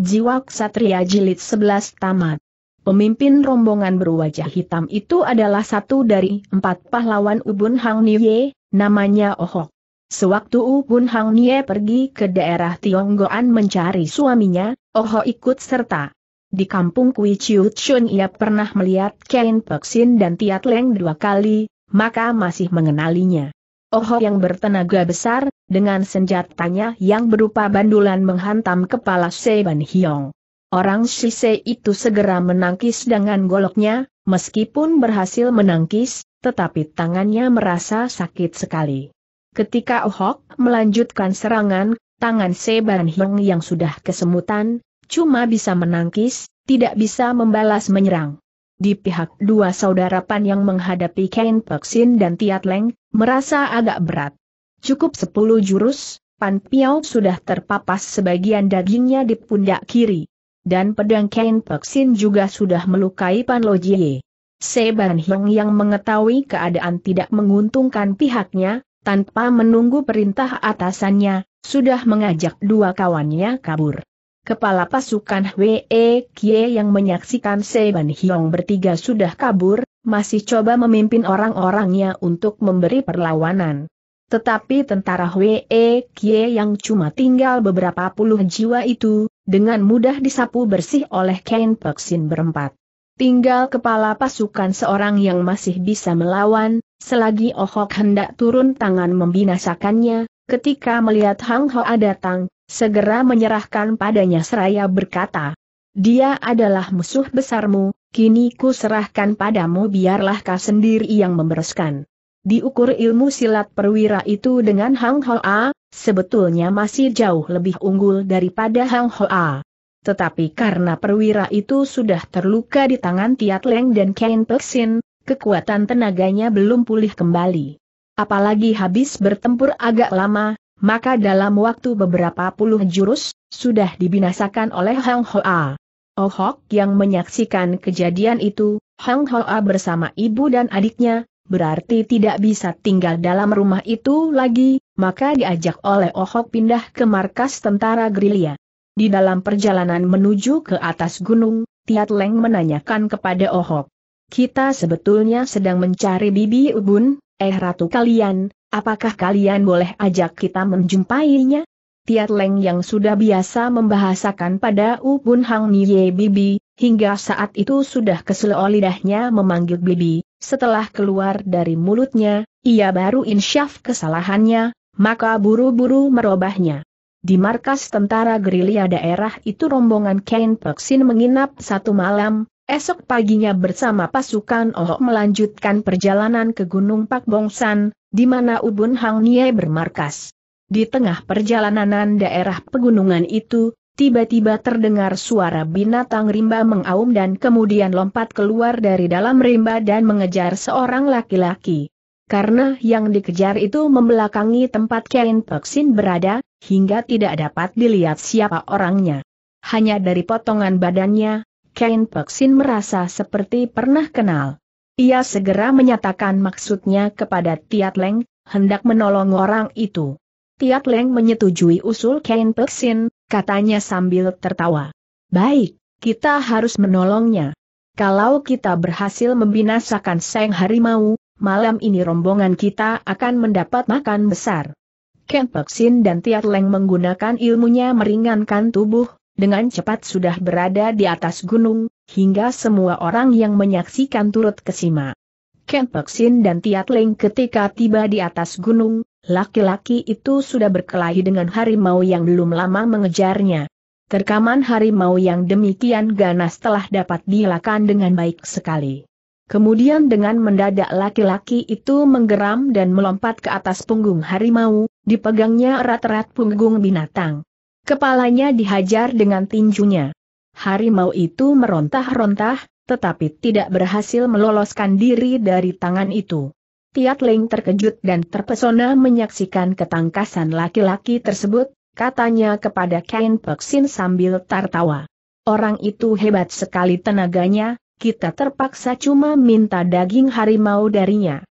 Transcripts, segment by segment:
Jiwa Ksatria Jilid 11 Tamat Pemimpin rombongan berwajah hitam itu adalah satu dari empat pahlawan Ubun Hang Niye, namanya Ohok. Sewaktu Ubun Hang Niye pergi ke daerah Tionggoan mencari suaminya, Ohok ikut serta. Di kampung Kui Chiu Chun ia pernah melihat Kain Peksin dan Tiat Leng dua kali, maka masih mengenalinya. Oho oh yang bertenaga besar, dengan senjatanya yang berupa bandulan menghantam kepala Seban Hiong. Orang Shise itu segera menangkis dengan goloknya, meskipun berhasil menangkis, tetapi tangannya merasa sakit sekali. Ketika Ohok melanjutkan serangan, tangan Seban Hiong yang sudah kesemutan, cuma bisa menangkis, tidak bisa membalas menyerang. Di pihak dua saudara Pan yang menghadapi Kain Peksin dan Tiat Leng, merasa agak berat. Cukup sepuluh jurus, Pan Piao sudah terpapas sebagian dagingnya di pundak kiri. Dan pedang Kain Peksin juga sudah melukai Pan Lo Jie. Seban Hiong yang mengetahui keadaan tidak menguntungkan pihaknya, tanpa menunggu perintah atasannya, sudah mengajak dua kawannya kabur. Kepala pasukan Hwee Kie yang menyaksikan Seban Hiong bertiga sudah kabur, masih coba memimpin orang-orangnya untuk memberi perlawanan. Tetapi tentara Hwee Kie yang cuma tinggal beberapa puluh jiwa itu, dengan mudah disapu bersih oleh Ken Peksin berempat. Tinggal kepala pasukan seorang yang masih bisa melawan, selagi Ohok oh hendak turun tangan membinasakannya, ketika melihat Hang Hoa datang, segera menyerahkan padanya seraya berkata, dia adalah musuh besarmu, kini ku serahkan padamu biarlah kau sendiri yang membereskan. Diukur ilmu silat perwira itu dengan Hang Hoa, sebetulnya masih jauh lebih unggul daripada Hang Hoa. Tetapi karena perwira itu sudah terluka di tangan Tiat Leng dan Kain Peksin, kekuatan tenaganya belum pulih kembali. Apalagi habis bertempur agak lama, maka dalam waktu beberapa puluh jurus, sudah dibinasakan oleh Hang Hoa. Oh Hok yang menyaksikan kejadian itu, Hang Hoa bersama ibu dan adiknya, berarti tidak bisa tinggal dalam rumah itu lagi, maka diajak oleh Oh Hok pindah ke markas tentara gerilya. Di dalam perjalanan menuju ke atas gunung, Tiat Leng menanyakan kepada Oh Hok, Kita sebetulnya sedang mencari Bibi Ubun, eh ratu kalian, Apakah kalian boleh ajak kita menjumpainya? Tiat Leng yang sudah biasa membahasakan pada U Bun Hang Niye Bibi, hingga saat itu sudah kesel lidahnya memanggil Bibi, setelah keluar dari mulutnya, ia baru insyaf kesalahannya, maka buru-buru merubahnya. Di markas tentara gerilya daerah itu rombongan Ken Peksin menginap satu malam, Esok paginya bersama pasukan Ohok melanjutkan perjalanan ke Gunung Pak Bongsan, di mana Ubun Hang Nie bermarkas. Di tengah perjalananan daerah pegunungan itu, tiba-tiba terdengar suara binatang rimba mengaum dan kemudian lompat keluar dari dalam rimba dan mengejar seorang laki-laki. Karena yang dikejar itu membelakangi tempat Kain Peksin berada, hingga tidak dapat dilihat siapa orangnya. Hanya dari potongan badannya, Kain Peksin merasa seperti pernah kenal. Ia segera menyatakan maksudnya kepada Tiat Leng, hendak menolong orang itu. Tiat Leng menyetujui usul Kain Peksin, katanya sambil tertawa. Baik, kita harus menolongnya. Kalau kita berhasil membinasakan Seng Harimau, malam ini rombongan kita akan mendapat makan besar. Ken Peksin dan Tiat Leng menggunakan ilmunya meringankan tubuh, dengan cepat sudah berada di atas gunung, hingga semua orang yang menyaksikan turut kesima. Ken Peksin dan Tiat Leng ketika tiba di atas gunung, laki-laki itu sudah berkelahi dengan harimau yang belum lama mengejarnya. Terkaman harimau yang demikian ganas telah dapat dilakukan dengan baik sekali. Kemudian dengan mendadak laki-laki itu menggeram dan melompat ke atas punggung harimau, dipegangnya erat-erat punggung binatang. Kepalanya dihajar dengan tinjunya. Harimau itu merontah-rontah, tetapi tidak berhasil meloloskan diri dari tangan itu. Tiat Ling terkejut dan terpesona menyaksikan ketangkasan laki-laki tersebut, katanya kepada Kain Peksin sambil tertawa. Orang itu hebat sekali tenaganya, kita terpaksa cuma minta daging harimau darinya.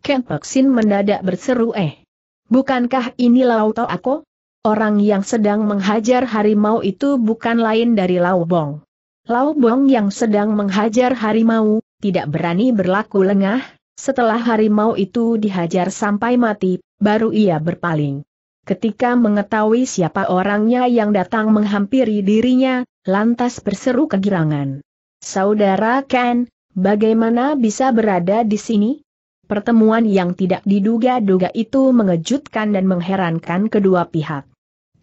Kain Peksin mendadak berseru eh. Bukankah ini Lauto Ako? Orang yang sedang menghajar harimau itu bukan lain dari Lau Bong. Lau Bong yang sedang menghajar harimau, tidak berani berlaku lengah, setelah harimau itu dihajar sampai mati, baru ia berpaling. Ketika mengetahui siapa orangnya yang datang menghampiri dirinya, lantas berseru kegirangan. Saudara Ken, bagaimana bisa berada di sini? Pertemuan yang tidak diduga-duga itu mengejutkan dan mengherankan kedua pihak.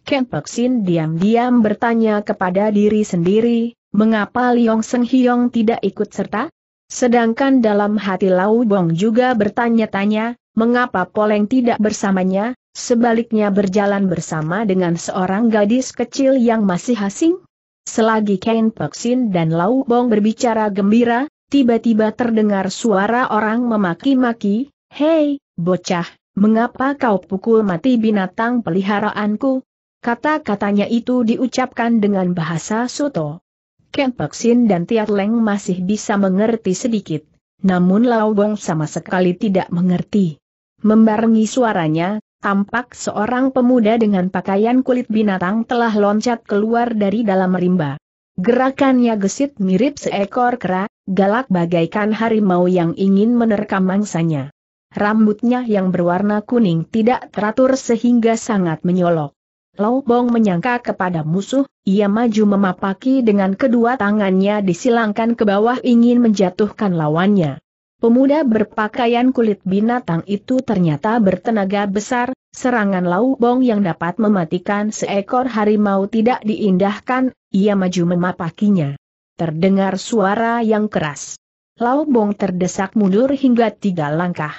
Ken Peksin diam-diam bertanya kepada diri sendiri, mengapa Liong Seng Hiong tidak ikut serta? Sedangkan dalam hati Lau Bong juga bertanya-tanya, mengapa Poleng tidak bersamanya, sebaliknya berjalan bersama dengan seorang gadis kecil yang masih asing? Selagi Ken Peksin dan Lau Bong berbicara gembira, tiba-tiba terdengar suara orang memaki-maki, Hei, bocah, mengapa kau pukul mati binatang peliharaanku? Kata-katanya itu diucapkan dengan bahasa Soto. Ken Peksin dan Tiat Leng masih bisa mengerti sedikit, namun Lao Bong sama sekali tidak mengerti. Membarengi suaranya, tampak seorang pemuda dengan pakaian kulit binatang telah loncat keluar dari dalam rimba. Gerakannya gesit mirip seekor kera, galak bagaikan harimau yang ingin menerkam mangsanya. Rambutnya yang berwarna kuning tidak teratur sehingga sangat menyolok. Lau Bong menyangka kepada musuh, ia maju memapaki dengan kedua tangannya disilangkan ke bawah ingin menjatuhkan lawannya. Pemuda berpakaian kulit binatang itu ternyata bertenaga besar, serangan Lau Bong yang dapat mematikan seekor harimau tidak diindahkan, ia maju memapakinya. Terdengar suara yang keras. Lau Bong terdesak mundur hingga tiga langkah.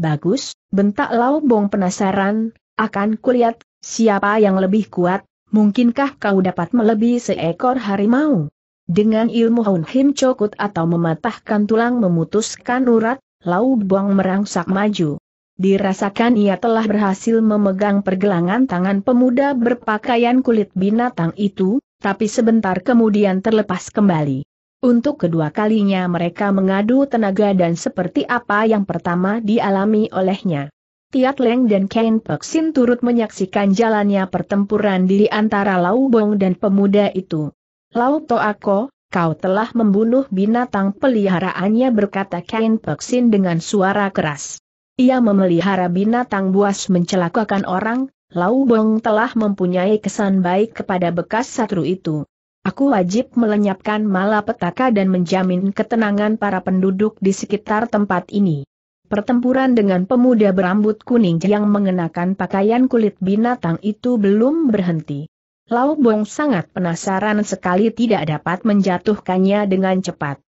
Bagus, bentak Lau Bong penasaran, akan kulihat Siapa yang lebih kuat, mungkinkah kau dapat melebihi seekor harimau? Dengan ilmu Hun Him Cokut atau mematahkan tulang memutuskan urat, Lau Buang merangsak maju. Dirasakan ia telah berhasil memegang pergelangan tangan pemuda berpakaian kulit binatang itu, tapi sebentar kemudian terlepas kembali. Untuk kedua kalinya mereka mengadu tenaga dan seperti apa yang pertama dialami olehnya. Tiat Leng dan Pek Sin turut menyaksikan jalannya pertempuran di antara Lau Bong dan pemuda itu. Lau Toako, kau telah membunuh binatang peliharaannya berkata Pek Sin dengan suara keras. Ia memelihara binatang buas mencelakakan orang, Lau Bong telah mempunyai kesan baik kepada bekas satru itu. Aku wajib melenyapkan malapetaka dan menjamin ketenangan para penduduk di sekitar tempat ini. Pertempuran dengan pemuda berambut kuning yang mengenakan pakaian kulit binatang itu belum berhenti. Lau Bong sangat penasaran sekali tidak dapat menjatuhkannya dengan cepat.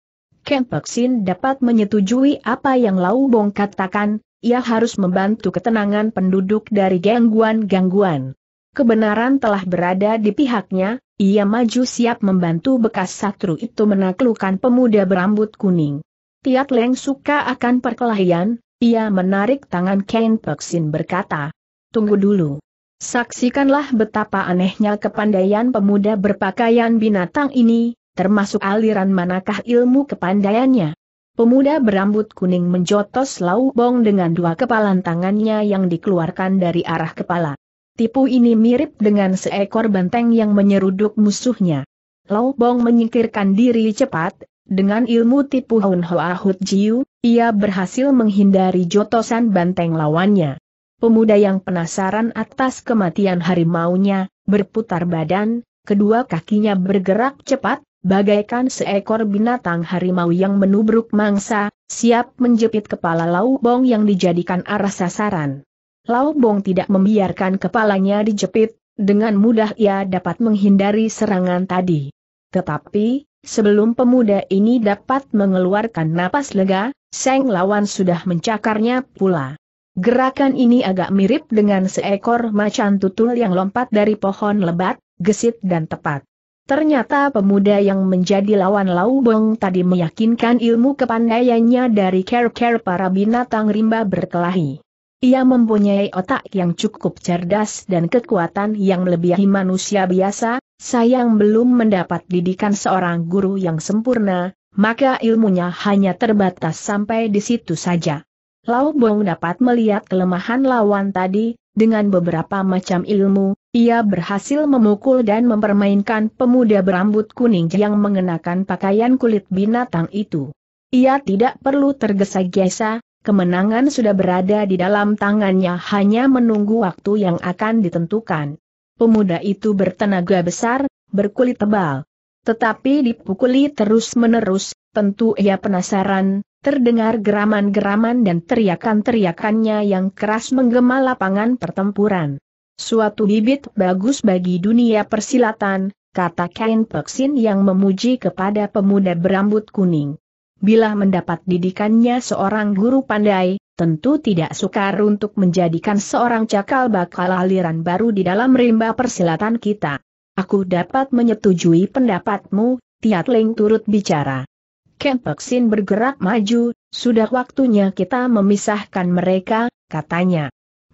Kempeksin dapat menyetujui apa yang Lau Bong katakan, ia harus membantu ketenangan penduduk dari gangguan-gangguan. Kebenaran telah berada di pihaknya, ia maju siap membantu bekas satru itu menaklukkan pemuda berambut kuning. Tiat Leng suka akan perkelahian, ia menarik tangan Ken Peksin berkata. Tunggu dulu. Saksikanlah betapa anehnya kepandaian pemuda berpakaian binatang ini, termasuk aliran manakah ilmu kepandaiannya. Pemuda berambut kuning menjotos Bong dengan dua kepalan tangannya yang dikeluarkan dari arah kepala. Tipu ini mirip dengan seekor benteng yang menyeruduk musuhnya. Bong menyingkirkan diri cepat, dengan ilmu tipu Hun Hoa Hut Jiu, ia berhasil menghindari jotosan banteng lawannya. Pemuda yang penasaran atas kematian harimaunya, berputar badan, kedua kakinya bergerak cepat, bagaikan seekor binatang harimau yang menubruk mangsa, siap menjepit kepala Lau Bong yang dijadikan arah sasaran. Lau Bong tidak membiarkan kepalanya dijepit, dengan mudah ia dapat menghindari serangan tadi. Tetapi, Sebelum pemuda ini dapat mengeluarkan napas lega, Seng Lawan sudah mencakarnya pula. Gerakan ini agak mirip dengan seekor macan tutul yang lompat dari pohon lebat, gesit dan tepat. Ternyata pemuda yang menjadi lawan Lau Laubong tadi meyakinkan ilmu kepandaiannya dari care-care para binatang rimba berkelahi. Ia mempunyai otak yang cukup cerdas dan kekuatan yang melebihi manusia biasa, sayang belum mendapat didikan seorang guru yang sempurna, maka ilmunya hanya terbatas sampai di situ saja. Lau Bong dapat melihat kelemahan lawan tadi, dengan beberapa macam ilmu, ia berhasil memukul dan mempermainkan pemuda berambut kuning yang mengenakan pakaian kulit binatang itu. Ia tidak perlu tergesa-gesa, Kemenangan sudah berada di dalam tangannya hanya menunggu waktu yang akan ditentukan. Pemuda itu bertenaga besar, berkulit tebal. Tetapi dipukuli terus-menerus, tentu ia penasaran, terdengar geraman-geraman dan teriakan-teriakannya yang keras menggema lapangan pertempuran. Suatu bibit bagus bagi dunia persilatan, kata Kain Peksin yang memuji kepada pemuda berambut kuning. Bila mendapat didikannya seorang guru pandai, tentu tidak sukar untuk menjadikan seorang cakal bakal aliran baru di dalam rimba persilatan kita. Aku dapat menyetujui pendapatmu, Tiat Ling turut bicara. Kempeksin bergerak maju, sudah waktunya kita memisahkan mereka, katanya.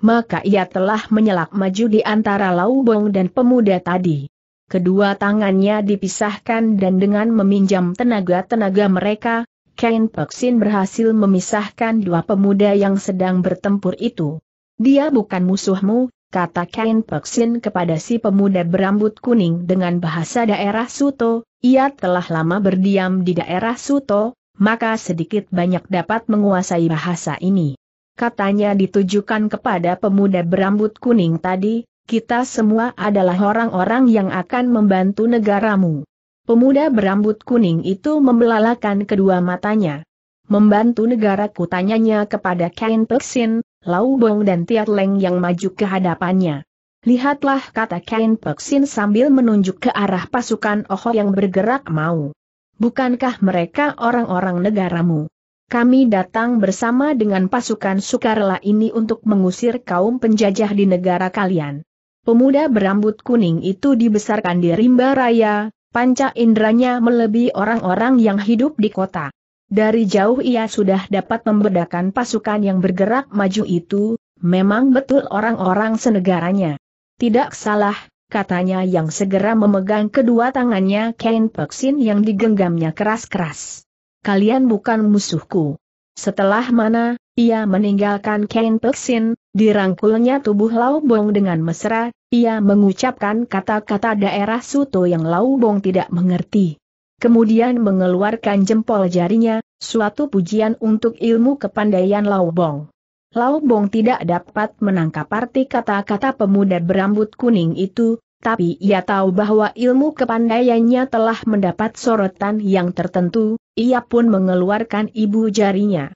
Maka ia telah menyelak maju di antara Laubong dan pemuda tadi. Kedua tangannya dipisahkan dan dengan meminjam tenaga-tenaga mereka, Ken Peksin berhasil memisahkan dua pemuda yang sedang bertempur itu. Dia bukan musuhmu, kata Ken Peksin kepada si pemuda berambut kuning dengan bahasa daerah Suto, ia telah lama berdiam di daerah Suto, maka sedikit banyak dapat menguasai bahasa ini. Katanya ditujukan kepada pemuda berambut kuning tadi, kita semua adalah orang-orang yang akan membantu negaramu. Pemuda berambut kuning itu membelalakan kedua matanya. Membantu negara kutanyanya kepada Kain Peksin, Lau Bong dan Tiat Leng yang maju ke hadapannya. Lihatlah kata Kain Peksin sambil menunjuk ke arah pasukan Oho yang bergerak mau. Bukankah mereka orang-orang negaramu? Kami datang bersama dengan pasukan sukarela ini untuk mengusir kaum penjajah di negara kalian. Pemuda berambut kuning itu dibesarkan di Rimba Raya, Panca inderanya melebihi orang-orang yang hidup di kota. Dari jauh ia sudah dapat membedakan pasukan yang bergerak maju itu, memang betul orang-orang senegaranya. Tidak salah, katanya yang segera memegang kedua tangannya Ken Peksin yang digenggamnya keras-keras. Kalian bukan musuhku. Setelah mana, ia meninggalkan Ken Peksin, Dirangkulnya tubuh Lau Bong dengan mesra, ia mengucapkan kata-kata daerah Suto yang Lau Bong tidak mengerti. Kemudian mengeluarkan jempol jarinya, suatu pujian untuk ilmu kepandaian Lau Bong. Lau Bong tidak dapat menangkap arti kata-kata pemuda berambut kuning itu, tapi ia tahu bahwa ilmu kepandaiannya telah mendapat sorotan yang tertentu, ia pun mengeluarkan ibu jarinya.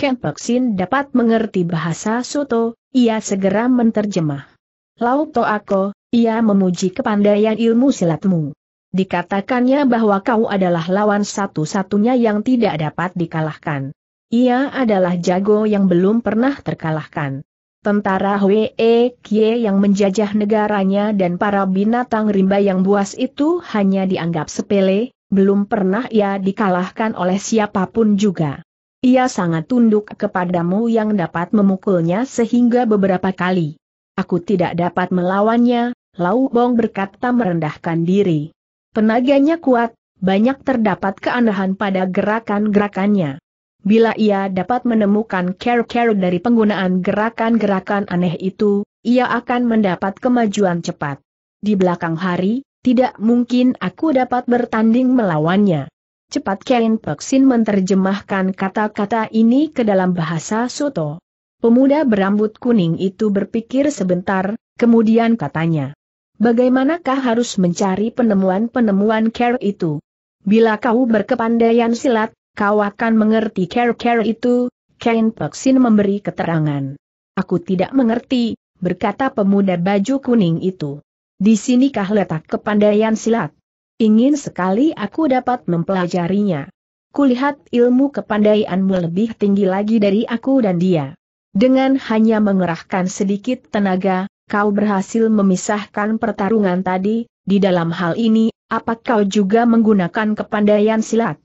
Kempeksin dapat mengerti bahasa Soto, ia segera menterjemah. Lau To aku, ia memuji kepandaian ilmu silatmu. Dikatakannya bahwa kau adalah lawan satu-satunya yang tidak dapat dikalahkan. Ia adalah jago yang belum pernah terkalahkan. Tentara Hwee Kie yang menjajah negaranya dan para binatang rimba yang buas itu hanya dianggap sepele, belum pernah ia dikalahkan oleh siapapun juga. Ia sangat tunduk kepadamu yang dapat memukulnya sehingga beberapa kali. Aku tidak dapat melawannya, Lau Bong berkata merendahkan diri. Tenaganya kuat, banyak terdapat keanehan pada gerakan-gerakannya. Bila ia dapat menemukan care-care dari penggunaan gerakan-gerakan aneh itu, ia akan mendapat kemajuan cepat. Di belakang hari, tidak mungkin aku dapat bertanding melawannya. Cepat Kain Peksin menerjemahkan kata-kata ini ke dalam bahasa Soto. Pemuda berambut kuning itu berpikir sebentar, kemudian katanya. Bagaimanakah harus mencari penemuan-penemuan care itu? Bila kau berkepandaian silat, kau akan mengerti care-care itu, Kain Peksin memberi keterangan. Aku tidak mengerti, berkata pemuda baju kuning itu. Di sinikah letak kepandaian silat? Ingin sekali aku dapat mempelajarinya. Kulihat ilmu kepandaianmu lebih tinggi lagi dari aku dan dia. Dengan hanya mengerahkan sedikit tenaga, kau berhasil memisahkan pertarungan tadi, di dalam hal ini, apa kau juga menggunakan kepandaian silat?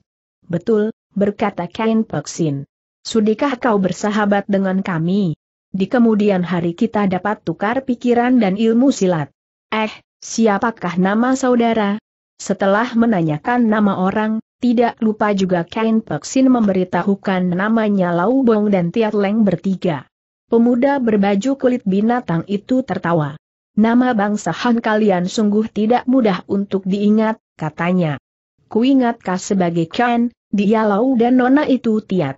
Betul, berkata Kain Poxin. Sudikah kau bersahabat dengan kami? Di kemudian hari kita dapat tukar pikiran dan ilmu silat. Eh, siapakah nama saudara? Setelah menanyakan nama orang, tidak lupa juga Kain Peksin memberitahukan namanya Lau Bong dan Tiat Leng bertiga. Pemuda berbaju kulit binatang itu tertawa. Nama bangsa Han kalian sungguh tidak mudah untuk diingat, katanya. Kuingat sebagai Kain, dia Lau dan Nona itu Tiat.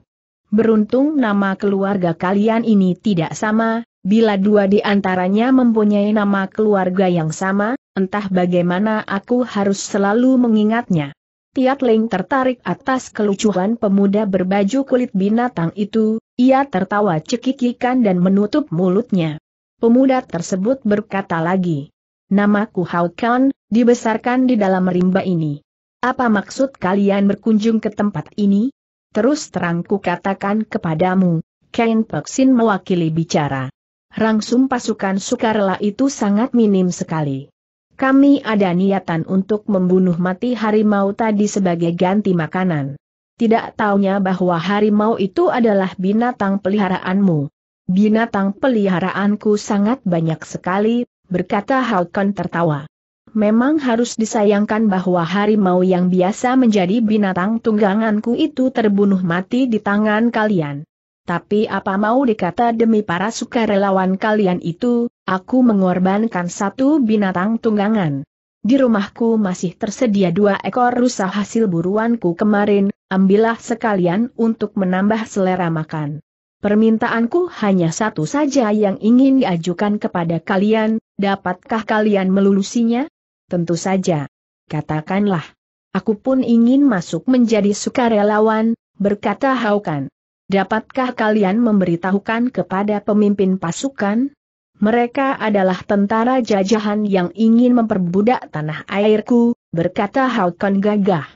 Beruntung nama keluarga kalian ini tidak sama, Bila dua di antaranya mempunyai nama keluarga yang sama, entah bagaimana aku harus selalu mengingatnya. Tiat Ling tertarik atas kelucuan pemuda berbaju kulit binatang itu, ia tertawa cekikikan dan menutup mulutnya. Pemuda tersebut berkata lagi, Namaku Hao Kan, dibesarkan di dalam rimba ini. Apa maksud kalian berkunjung ke tempat ini? Terus terang katakan kepadamu, Ken Peksin mewakili bicara. Rangsum pasukan sukarela itu sangat minim sekali. Kami ada niatan untuk membunuh mati harimau tadi sebagai ganti makanan. Tidak taunya bahwa harimau itu adalah binatang peliharaanmu. Binatang peliharaanku sangat banyak sekali, berkata Halcon tertawa. Memang harus disayangkan bahwa harimau yang biasa menjadi binatang tungganganku itu terbunuh mati di tangan kalian. Tapi apa mau dikata demi para sukarelawan kalian itu, aku mengorbankan satu binatang tunggangan. Di rumahku masih tersedia dua ekor rusa hasil buruanku kemarin, ambillah sekalian untuk menambah selera makan. Permintaanku hanya satu saja yang ingin diajukan kepada kalian, dapatkah kalian melulusinya? Tentu saja. Katakanlah. Aku pun ingin masuk menjadi sukarelawan, berkata Haukan. Dapatkah kalian memberitahukan kepada pemimpin pasukan? Mereka adalah tentara jajahan yang ingin memperbudak tanah airku, berkata Haukon gagah.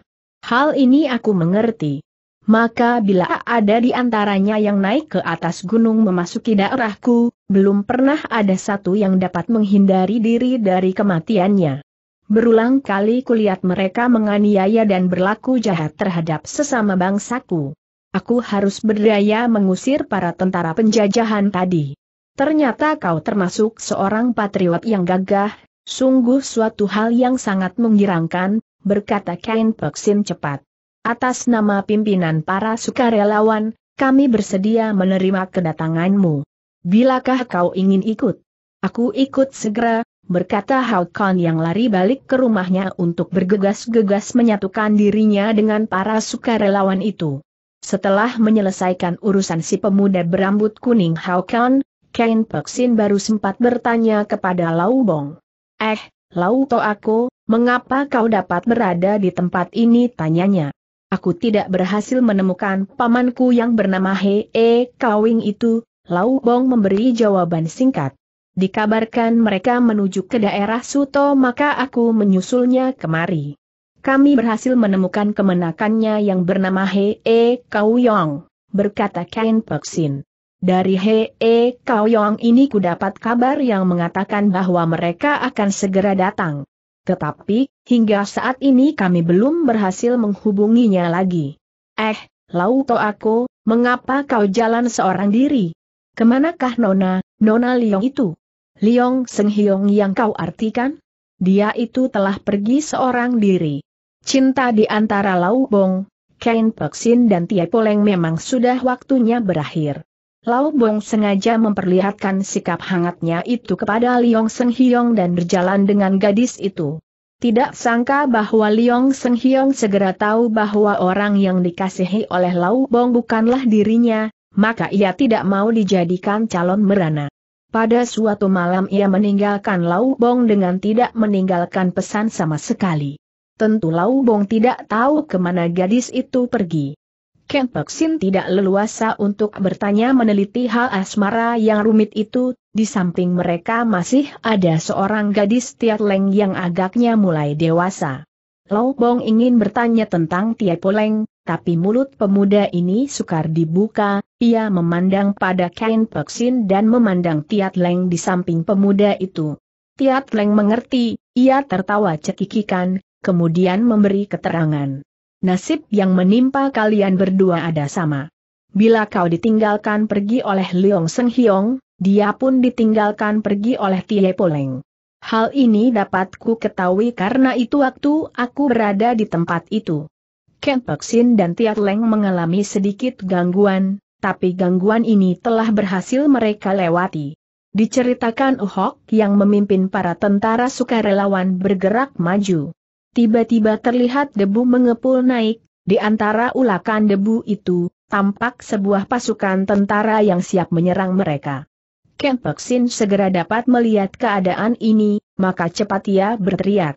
Hal ini aku mengerti. Maka bila ada di antaranya yang naik ke atas gunung memasuki daerahku, belum pernah ada satu yang dapat menghindari diri dari kematiannya. Berulang kali kulihat mereka menganiaya dan berlaku jahat terhadap sesama bangsaku. Aku harus berdaya mengusir para tentara penjajahan tadi. Ternyata kau termasuk seorang patriot yang gagah, sungguh suatu hal yang sangat menggirangkan, berkata Kain Peksin cepat. Atas nama pimpinan para sukarelawan, kami bersedia menerima kedatanganmu. Bilakah kau ingin ikut? Aku ikut segera, berkata Haukon yang lari balik ke rumahnya untuk bergegas-gegas menyatukan dirinya dengan para sukarelawan itu. Setelah menyelesaikan urusan si pemuda berambut kuning Haukan, Kain Peksin baru sempat bertanya kepada Lau Bong. Eh, Lau To aku, mengapa kau dapat berada di tempat ini tanyanya. Aku tidak berhasil menemukan pamanku yang bernama Hee -E Kawing itu, Lau Bong memberi jawaban singkat. Dikabarkan mereka menuju ke daerah Suto maka aku menyusulnya kemari. Kami berhasil menemukan kemenakannya yang bernama He -e Kau Yong, berkata Ken Peksin. Dari He -e Kau Yong ini kudapat kabar yang mengatakan bahwa mereka akan segera datang. Tetapi, hingga saat ini kami belum berhasil menghubunginya lagi. Eh, Lau Lauto aku, mengapa kau jalan seorang diri? Kemanakah Nona, Nona Liong itu? Liong Seng Hiong yang kau artikan? Dia itu telah pergi seorang diri. Cinta di antara Lau Bong, Kain Peksin dan Tia Poleng memang sudah waktunya berakhir. Lau Bong sengaja memperlihatkan sikap hangatnya itu kepada Liong Seng Hiong dan berjalan dengan gadis itu. Tidak sangka bahwa Liong Seng Hiong segera tahu bahwa orang yang dikasihi oleh Lau Bong bukanlah dirinya, maka ia tidak mau dijadikan calon merana. Pada suatu malam ia meninggalkan Lau Bong dengan tidak meninggalkan pesan sama sekali. Tentu Lau Bong tidak tahu kemana gadis itu pergi. Ken Sin tidak leluasa untuk bertanya meneliti hal asmara yang rumit itu, di samping mereka masih ada seorang gadis Tiat Leng yang agaknya mulai dewasa. Lau Bong ingin bertanya tentang Tiat Poleng, tapi mulut pemuda ini sukar dibuka, ia memandang pada Ken Peksin dan memandang Tiat Leng di samping pemuda itu. Tiat Leng mengerti, ia tertawa cekikikan, kemudian memberi keterangan. Nasib yang menimpa kalian berdua ada sama. Bila kau ditinggalkan pergi oleh Leong Seng Hiong, dia pun ditinggalkan pergi oleh Tie Poleng. Hal ini dapat ku ketahui karena itu waktu aku berada di tempat itu. Ken Peksin dan Tiat Leng mengalami sedikit gangguan, tapi gangguan ini telah berhasil mereka lewati. Diceritakan Uhok yang memimpin para tentara sukarelawan bergerak maju. Tiba-tiba terlihat debu mengepul naik, di antara ulakan debu itu, tampak sebuah pasukan tentara yang siap menyerang mereka. Peksin segera dapat melihat keadaan ini, maka cepat ia berteriak.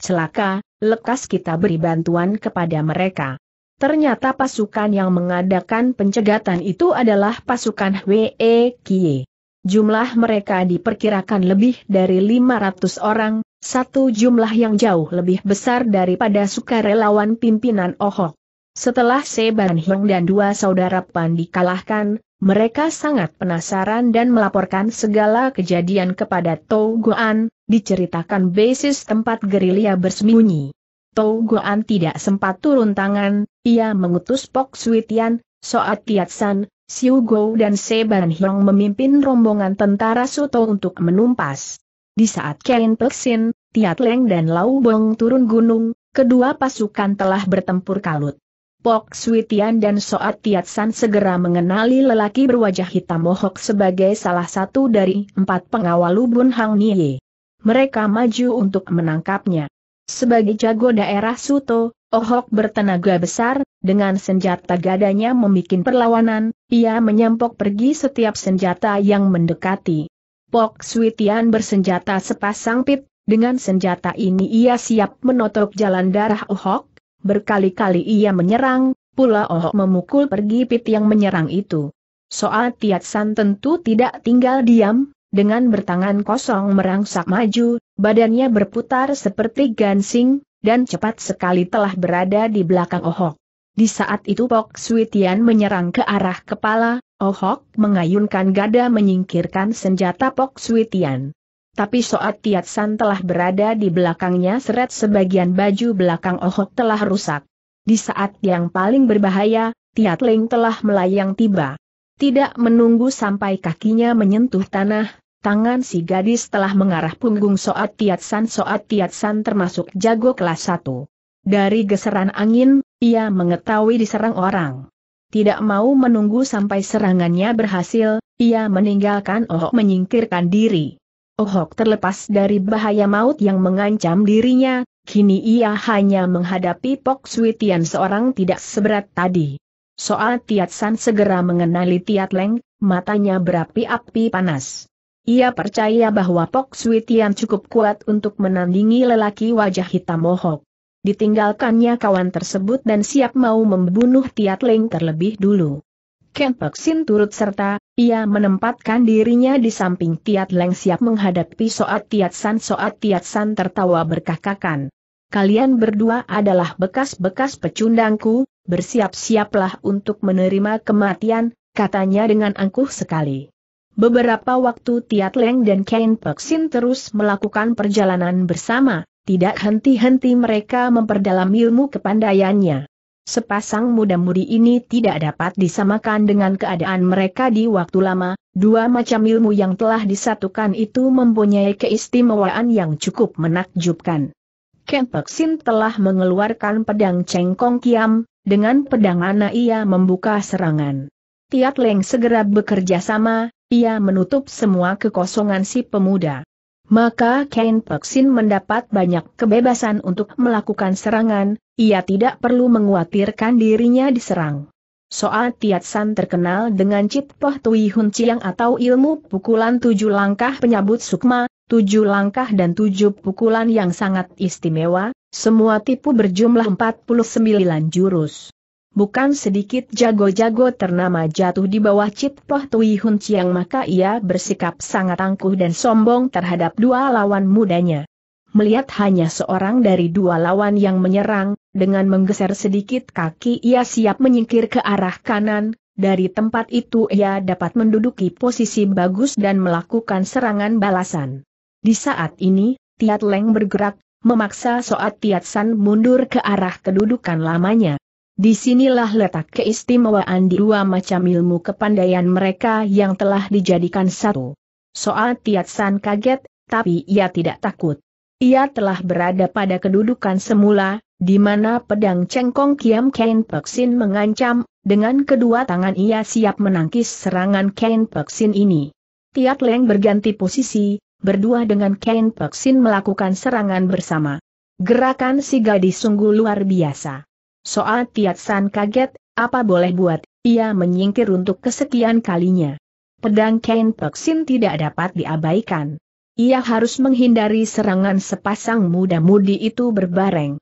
Celaka, lekas kita beri bantuan kepada mereka. Ternyata pasukan yang mengadakan pencegatan itu adalah pasukan Hwe Jumlah mereka diperkirakan lebih dari 500 orang, satu jumlah yang jauh lebih besar daripada sukarelawan pimpinan oho. Oh Setelah Seban Hyung dan dua saudara Pan dikalahkan, mereka sangat penasaran dan melaporkan segala kejadian kepada Tou Goan, diceritakan basis tempat gerilya bersembunyi. Tou Goan tidak sempat turun tangan, ia mengutus Pok Suitian, Soat Kiatsan, Siu Go dan Seban Hyong memimpin rombongan tentara Suto untuk menumpas. Di saat Kain Pelsin, Tiat Leng dan Lau Bong turun gunung, kedua pasukan telah bertempur kalut. Pok Tian dan Soat Tiat San segera mengenali lelaki berwajah hitam mohok sebagai salah satu dari empat pengawal Lubun Hang Nie. Mereka maju untuk menangkapnya. Sebagai jago daerah Suto, Ohok bertenaga besar, dengan senjata gadanya membuat perlawanan, ia menyampok pergi setiap senjata yang mendekati. Pok Switian bersenjata sepasang pit, dengan senjata ini ia siap menotok jalan darah Ohok, oh berkali-kali ia menyerang, pula Ohok oh memukul pergi pit yang menyerang itu. Soal Tiat San tentu tidak tinggal diam, dengan bertangan kosong merangsak maju, badannya berputar seperti gansing, dan cepat sekali telah berada di belakang Ohok. Oh di saat itu Pok Sui Tian menyerang ke arah kepala, Oh Hok mengayunkan gada menyingkirkan senjata Pok Sui Tian. Tapi Soat Tiat San telah berada di belakangnya seret sebagian baju belakang Oh Hok telah rusak. Di saat yang paling berbahaya, Tiat Ling telah melayang tiba. Tidak menunggu sampai kakinya menyentuh tanah, tangan si gadis telah mengarah punggung Soat Tiat San Soat Tiat San termasuk jago kelas 1. Dari geseran angin, ia mengetahui diserang orang. Tidak mau menunggu sampai serangannya berhasil, ia meninggalkan Ohok menyingkirkan diri. Ohok terlepas dari bahaya maut yang mengancam dirinya, kini ia hanya menghadapi Pok Sui seorang tidak seberat tadi. Soal Tiat San segera mengenali Tiat Leng, matanya berapi-api panas. Ia percaya bahwa Pok Sui cukup kuat untuk menandingi lelaki wajah hitam Ohok ditinggalkannya kawan tersebut dan siap mau membunuh Tiat Leng terlebih dulu. Ken Sin turut serta, ia menempatkan dirinya di samping Tiat Leng siap menghadapi Soat Tiat San. Soat Tiat San tertawa berkakakan. Kalian berdua adalah bekas-bekas pecundangku, bersiap-siaplah untuk menerima kematian, katanya dengan angkuh sekali. Beberapa waktu Tiat Leng dan Ken Peksin terus melakukan perjalanan bersama, tidak henti-henti mereka memperdalam ilmu kepandaiannya. Sepasang muda-mudi ini tidak dapat disamakan dengan keadaan mereka di waktu lama, dua macam ilmu yang telah disatukan itu mempunyai keistimewaan yang cukup menakjubkan. Sin telah mengeluarkan pedang cengkong kiam, dengan pedang ana ia membuka serangan. Tiat Leng segera bekerja sama, ia menutup semua kekosongan si pemuda maka Ken Peksin mendapat banyak kebebasan untuk melakukan serangan, ia tidak perlu mengkhawatirkan dirinya diserang. Soal Tiat San terkenal dengan Cip Poh Tui Hun Chiang atau ilmu pukulan tujuh langkah penyabut sukma, tujuh langkah dan tujuh pukulan yang sangat istimewa, semua tipu berjumlah 49 jurus bukan sedikit jago-jago ternama jatuh di bawah Cit Poh Tui Hun Chiang maka ia bersikap sangat angkuh dan sombong terhadap dua lawan mudanya. Melihat hanya seorang dari dua lawan yang menyerang, dengan menggeser sedikit kaki ia siap menyingkir ke arah kanan, dari tempat itu ia dapat menduduki posisi bagus dan melakukan serangan balasan. Di saat ini, Tiat Leng bergerak, memaksa Soat Tiat San mundur ke arah kedudukan lamanya. Disinilah letak keistimewaan di dua macam ilmu kepandaian mereka yang telah dijadikan satu. Soal Tiat San kaget, tapi ia tidak takut. Ia telah berada pada kedudukan semula, di mana pedang cengkong Kiam Kain Peksin mengancam, dengan kedua tangan ia siap menangkis serangan Kain Peksin ini. Tiat Leng berganti posisi, berdua dengan Kain Peksin melakukan serangan bersama. Gerakan si gadis sungguh luar biasa. Soal San kaget, apa boleh buat, ia menyingkir untuk kesekian kalinya. Pedang Kain Peksin tidak dapat diabaikan. Ia harus menghindari serangan sepasang muda-mudi itu berbareng.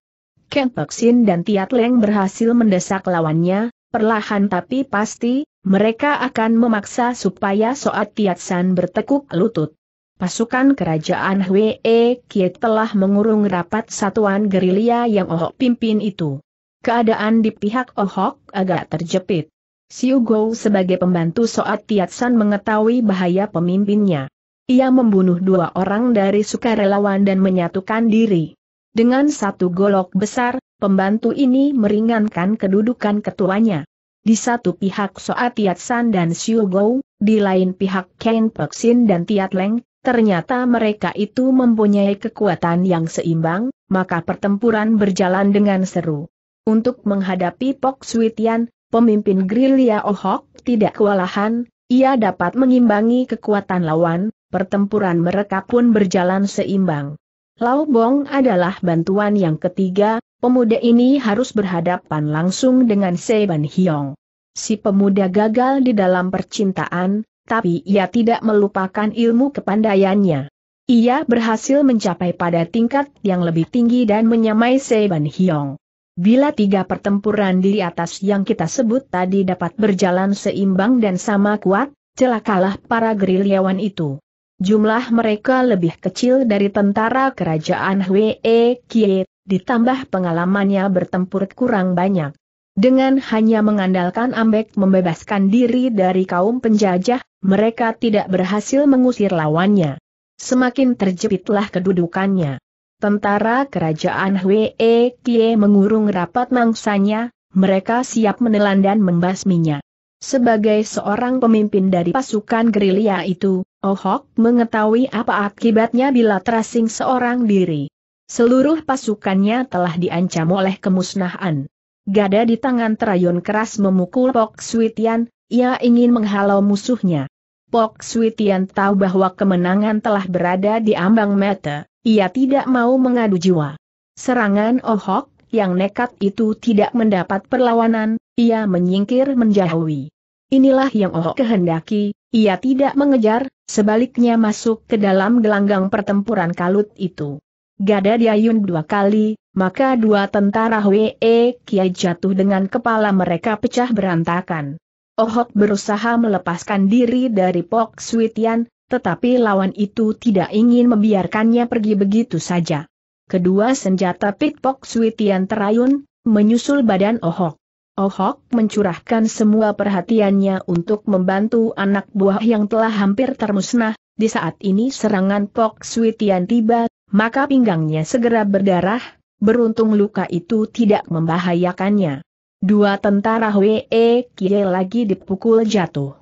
Ken Peksin dan Tiat Leng berhasil mendesak lawannya, perlahan tapi pasti, mereka akan memaksa supaya Soat Tiat San bertekuk lutut. Pasukan kerajaan Hwee Kiet telah mengurung rapat satuan gerilya yang Oh pimpin itu. Keadaan di pihak Ohok agak terjepit. Siu Gou sebagai pembantu Soat Tiat San mengetahui bahaya pemimpinnya. Ia membunuh dua orang dari sukarelawan dan menyatukan diri. Dengan satu golok besar, pembantu ini meringankan kedudukan ketuanya. Di satu pihak Soat Tiat San dan Siu Gou, di lain pihak Ken Peksin dan Tiat Leng, ternyata mereka itu mempunyai kekuatan yang seimbang, maka pertempuran berjalan dengan seru. Untuk menghadapi Pok Suitian, pemimpin gerilya Ohok tidak kewalahan, ia dapat mengimbangi kekuatan lawan, pertempuran mereka pun berjalan seimbang. Lau Bong adalah bantuan yang ketiga, pemuda ini harus berhadapan langsung dengan Seban Hiong. Si pemuda gagal di dalam percintaan, tapi ia tidak melupakan ilmu kepandaiannya. Ia berhasil mencapai pada tingkat yang lebih tinggi dan menyamai Seban Hiong. Bila tiga pertempuran di atas yang kita sebut tadi dapat berjalan seimbang dan sama kuat, celakalah para gerilyawan itu. Jumlah mereka lebih kecil dari tentara kerajaan Hwee Kie, ditambah pengalamannya bertempur kurang banyak. Dengan hanya mengandalkan Ambek membebaskan diri dari kaum penjajah, mereka tidak berhasil mengusir lawannya. Semakin terjepitlah kedudukannya. Tentara kerajaan Hwee Kie mengurung rapat mangsanya, mereka siap menelan dan membasminya. Sebagai seorang pemimpin dari pasukan gerilya itu, Ohok oh mengetahui apa akibatnya bila terasing seorang diri. Seluruh pasukannya telah diancam oleh kemusnahan. Gada di tangan Trayon keras memukul Pok Suitian, ia ingin menghalau musuhnya. Pok Suitian tahu bahwa kemenangan telah berada di ambang mata. Ia tidak mau mengadu jiwa. Serangan Ohok, oh yang nekat itu tidak mendapat perlawanan, ia menyingkir menjauhi. Inilah yang Ohok oh kehendaki, ia tidak mengejar, sebaliknya masuk ke dalam gelanggang pertempuran kalut itu. Gada diayun dua kali, maka dua tentara WE e Kiai jatuh dengan kepala mereka pecah berantakan. Ohok oh berusaha melepaskan diri dari Pok Suitian, tetapi lawan itu tidak ingin membiarkannya pergi begitu saja. Kedua senjata pitpok Suitian terayun, menyusul badan Ohok. Oh Ohok mencurahkan semua perhatiannya untuk membantu anak buah yang telah hampir termusnah, di saat ini serangan Pok Suitian tiba, maka pinggangnya segera berdarah, beruntung luka itu tidak membahayakannya. Dua tentara Wee Kie lagi dipukul jatuh.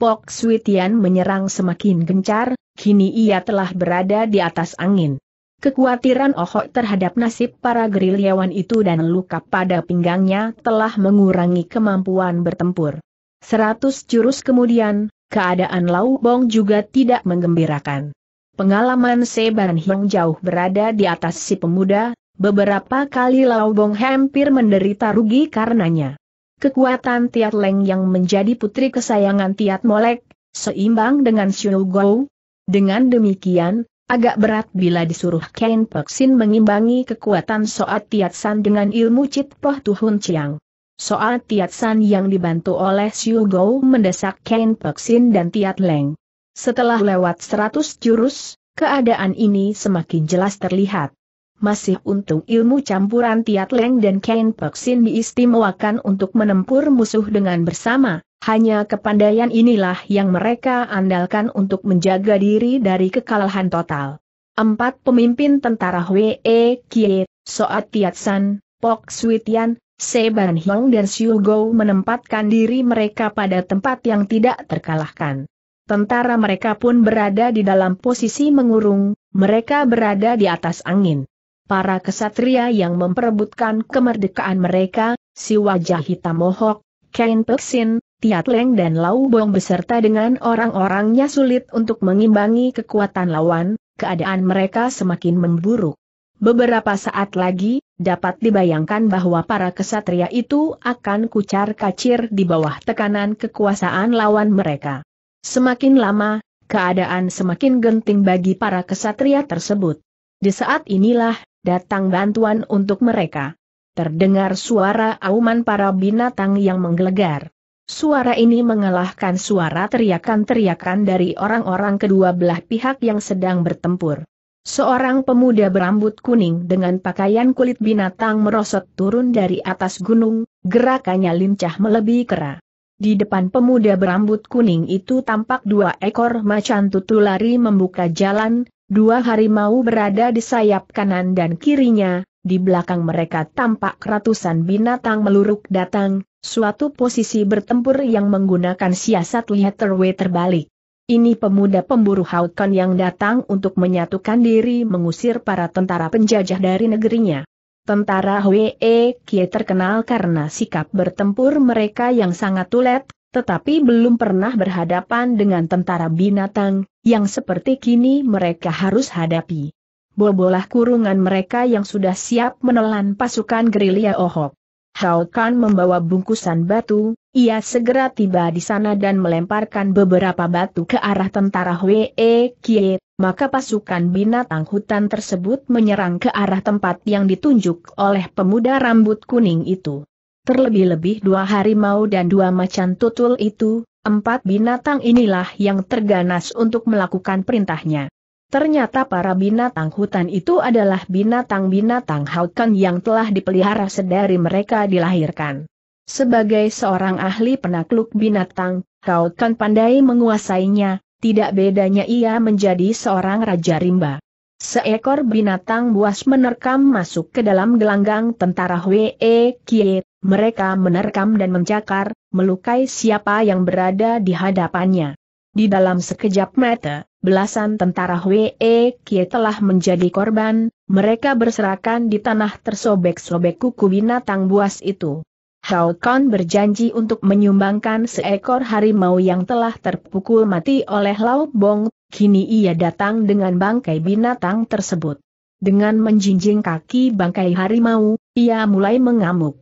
Pok Suitian menyerang semakin gencar, kini ia telah berada di atas angin. Kekuatiran Ohok terhadap nasib para gerilyawan itu dan luka pada pinggangnya telah mengurangi kemampuan bertempur. Seratus jurus kemudian, keadaan Lau Bong juga tidak menggembirakan. Pengalaman Seban Hiong jauh berada di atas si pemuda, beberapa kali Lau Bong hampir menderita rugi karenanya. Kekuatan Tiat Leng yang menjadi putri kesayangan Tiat Molek, seimbang dengan Xiu Gou. Dengan demikian, agak berat bila disuruh Ken Peksin mengimbangi kekuatan Soat Tiat San dengan ilmu Cit Poh Tuhun Chiang. Soal Tiat San yang dibantu oleh Xiu Gou mendesak Ken Peksin dan Tiat Leng. Setelah lewat 100 jurus, keadaan ini semakin jelas terlihat masih untung ilmu campuran Tiat Leng dan Ken Peksin diistimewakan untuk menempur musuh dengan bersama, hanya kepandaian inilah yang mereka andalkan untuk menjaga diri dari kekalahan total. Empat pemimpin tentara Hwe e Kie, Soat Tiat San, Pok Se Seban Hiong dan Siu Gou menempatkan diri mereka pada tempat yang tidak terkalahkan. Tentara mereka pun berada di dalam posisi mengurung, mereka berada di atas angin para kesatria yang memperebutkan kemerdekaan mereka, si wajah hitam mohok, Kain Peksin, Tiat Leng dan Lau Bong beserta dengan orang-orangnya sulit untuk mengimbangi kekuatan lawan, keadaan mereka semakin memburuk. Beberapa saat lagi, dapat dibayangkan bahwa para kesatria itu akan kucar-kacir di bawah tekanan kekuasaan lawan mereka. Semakin lama, keadaan semakin genting bagi para kesatria tersebut. Di saat inilah, datang bantuan untuk mereka. Terdengar suara auman para binatang yang menggelegar. Suara ini mengalahkan suara teriakan-teriakan dari orang-orang kedua belah pihak yang sedang bertempur. Seorang pemuda berambut kuning dengan pakaian kulit binatang merosot turun dari atas gunung, gerakannya lincah melebihi kera. Di depan pemuda berambut kuning itu tampak dua ekor macan tutulari membuka jalan, Dua harimau berada di sayap kanan dan kirinya, di belakang mereka tampak ratusan binatang meluruk datang, suatu posisi bertempur yang menggunakan siasat Lihatterway terbalik. Ini pemuda pemburu Haukon yang datang untuk menyatukan diri mengusir para tentara penjajah dari negerinya. Tentara Hwee Kie terkenal karena sikap bertempur mereka yang sangat tulet, tetapi belum pernah berhadapan dengan tentara binatang, yang seperti kini mereka harus hadapi. Bobolah kurungan mereka yang sudah siap menelan pasukan gerilya Ohok. Hao Kan membawa bungkusan batu, ia segera tiba di sana dan melemparkan beberapa batu ke arah tentara Hwe e Kie, maka pasukan binatang hutan tersebut menyerang ke arah tempat yang ditunjuk oleh pemuda rambut kuning itu. Terlebih-lebih dua harimau dan dua macan tutul itu, empat binatang inilah yang terganas untuk melakukan perintahnya. Ternyata para binatang hutan itu adalah binatang-binatang haukan yang telah dipelihara sedari mereka dilahirkan. Sebagai seorang ahli penakluk binatang, haukan pandai menguasainya, tidak bedanya ia menjadi seorang raja rimba. Seekor binatang buas menerkam masuk ke dalam gelanggang tentara Wee Kie mereka menerkam dan mencakar, melukai siapa yang berada di hadapannya. Di dalam sekejap mata, belasan tentara Hwe Kie telah menjadi korban, mereka berserakan di tanah tersobek-sobek kuku binatang buas itu. Hao berjanji untuk menyumbangkan seekor harimau yang telah terpukul mati oleh Lao Bong, kini ia datang dengan bangkai binatang tersebut. Dengan menjinjing kaki bangkai harimau, ia mulai mengamuk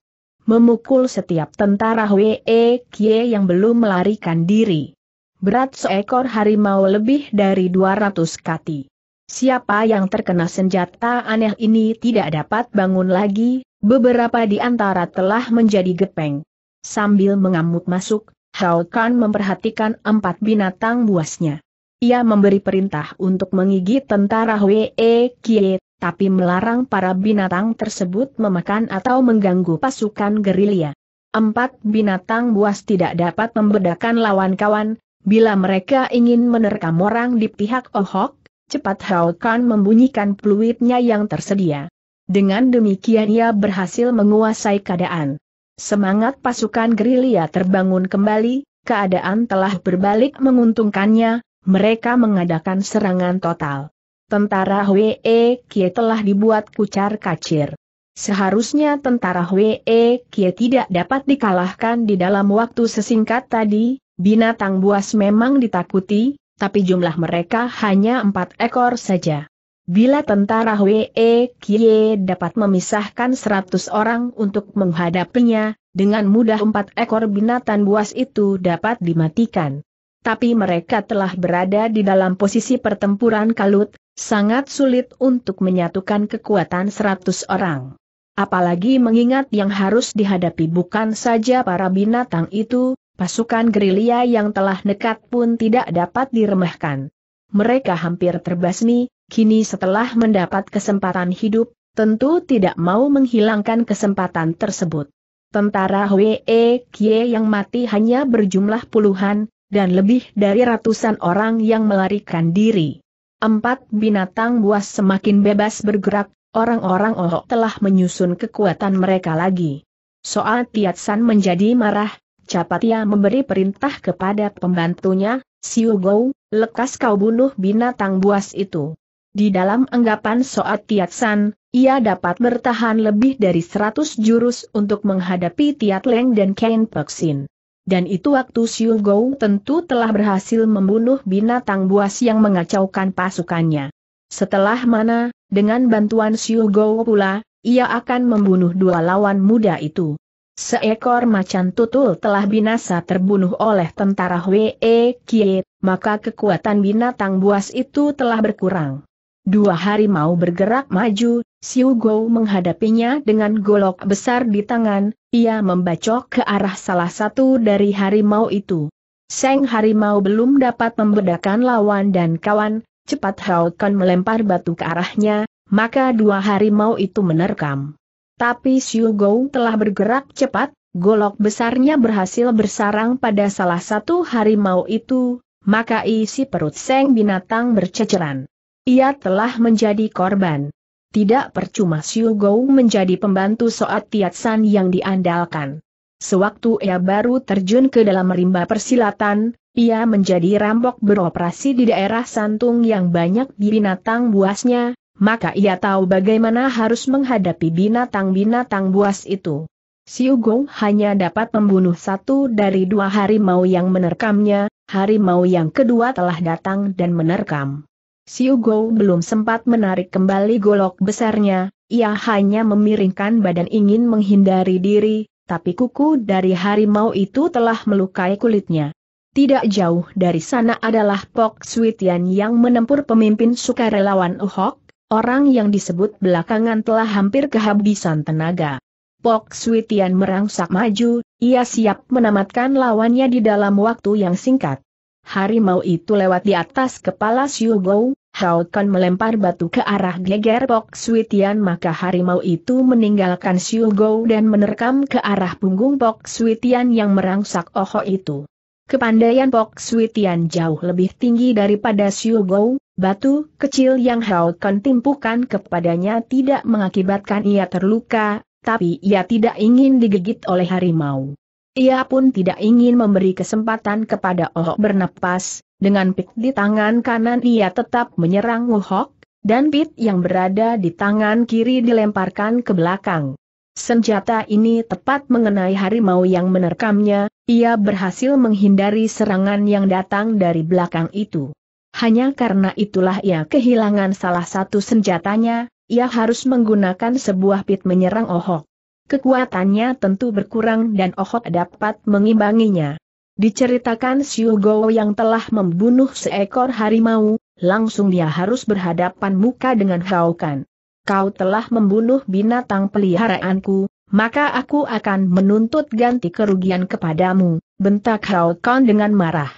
memukul setiap tentara Hwe Kie yang belum melarikan diri. Berat seekor harimau lebih dari 200 kati. Siapa yang terkena senjata aneh ini tidak dapat bangun lagi, beberapa di antara telah menjadi gepeng. Sambil mengamuk masuk, Hao Kan memperhatikan empat binatang buasnya. Ia memberi perintah untuk menggigit tentara Hwe Kie tapi melarang para binatang tersebut memakan atau mengganggu pasukan gerilya. Empat binatang buas tidak dapat membedakan lawan kawan, bila mereka ingin menerkam orang di pihak Ohok, cepat Haokan membunyikan peluitnya yang tersedia. Dengan demikian ia berhasil menguasai keadaan. Semangat pasukan gerilya terbangun kembali, keadaan telah berbalik menguntungkannya, mereka mengadakan serangan total. Tentara Hwee Kie telah dibuat kucar kacir. Seharusnya tentara Hwee Kie tidak dapat dikalahkan di dalam waktu sesingkat tadi, binatang buas memang ditakuti, tapi jumlah mereka hanya empat ekor saja. Bila tentara Hwee Kie dapat memisahkan seratus orang untuk menghadapinya, dengan mudah empat ekor binatang buas itu dapat dimatikan. Tapi mereka telah berada di dalam posisi pertempuran kalut, Sangat sulit untuk menyatukan kekuatan 100 orang. Apalagi mengingat yang harus dihadapi bukan saja para binatang itu, pasukan gerilya yang telah nekat pun tidak dapat diremehkan. Mereka hampir terbasmi, kini setelah mendapat kesempatan hidup, tentu tidak mau menghilangkan kesempatan tersebut. Tentara Hwee Kie yang mati hanya berjumlah puluhan, dan lebih dari ratusan orang yang melarikan diri. Empat binatang buas semakin bebas bergerak, orang-orang Ohok telah menyusun kekuatan mereka lagi. Soal San menjadi marah, Capatia memberi perintah kepada pembantunya, Siu Gou, lekas kau bunuh binatang buas itu. Di dalam anggapan Soal San, ia dapat bertahan lebih dari seratus jurus untuk menghadapi Tiat Leng dan Kain Peksin dan itu waktu Xiu Gong tentu telah berhasil membunuh binatang buas yang mengacaukan pasukannya. Setelah mana, dengan bantuan Xiu Gong pula, ia akan membunuh dua lawan muda itu. Seekor macan tutul telah binasa terbunuh oleh tentara Wei Kie, maka kekuatan binatang buas itu telah berkurang. Dua harimau bergerak maju, Siu Gou menghadapinya dengan golok besar di tangan, ia membacok ke arah salah satu dari harimau itu. Seng harimau belum dapat membedakan lawan dan kawan, cepat Hao Kan melempar batu ke arahnya, maka dua harimau itu menerkam. Tapi Siu Gou telah bergerak cepat, golok besarnya berhasil bersarang pada salah satu harimau itu, maka isi perut Seng binatang berceceran. Ia telah menjadi korban. Tidak percuma Xiu Gou menjadi pembantu Soat Tiat San yang diandalkan. Sewaktu ia baru terjun ke dalam rimba persilatan, ia menjadi rambok beroperasi di daerah Santung yang banyak binatang buasnya, maka ia tahu bagaimana harus menghadapi binatang-binatang buas itu. Siu Gong hanya dapat membunuh satu dari dua harimau yang menerkamnya, harimau yang kedua telah datang dan menerkam. Siu Go belum sempat menarik kembali golok besarnya, ia hanya memiringkan badan ingin menghindari diri, tapi kuku dari harimau itu telah melukai kulitnya. Tidak jauh dari sana adalah Pok Suitian yang menempur pemimpin sukarelawan Uhok, orang yang disebut belakangan telah hampir kehabisan tenaga. Pok Suitian merangsak maju, ia siap menamatkan lawannya di dalam waktu yang singkat harimau itu lewat di atas kepala Xiu Gou, Hao Kan melempar batu ke arah geger Pok Sui maka harimau itu meninggalkan Xiu Gou dan menerkam ke arah punggung Pok Sui yang merangsak oho itu. Kepandaian Pok Sui jauh lebih tinggi daripada Xiu Gou, batu kecil yang Hao Kan timpukan kepadanya tidak mengakibatkan ia terluka, tapi ia tidak ingin digigit oleh harimau. Ia pun tidak ingin memberi kesempatan kepada Ohok bernapas, dengan pik di tangan kanan ia tetap menyerang Ohok, dan pit yang berada di tangan kiri dilemparkan ke belakang. Senjata ini tepat mengenai harimau yang menerkamnya, ia berhasil menghindari serangan yang datang dari belakang itu. Hanya karena itulah ia kehilangan salah satu senjatanya, ia harus menggunakan sebuah pit menyerang Ohok. Oh kekuatannya tentu berkurang dan Ohok dapat mengimbanginya. Diceritakan Siu Go yang telah membunuh seekor harimau, langsung dia harus berhadapan muka dengan Haukan. Kau telah membunuh binatang peliharaanku, maka aku akan menuntut ganti kerugian kepadamu, bentak Haukan dengan marah.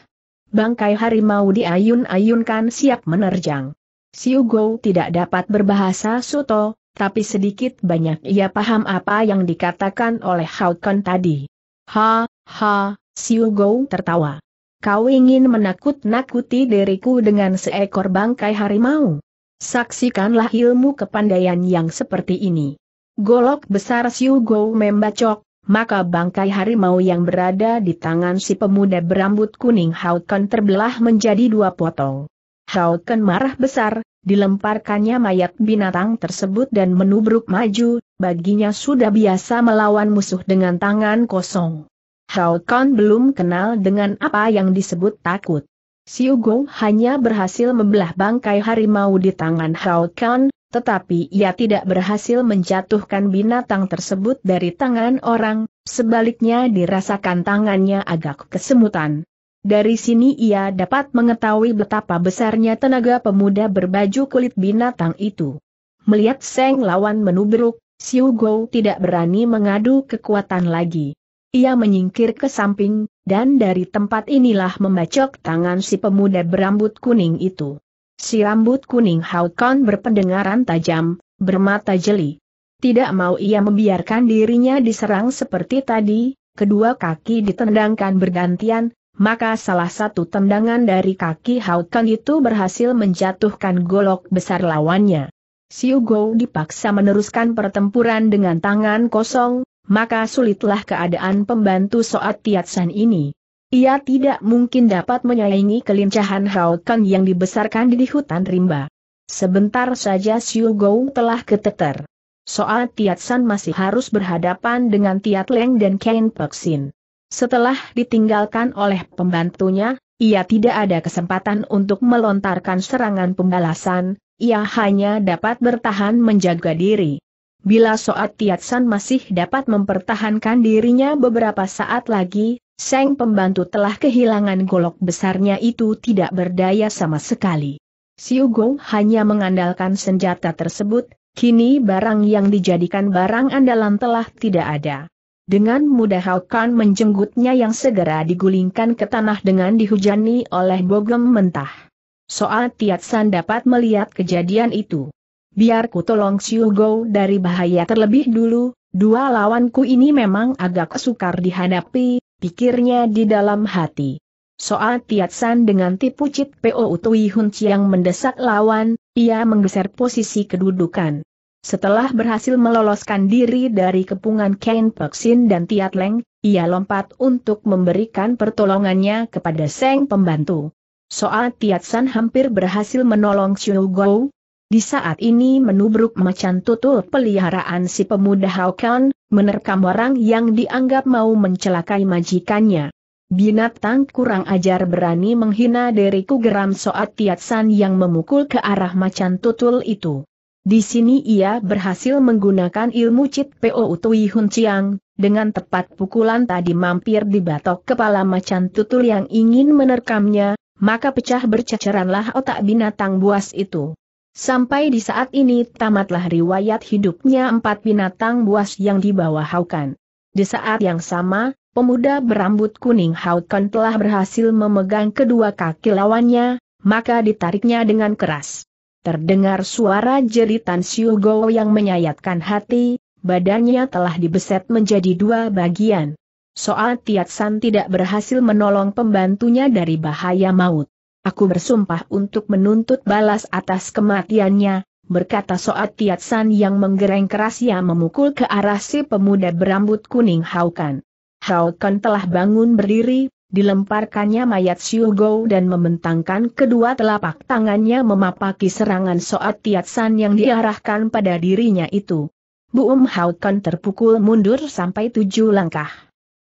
Bangkai harimau diayun-ayunkan siap menerjang. Siu Go tidak dapat berbahasa Soto, tapi sedikit banyak ia paham apa yang dikatakan oleh Haokan tadi. Ha, ha, Siu Gou tertawa. Kau ingin menakut-nakuti diriku dengan seekor bangkai harimau? Saksikanlah ilmu kepandaian yang seperti ini. Golok besar Siu Gou membacok, maka bangkai harimau yang berada di tangan si pemuda berambut kuning Haokan terbelah menjadi dua potong. Haokan marah besar, dilemparkannya mayat binatang tersebut dan menubruk maju, baginya sudah biasa melawan musuh dengan tangan kosong. Hao Kan belum kenal dengan apa yang disebut takut. Siu Gong hanya berhasil membelah bangkai harimau di tangan Hao Kan, tetapi ia tidak berhasil menjatuhkan binatang tersebut dari tangan orang, sebaliknya dirasakan tangannya agak kesemutan. Dari sini ia dapat mengetahui betapa besarnya tenaga pemuda berbaju kulit binatang itu. Melihat Seng lawan menubruk, Xiu Gou tidak berani mengadu kekuatan lagi. Ia menyingkir ke samping, dan dari tempat inilah membacok tangan si pemuda berambut kuning itu. Si rambut kuning Haukon berpendengaran tajam, bermata jeli. Tidak mau ia membiarkan dirinya diserang seperti tadi, kedua kaki ditendangkan bergantian, maka salah satu tendangan dari kaki Hao Kang itu berhasil menjatuhkan golok besar lawannya. Siu Go dipaksa meneruskan pertempuran dengan tangan kosong, maka sulitlah keadaan pembantu Soat Tiat San ini. Ia tidak mungkin dapat menyaingi kelincahan Hao Kang yang dibesarkan di hutan rimba. Sebentar saja Siu Go telah keteter. Soat Tiat San masih harus berhadapan dengan Tiat Leng dan Kain Peksin. Setelah ditinggalkan oleh pembantunya, ia tidak ada kesempatan untuk melontarkan serangan pembalasan, ia hanya dapat bertahan menjaga diri. Bila Soat Tiatsan masih dapat mempertahankan dirinya beberapa saat lagi, Seng pembantu telah kehilangan golok besarnya itu tidak berdaya sama sekali. Siu Gong hanya mengandalkan senjata tersebut, kini barang yang dijadikan barang andalan telah tidak ada. Dengan mudah Haukan menjenggutnya yang segera digulingkan ke tanah dengan dihujani oleh bogem mentah. Soal Tiat San dapat melihat kejadian itu. Biar ku tolong Siu Go dari bahaya terlebih dulu, dua lawanku ini memang agak sukar dihadapi, pikirnya di dalam hati. Soal Tiat San dengan tipu cit PO Utui Hun Chiang mendesak lawan, ia menggeser posisi kedudukan. Setelah berhasil meloloskan diri dari kepungan Ken Peksin dan Tiat Leng, ia lompat untuk memberikan pertolongannya kepada Seng pembantu. Soal Tiat San hampir berhasil menolong Xiu Gou. Di saat ini menubruk macan tutul peliharaan si pemuda Haukan, menerkam orang yang dianggap mau mencelakai majikannya. Binatang kurang ajar berani menghina diriku geram Soal Tiat San yang memukul ke arah macan tutul itu. Di sini ia berhasil menggunakan ilmu Cit Po Utui Hun Chiang, dengan tepat pukulan tadi mampir di batok kepala macan tutul yang ingin menerkamnya, maka pecah berceceranlah otak binatang buas itu. Sampai di saat ini tamatlah riwayat hidupnya empat binatang buas yang dibawa Haukan. Di saat yang sama, pemuda berambut kuning Haukan telah berhasil memegang kedua kaki lawannya, maka ditariknya dengan keras. Terdengar suara jeritan Siu Go yang menyayatkan hati, badannya telah dibeset menjadi dua bagian. Soal Tiat San tidak berhasil menolong pembantunya dari bahaya maut. Aku bersumpah untuk menuntut balas atas kematiannya, berkata Soat Tiat San yang menggereng keras ia memukul ke arah si pemuda berambut kuning Haukan. Haukan telah bangun berdiri, dilemparkannya mayat Gou dan membentangkan kedua telapak tangannya memapaki serangan Soat Tiat San yang diarahkan pada dirinya itu. Bu Buum Haukan terpukul mundur sampai tujuh langkah.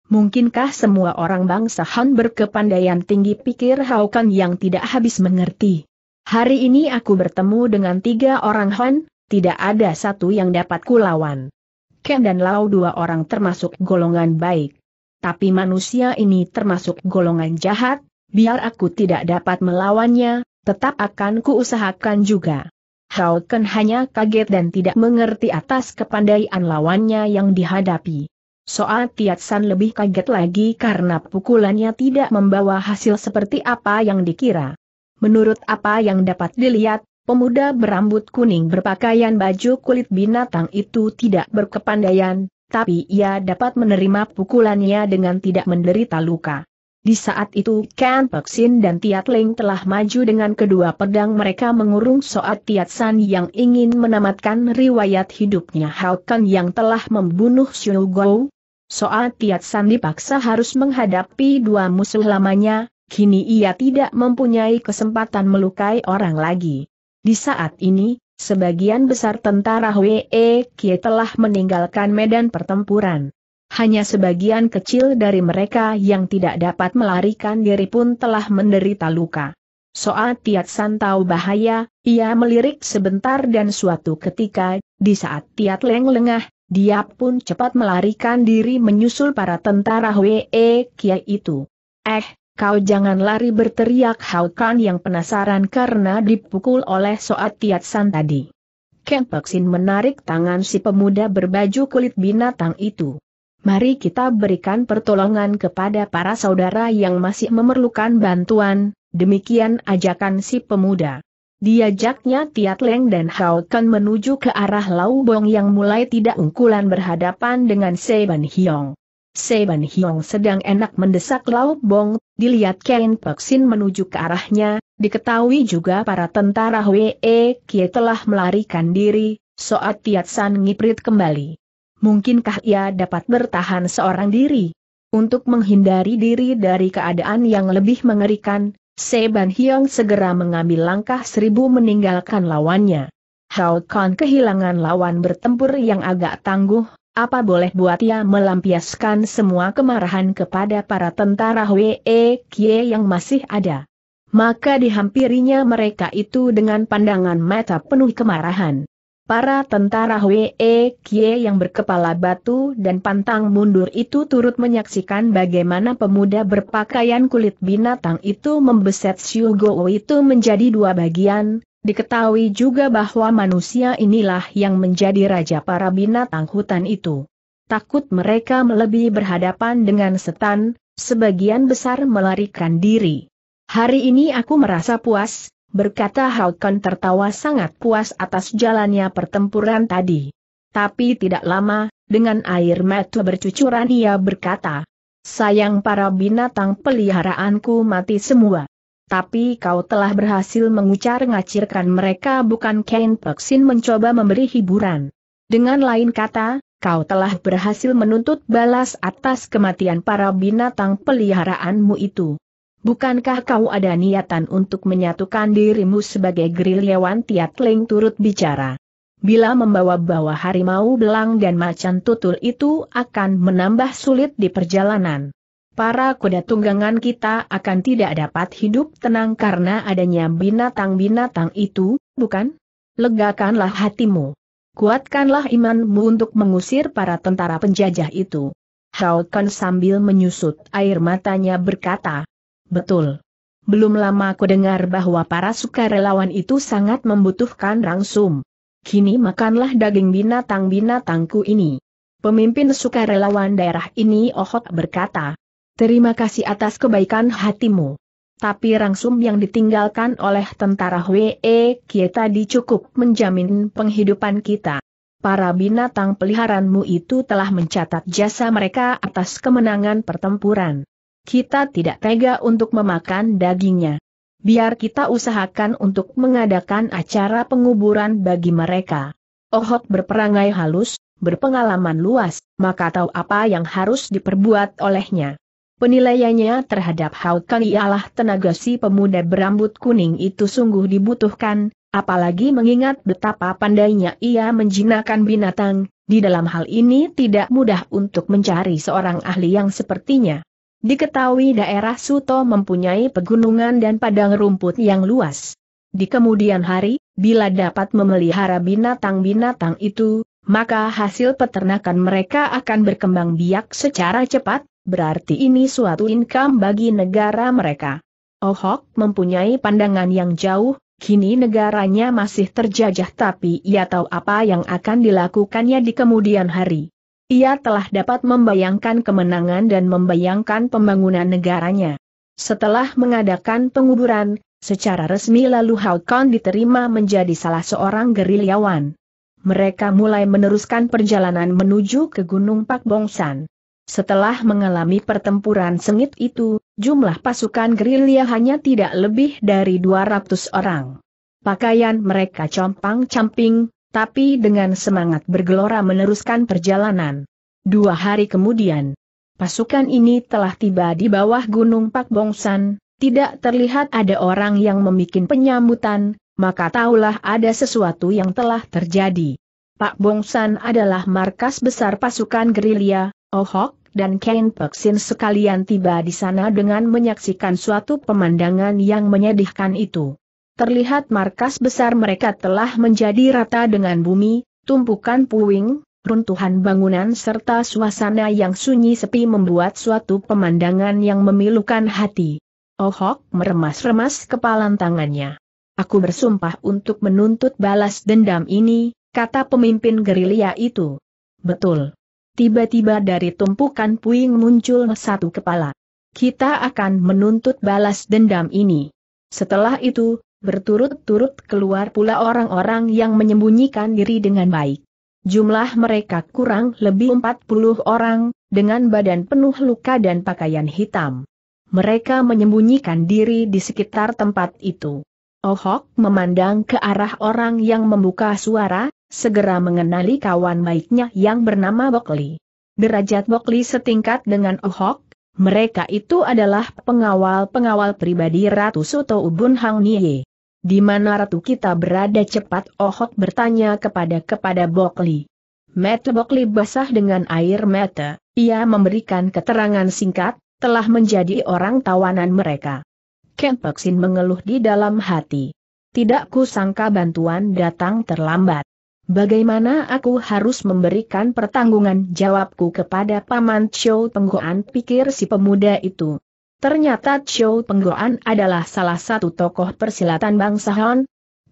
Mungkinkah semua orang bangsa Han berkepandaian tinggi pikir Haukan yang tidak habis mengerti. Hari ini aku bertemu dengan tiga orang Han, tidak ada satu yang dapat kulawan. Ken dan Lau dua orang termasuk golongan baik tapi manusia ini termasuk golongan jahat, biar aku tidak dapat melawannya, tetap akan kuusahakan juga. Hao hanya kaget dan tidak mengerti atas kepandaian lawannya yang dihadapi. Soal Tiat San lebih kaget lagi karena pukulannya tidak membawa hasil seperti apa yang dikira. Menurut apa yang dapat dilihat, pemuda berambut kuning berpakaian baju kulit binatang itu tidak berkepandaian, tapi ia dapat menerima pukulannya dengan tidak menderita luka. Di saat itu Ken Peksin dan Tiat Ling telah maju dengan kedua pedang mereka mengurung Soat Tiat San yang ingin menamatkan riwayat hidupnya Hao Kang yang telah membunuh Xiu Gou. Soal Tiat San dipaksa harus menghadapi dua musuh lamanya, kini ia tidak mempunyai kesempatan melukai orang lagi. Di saat ini, Sebagian besar tentara Wee Kie telah meninggalkan medan pertempuran. Hanya sebagian kecil dari mereka yang tidak dapat melarikan diri pun telah menderita luka. Soal Tiat San tahu bahaya, ia melirik sebentar dan suatu ketika, di saat Tiat Leng lengah, dia pun cepat melarikan diri menyusul para tentara Wee Kie itu. Eh, Kau jangan lari berteriak Hao Kan yang penasaran karena dipukul oleh Soat Tiat San tadi. Ken Peksin menarik tangan si pemuda berbaju kulit binatang itu. Mari kita berikan pertolongan kepada para saudara yang masih memerlukan bantuan, demikian ajakan si pemuda. Diajaknya Tiat Leng dan Hao Kan menuju ke arah Lau Bong yang mulai tidak ungkulan berhadapan dengan Seban Hiong. Seban Hiong sedang enak mendesak Lau Bong, dilihat Ken Peksin menuju ke arahnya, diketahui juga para tentara Wee Kie telah melarikan diri, Soat Tiat San ngiprit kembali. Mungkinkah ia dapat bertahan seorang diri? Untuk menghindari diri dari keadaan yang lebih mengerikan, Seban Hiong segera mengambil langkah seribu meninggalkan lawannya. Hao Kan kehilangan lawan bertempur yang agak tangguh, apa boleh buat ia melampiaskan semua kemarahan kepada para tentara Hwee Kie yang masih ada. Maka dihampirinya mereka itu dengan pandangan mata penuh kemarahan. Para tentara Hwee Kie yang berkepala batu dan pantang mundur itu turut menyaksikan bagaimana pemuda berpakaian kulit binatang itu membeset Siu Go itu menjadi dua bagian, Diketahui juga bahwa manusia inilah yang menjadi raja para binatang hutan itu. Takut mereka melebihi berhadapan dengan setan, sebagian besar melarikan diri. Hari ini aku merasa puas, berkata Haukon tertawa sangat puas atas jalannya pertempuran tadi. Tapi tidak lama, dengan air mata bercucuran ia berkata, Sayang para binatang peliharaanku mati semua tapi kau telah berhasil mengucar-ngacirkan mereka bukan Kain Peksin mencoba memberi hiburan. Dengan lain kata, kau telah berhasil menuntut balas atas kematian para binatang peliharaanmu itu. Bukankah kau ada niatan untuk menyatukan dirimu sebagai gerilyawan Tiatling turut bicara? Bila membawa-bawa harimau belang dan macan tutul itu akan menambah sulit di perjalanan para kuda tunggangan kita akan tidak dapat hidup tenang karena adanya binatang-binatang itu, bukan? Legakanlah hatimu. Kuatkanlah imanmu untuk mengusir para tentara penjajah itu. Hao Kan sambil menyusut air matanya berkata, Betul. Belum lama aku dengar bahwa para sukarelawan itu sangat membutuhkan rangsum. Kini makanlah daging binatang-binatangku ini. Pemimpin sukarelawan daerah ini Ohot berkata, Terima kasih atas kebaikan hatimu. Tapi rangsum yang ditinggalkan oleh tentara Hwee Kie tadi cukup menjamin penghidupan kita. Para binatang peliharaanmu itu telah mencatat jasa mereka atas kemenangan pertempuran. Kita tidak tega untuk memakan dagingnya. Biar kita usahakan untuk mengadakan acara penguburan bagi mereka. Ohok berperangai halus, berpengalaman luas, maka tahu apa yang harus diperbuat olehnya. Penilaiannya terhadap Kang ialah tenaga si pemuda berambut kuning itu sungguh dibutuhkan, apalagi mengingat betapa pandainya ia menjinakkan binatang, di dalam hal ini tidak mudah untuk mencari seorang ahli yang sepertinya. Diketahui daerah Suto mempunyai pegunungan dan padang rumput yang luas. Di kemudian hari, bila dapat memelihara binatang-binatang itu, maka hasil peternakan mereka akan berkembang biak secara cepat, Berarti ini suatu income bagi negara mereka. Ohok oh mempunyai pandangan yang jauh, kini negaranya masih terjajah tapi ia tahu apa yang akan dilakukannya di kemudian hari. Ia telah dapat membayangkan kemenangan dan membayangkan pembangunan negaranya. Setelah mengadakan penguburan, secara resmi lalu Haukon diterima menjadi salah seorang gerilyawan mereka mulai meneruskan perjalanan menuju ke Gunung Pak Bongsan. Setelah mengalami pertempuran sengit itu, jumlah pasukan gerilya hanya tidak lebih dari 200 orang. Pakaian mereka compang-camping, tapi dengan semangat bergelora meneruskan perjalanan. Dua hari kemudian, pasukan ini telah tiba di bawah Gunung Pak Bongsan, tidak terlihat ada orang yang membuat penyambutan, maka taulah ada sesuatu yang telah terjadi. Pak Bongsan adalah markas besar pasukan gerilya, Oh Hok dan Kane Peksin sekalian tiba di sana dengan menyaksikan suatu pemandangan yang menyedihkan itu. Terlihat markas besar mereka telah menjadi rata dengan bumi, tumpukan puing, runtuhan bangunan serta suasana yang sunyi sepi membuat suatu pemandangan yang memilukan hati. Ohok oh meremas-remas kepalan tangannya. Aku bersumpah untuk menuntut balas dendam ini, kata pemimpin gerilya itu. Betul. Tiba-tiba dari tumpukan puing muncul satu kepala. Kita akan menuntut balas dendam ini. Setelah itu, berturut-turut keluar pula orang-orang yang menyembunyikan diri dengan baik. Jumlah mereka kurang lebih 40 orang, dengan badan penuh luka dan pakaian hitam. Mereka menyembunyikan diri di sekitar tempat itu. Ohok oh memandang ke arah orang yang membuka suara, segera mengenali kawan baiknya yang bernama Bokli. Derajat Bokli setingkat dengan Ohok, mereka itu adalah pengawal-pengawal pribadi Ratu Soto Ubun Hang Nye. Di mana Ratu kita berada cepat Ohok bertanya kepada kepada Bokli. Mata Bokli basah dengan air mata, ia memberikan keterangan singkat, telah menjadi orang tawanan mereka. Kempeksin mengeluh di dalam hati. Tidak kusangka bantuan datang terlambat. Bagaimana aku harus memberikan pertanggungan jawabku kepada Paman Chow Penggoan pikir si pemuda itu. Ternyata Chow Penggoan adalah salah satu tokoh persilatan bangsa Han.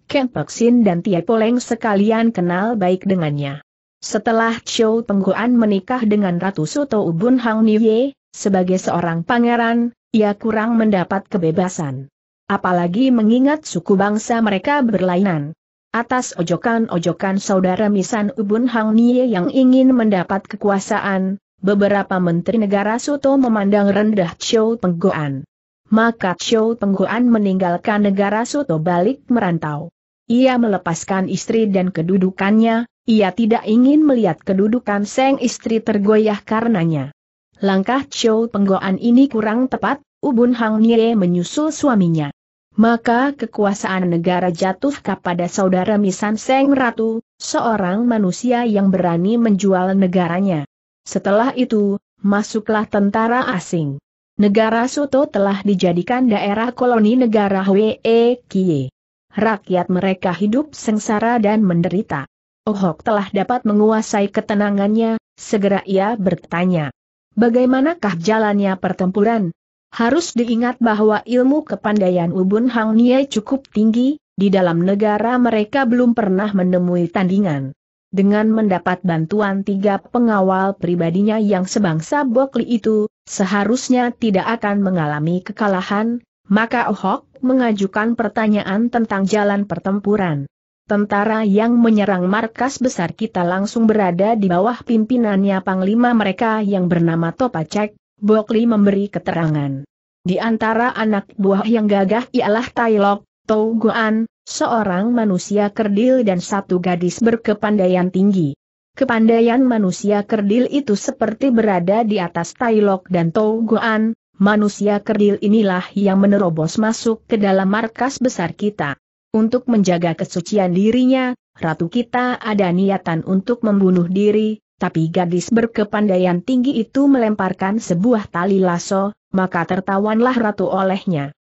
Ken Peksin dan Tia Poleng sekalian kenal baik dengannya. Setelah Chow Penggoan menikah dengan Ratu Suto Ubun Hang Niye, sebagai seorang pangeran, ia kurang mendapat kebebasan. Apalagi mengingat suku bangsa mereka berlainan atas ojokan-ojokan saudara Misan Ubun Hang Nie yang ingin mendapat kekuasaan, beberapa menteri negara Soto memandang rendah Chow Penggoan. Maka Chow Penggoan meninggalkan negara Soto balik merantau. Ia melepaskan istri dan kedudukannya, ia tidak ingin melihat kedudukan seng istri tergoyah karenanya. Langkah Chow Penggoan ini kurang tepat, Ubun Hang Nie menyusul suaminya maka kekuasaan negara jatuh kepada saudara Misan Seng Ratu, seorang manusia yang berani menjual negaranya. Setelah itu, masuklah tentara asing. Negara Soto telah dijadikan daerah koloni negara Hwee Kie. Rakyat mereka hidup sengsara dan menderita. Ohok oh telah dapat menguasai ketenangannya, segera ia bertanya. Bagaimanakah jalannya pertempuran? Harus diingat bahwa ilmu kepandaian Ubun Hang Nie cukup tinggi, di dalam negara mereka belum pernah menemui tandingan. Dengan mendapat bantuan tiga pengawal pribadinya yang sebangsa Bokli itu, seharusnya tidak akan mengalami kekalahan, maka Ohok mengajukan pertanyaan tentang jalan pertempuran. Tentara yang menyerang markas besar kita langsung berada di bawah pimpinannya Panglima mereka yang bernama Topacek, Bokli memberi keterangan. Di antara anak buah yang gagah ialah Tailok, Tau Guan, seorang manusia kerdil dan satu gadis berkepandaian tinggi. Kepandaian manusia kerdil itu seperti berada di atas Tailok dan Tau Guan, manusia kerdil inilah yang menerobos masuk ke dalam markas besar kita. Untuk menjaga kesucian dirinya, Ratu kita ada niatan untuk membunuh diri, tapi gadis berkepandaian tinggi itu melemparkan sebuah tali lasso, maka tertawanlah ratu olehnya.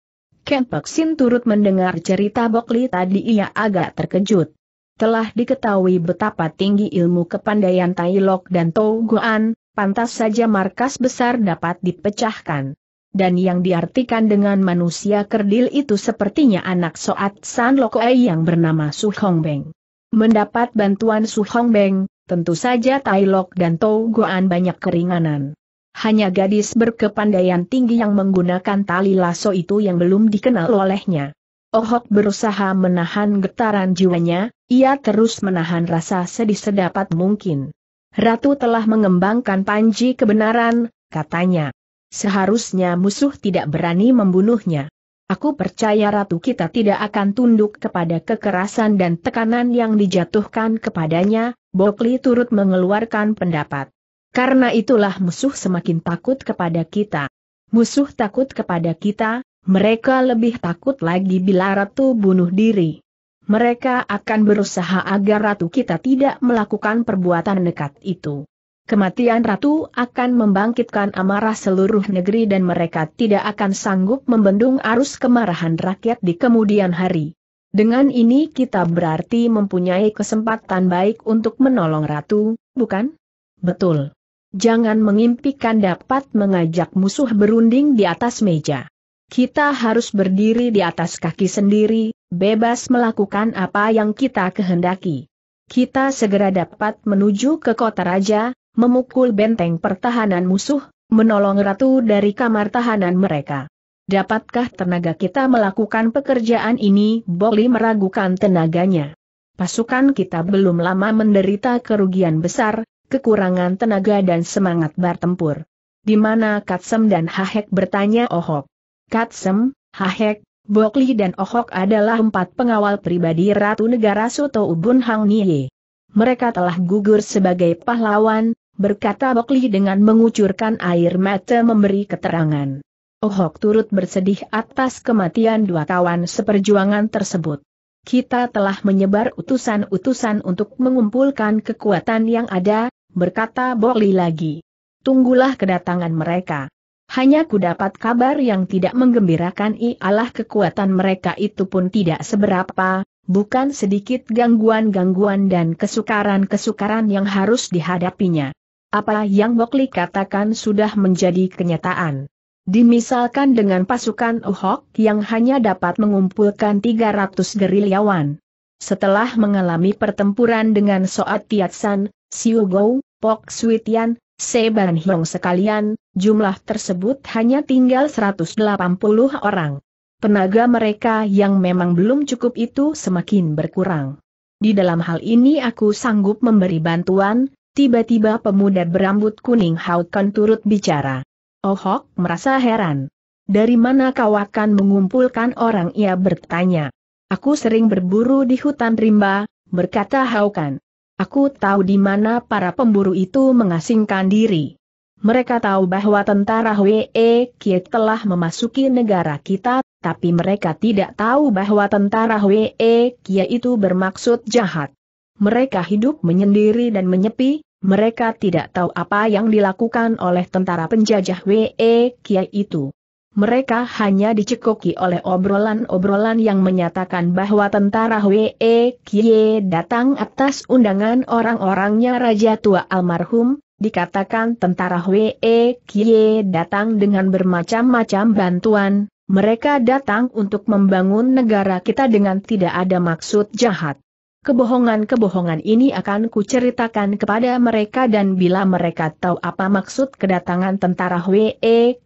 Sin turut mendengar cerita Bokli tadi ia agak terkejut. Telah diketahui betapa tinggi ilmu kepandaian Lok dan Tou Guan, pantas saja markas besar dapat dipecahkan. Dan yang diartikan dengan manusia kerdil itu sepertinya anak Soat San Lokoe yang bernama Su Hong Beng. Mendapat bantuan Su Hong Beng, tentu saja Tai Lok dan Tou Goan banyak keringanan. Hanya gadis berkepandaian tinggi yang menggunakan tali lasso itu yang belum dikenal olehnya. Ohok oh berusaha menahan getaran jiwanya, ia terus menahan rasa sedih sedapat mungkin. Ratu telah mengembangkan panji kebenaran, katanya. Seharusnya musuh tidak berani membunuhnya. Aku percaya Ratu kita tidak akan tunduk kepada kekerasan dan tekanan yang dijatuhkan kepadanya, Bokli turut mengeluarkan pendapat. Karena itulah musuh semakin takut kepada kita. Musuh takut kepada kita, mereka lebih takut lagi bila Ratu bunuh diri. Mereka akan berusaha agar Ratu kita tidak melakukan perbuatan nekat itu. Kematian Ratu akan membangkitkan amarah seluruh negeri dan mereka tidak akan sanggup membendung arus kemarahan rakyat di kemudian hari. Dengan ini kita berarti mempunyai kesempatan baik untuk menolong Ratu, bukan? Betul. Jangan mengimpikan dapat mengajak musuh berunding di atas meja. Kita harus berdiri di atas kaki sendiri, bebas melakukan apa yang kita kehendaki. Kita segera dapat menuju ke kota raja, memukul benteng pertahanan musuh, menolong ratu dari kamar tahanan mereka. Dapatkah tenaga kita melakukan pekerjaan ini? Boli meragukan tenaganya. Pasukan kita belum lama menderita kerugian besar, kekurangan tenaga dan semangat bertempur. Di mana Katsem dan Hahek bertanya Ohok. Katsem, Hahek, Bokli dan Ohok adalah empat pengawal pribadi Ratu Negara Soto Ubun Hang Nye. Mereka telah gugur sebagai pahlawan, berkata Bokli dengan mengucurkan air mata memberi keterangan. Ohok oh turut bersedih atas kematian dua kawan seperjuangan tersebut. Kita telah menyebar utusan-utusan untuk mengumpulkan kekuatan yang ada, berkata Bokli lagi. Tunggulah kedatangan mereka. Hanya ku dapat kabar yang tidak menggembirakan ialah kekuatan mereka itu pun tidak seberapa, bukan sedikit gangguan-gangguan dan kesukaran-kesukaran yang harus dihadapinya. Apa yang Mokli katakan sudah menjadi kenyataan. Dimisalkan dengan pasukan Uhok yang hanya dapat mengumpulkan 300 gerilyawan. Setelah mengalami pertempuran dengan Soat Tiatsan, Siu Gou, Pok Suitian, Seban Hiong sekalian, jumlah tersebut hanya tinggal 180 orang. Tenaga mereka yang memang belum cukup itu semakin berkurang. Di dalam hal ini aku sanggup memberi bantuan, Tiba-tiba pemuda berambut kuning Haukan turut bicara. Ohok oh merasa heran. Dari mana kau akan mengumpulkan orang ia bertanya. Aku sering berburu di hutan rimba, berkata Haukan. Aku tahu di mana para pemburu itu mengasingkan diri. Mereka tahu bahwa tentara Hwee Kiet telah memasuki negara kita, tapi mereka tidak tahu bahwa tentara Hwee Kia itu bermaksud jahat. Mereka hidup menyendiri dan menyepi, mereka tidak tahu apa yang dilakukan oleh tentara penjajah W.E. Kiai itu. Mereka hanya dicekoki oleh obrolan-obrolan yang menyatakan bahwa tentara W.E. Kie datang atas undangan orang-orangnya Raja Tua Almarhum, dikatakan tentara W.E. Kie datang dengan bermacam-macam bantuan, mereka datang untuk membangun negara kita dengan tidak ada maksud jahat. Kebohongan-kebohongan ini akan kuceritakan kepada mereka dan bila mereka tahu apa maksud kedatangan tentara Hwe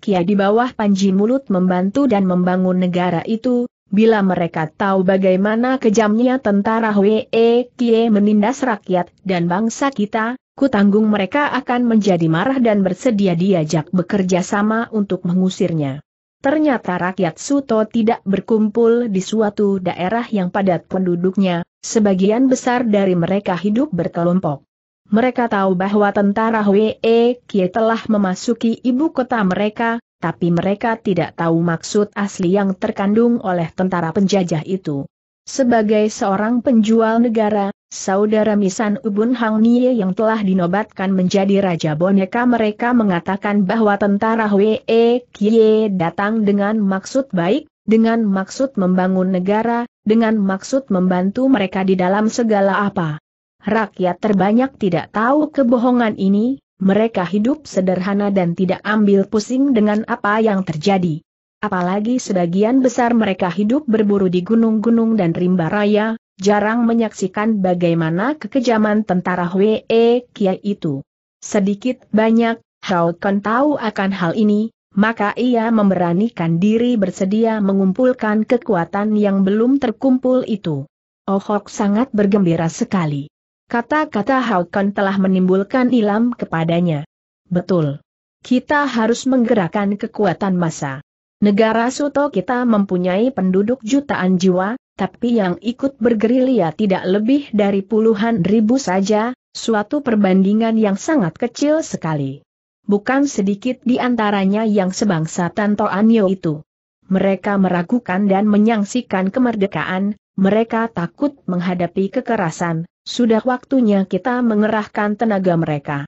Kia di bawah Panji Mulut membantu dan membangun negara itu, bila mereka tahu bagaimana kejamnya tentara Hwe Kia menindas rakyat dan bangsa kita, kutanggung mereka akan menjadi marah dan bersedia diajak bekerja sama untuk mengusirnya. Ternyata rakyat Suto tidak berkumpul di suatu daerah yang padat penduduknya, Sebagian besar dari mereka hidup berkelompok. Mereka tahu bahwa tentara Hwee Kie telah memasuki ibu kota mereka, tapi mereka tidak tahu maksud asli yang terkandung oleh tentara penjajah itu. Sebagai seorang penjual negara, saudara Misan Ubun Hang Nie yang telah dinobatkan menjadi Raja Boneka mereka mengatakan bahwa tentara Hwee Kie datang dengan maksud baik, dengan maksud membangun negara, dengan maksud membantu mereka di dalam segala apa. Rakyat terbanyak tidak tahu kebohongan ini, mereka hidup sederhana dan tidak ambil pusing dengan apa yang terjadi. Apalagi sebagian besar mereka hidup berburu di gunung-gunung dan rimba raya, jarang menyaksikan bagaimana kekejaman tentara Hwee Kia itu. Sedikit banyak, Hao Kon tahu akan hal ini, maka ia memberanikan diri bersedia mengumpulkan kekuatan yang belum terkumpul itu. Ohok oh sangat bergembira sekali. Kata-kata Haukan telah menimbulkan ilam kepadanya. Betul. Kita harus menggerakkan kekuatan massa. Negara Soto kita mempunyai penduduk jutaan jiwa, tapi yang ikut bergerilya tidak lebih dari puluhan ribu saja, suatu perbandingan yang sangat kecil sekali bukan sedikit di antaranya yang sebangsa Tanto Anyo itu. Mereka meragukan dan menyangsikan kemerdekaan, mereka takut menghadapi kekerasan, sudah waktunya kita mengerahkan tenaga mereka.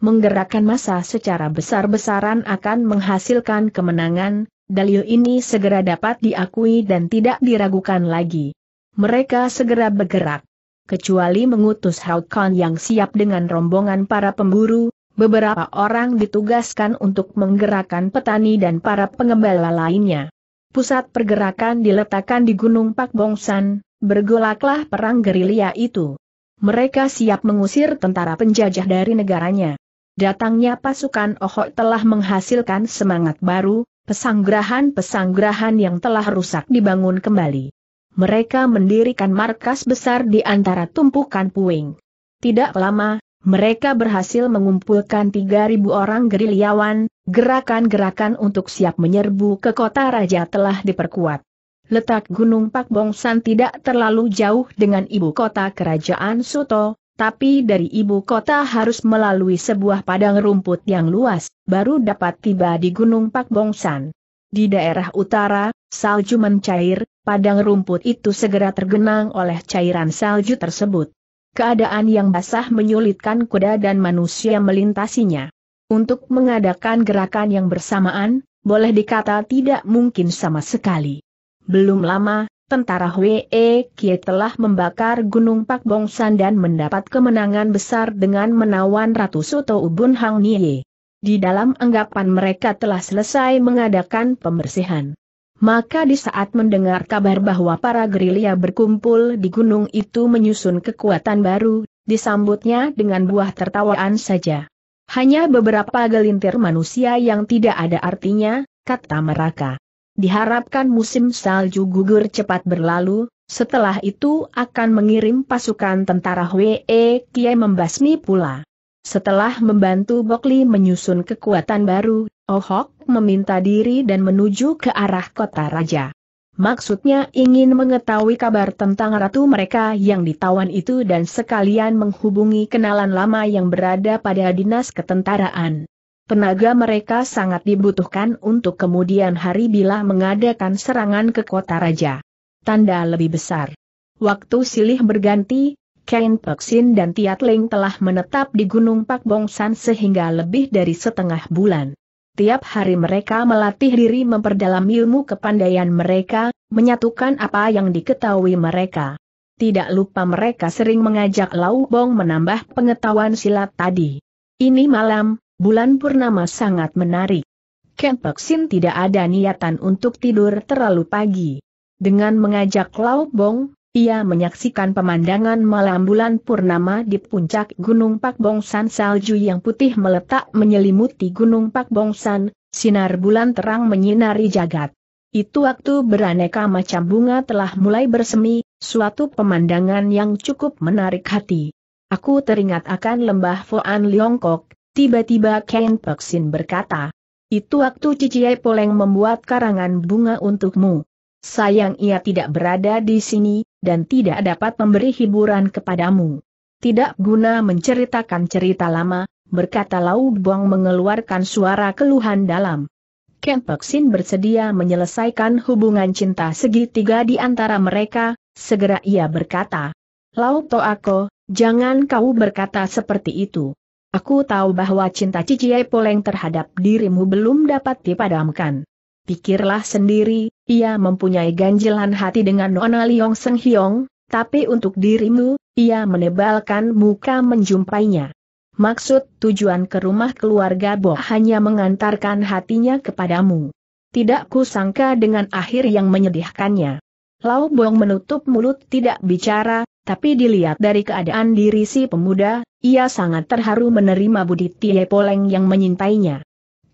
Menggerakkan massa secara besar-besaran akan menghasilkan kemenangan, dalil ini segera dapat diakui dan tidak diragukan lagi. Mereka segera bergerak. Kecuali mengutus Hao yang siap dengan rombongan para pemburu, Beberapa orang ditugaskan untuk menggerakkan petani dan para pengembala lainnya. Pusat pergerakan diletakkan di Gunung Pak Bongsan, bergolaklah perang gerilya itu. Mereka siap mengusir tentara penjajah dari negaranya. Datangnya pasukan Ohok telah menghasilkan semangat baru, pesanggrahan-pesanggrahan yang telah rusak dibangun kembali. Mereka mendirikan markas besar di antara tumpukan puing. Tidak lama, mereka berhasil mengumpulkan 3.000 orang gerilyawan, gerakan-gerakan untuk siap menyerbu ke kota raja telah diperkuat. Letak Gunung Pak Bongsan tidak terlalu jauh dengan ibu kota kerajaan Soto, tapi dari ibu kota harus melalui sebuah padang rumput yang luas, baru dapat tiba di Gunung Pak Bongsan. Di daerah utara, salju mencair, padang rumput itu segera tergenang oleh cairan salju tersebut. Keadaan yang basah menyulitkan kuda dan manusia melintasinya. Untuk mengadakan gerakan yang bersamaan, boleh dikata tidak mungkin sama sekali. Belum lama, tentara Hwee Kie telah membakar Gunung Pak Bongsan dan mendapat kemenangan besar dengan menawan Ratu Soto Ubun Hang Niye. Di dalam anggapan mereka telah selesai mengadakan pembersihan. Maka di saat mendengar kabar bahwa para gerilya berkumpul di gunung itu menyusun kekuatan baru, disambutnya dengan buah tertawaan saja. Hanya beberapa gelintir manusia yang tidak ada artinya, kata mereka. Diharapkan musim salju gugur cepat berlalu, setelah itu akan mengirim pasukan tentara Hwee Kie membasmi pula. Setelah membantu Bokli menyusun kekuatan baru, Ohok, oh meminta diri dan menuju ke arah kota raja. Maksudnya ingin mengetahui kabar tentang ratu mereka yang ditawan itu dan sekalian menghubungi kenalan lama yang berada pada dinas ketentaraan. Tenaga mereka sangat dibutuhkan untuk kemudian hari bila mengadakan serangan ke kota raja. Tanda lebih besar. Waktu silih berganti, Kain Peksin dan Tiatling telah menetap di Gunung Pakbongsan sehingga lebih dari setengah bulan. Tiap hari mereka melatih diri memperdalam ilmu kepandaian mereka, menyatukan apa yang diketahui mereka. Tidak lupa mereka sering mengajak Lau Bong menambah pengetahuan silat tadi. Ini malam, bulan purnama sangat menarik. Pek Sin tidak ada niatan untuk tidur terlalu pagi. Dengan mengajak Lau Bong, ia menyaksikan pemandangan malam bulan purnama di puncak Gunung Pakbongsan salju yang putih meletak menyelimuti Gunung Pakbongsan, sinar bulan terang menyinari jagat. Itu waktu beraneka macam bunga telah mulai bersemi, suatu pemandangan yang cukup menarik hati. Aku teringat akan lembah Foan Liongkok, tiba-tiba Ken Peksin berkata. Itu waktu Cicie Poleng membuat karangan bunga untukmu. Sayang ia tidak berada di sini, dan tidak dapat memberi hiburan kepadamu. Tidak guna menceritakan cerita lama, berkata Lau Buang mengeluarkan suara keluhan dalam. Ken Peksin bersedia menyelesaikan hubungan cinta segitiga di antara mereka, segera ia berkata. Lau Toako, jangan kau berkata seperti itu. Aku tahu bahwa cinta Cici Poleng terhadap dirimu belum dapat dipadamkan. Pikirlah sendiri, ia mempunyai ganjilan hati dengan Nona Liong Seng Hiong, tapi untuk dirimu, ia menebalkan muka menjumpainya. Maksud tujuan ke rumah keluarga Bo hanya mengantarkan hatinya kepadamu. Tidak kusangka dengan akhir yang menyedihkannya. Lau Bong menutup mulut tidak bicara, tapi dilihat dari keadaan diri si pemuda, ia sangat terharu menerima budi Tie Poleng yang menyintainya.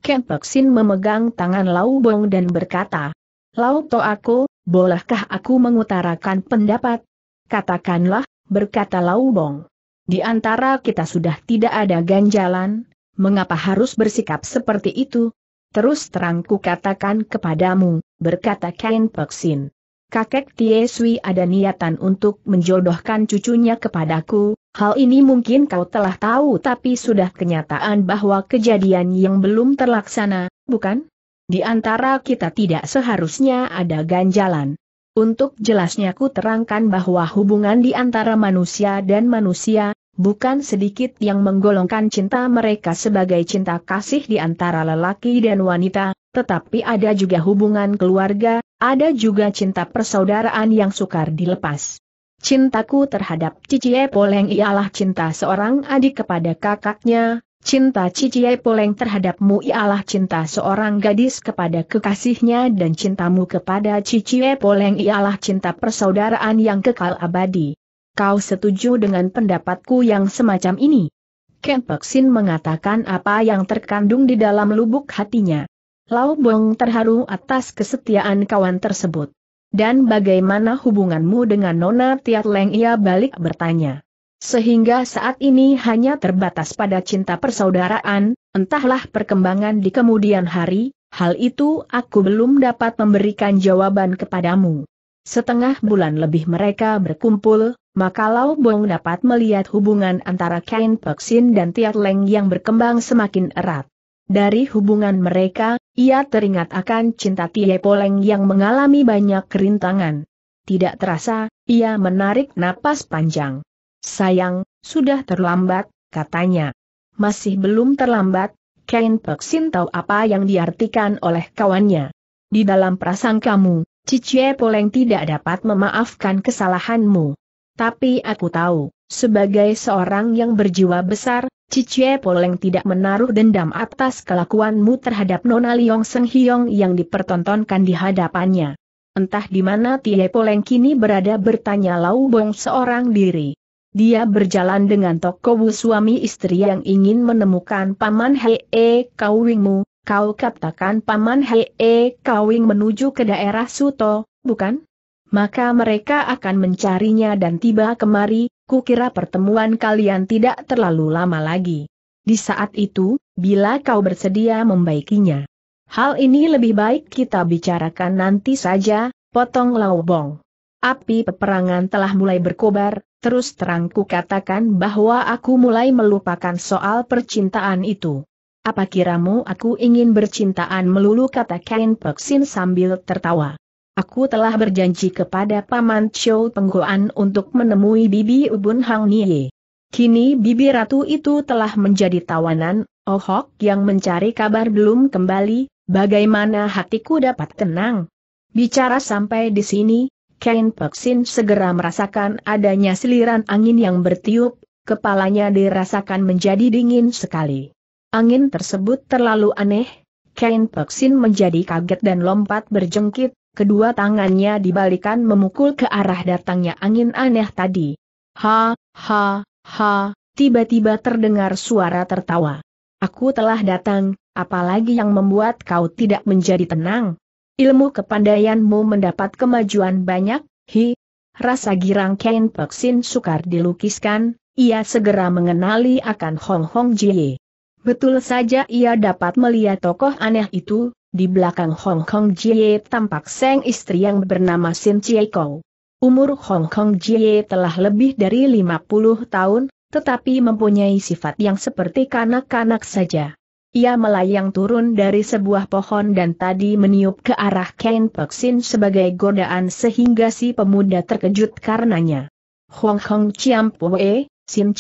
Ken Kempeksin memegang tangan Lau Bong dan berkata, Lau to aku, bolehkah aku mengutarakan pendapat? Katakanlah, berkata Lau Bong. Di antara kita sudah tidak ada ganjalan, mengapa harus bersikap seperti itu? Terus terangku katakan kepadamu, berkata Ken Peksin. Kakek Tie Sui ada niatan untuk menjodohkan cucunya kepadaku, Hal ini mungkin kau telah tahu tapi sudah kenyataan bahwa kejadian yang belum terlaksana, bukan? Di antara kita tidak seharusnya ada ganjalan. Untuk jelasnya ku terangkan bahwa hubungan di antara manusia dan manusia, bukan sedikit yang menggolongkan cinta mereka sebagai cinta kasih di antara lelaki dan wanita, tetapi ada juga hubungan keluarga, ada juga cinta persaudaraan yang sukar dilepas. Cintaku terhadap Cicie Poleng ialah cinta seorang adik kepada kakaknya, cinta Cicie Poleng terhadapmu ialah cinta seorang gadis kepada kekasihnya dan cintamu kepada Cicie Poleng ialah cinta persaudaraan yang kekal abadi. Kau setuju dengan pendapatku yang semacam ini? Ken Peksin mengatakan apa yang terkandung di dalam lubuk hatinya. Lau Bong terharu atas kesetiaan kawan tersebut. Dan bagaimana hubunganmu dengan Nona Tiat Leng ia balik bertanya. Sehingga saat ini hanya terbatas pada cinta persaudaraan, entahlah perkembangan di kemudian hari, hal itu aku belum dapat memberikan jawaban kepadamu. Setengah bulan lebih mereka berkumpul, maka Lau Bong dapat melihat hubungan antara Kain Peksin dan Tiat Leng yang berkembang semakin erat. Dari hubungan mereka, ia teringat akan cinta Tie Poleng yang mengalami banyak kerintangan. Tidak terasa, ia menarik napas panjang. Sayang, sudah terlambat, katanya. Masih belum terlambat, Kain Peksin tahu apa yang diartikan oleh kawannya. Di dalam prasangkamu, Cicie Poleng tidak dapat memaafkan kesalahanmu. Tapi aku tahu, sebagai seorang yang berjiwa besar, Cicie Poleng tidak menaruh dendam atas kelakuanmu terhadap Nona Liong Seng Hiong yang dipertontonkan di hadapannya. Entah di mana Tie Poleng kini berada bertanya Lau Bong seorang diri. Dia berjalan dengan Tokowu suami istri yang ingin menemukan Paman Hee kauwingmu. kau katakan Paman Hee kauwing menuju ke daerah Suto, bukan? maka mereka akan mencarinya dan tiba kemari, kukira pertemuan kalian tidak terlalu lama lagi. Di saat itu, bila kau bersedia membaikinya. Hal ini lebih baik kita bicarakan nanti saja, potong laubong. Api peperangan telah mulai berkobar, terus terang ku katakan bahwa aku mulai melupakan soal percintaan itu. Apa kiramu aku ingin bercintaan melulu kata Kain Peksin sambil tertawa. Aku telah berjanji kepada Paman Chow Penggoan untuk menemui Bibi Ubun Hang Nie. Kini Bibi Ratu itu telah menjadi tawanan, Oh yang mencari kabar belum kembali, bagaimana hatiku dapat tenang? Bicara sampai di sini, Kain Peksin segera merasakan adanya seliran angin yang bertiup, kepalanya dirasakan menjadi dingin sekali. Angin tersebut terlalu aneh, Kain Peksin menjadi kaget dan lompat berjengkit, kedua tangannya dibalikan memukul ke arah datangnya angin aneh tadi. Ha, ha, ha, tiba-tiba terdengar suara tertawa. Aku telah datang, apalagi yang membuat kau tidak menjadi tenang. Ilmu kepandaianmu mendapat kemajuan banyak, hi. Rasa girang Ken Peksin sukar dilukiskan, ia segera mengenali akan Hong Hong Jie. Betul saja ia dapat melihat tokoh aneh itu, di belakang Hong Kong Jie tampak seng istri yang bernama Sin Chie Kou. Umur Hong Kong Jie telah lebih dari 50 tahun, tetapi mempunyai sifat yang seperti kanak-kanak saja. Ia melayang turun dari sebuah pohon dan tadi meniup ke arah Ken Sin sebagai godaan sehingga si pemuda terkejut karenanya. Hong Kong Chiampue, Sin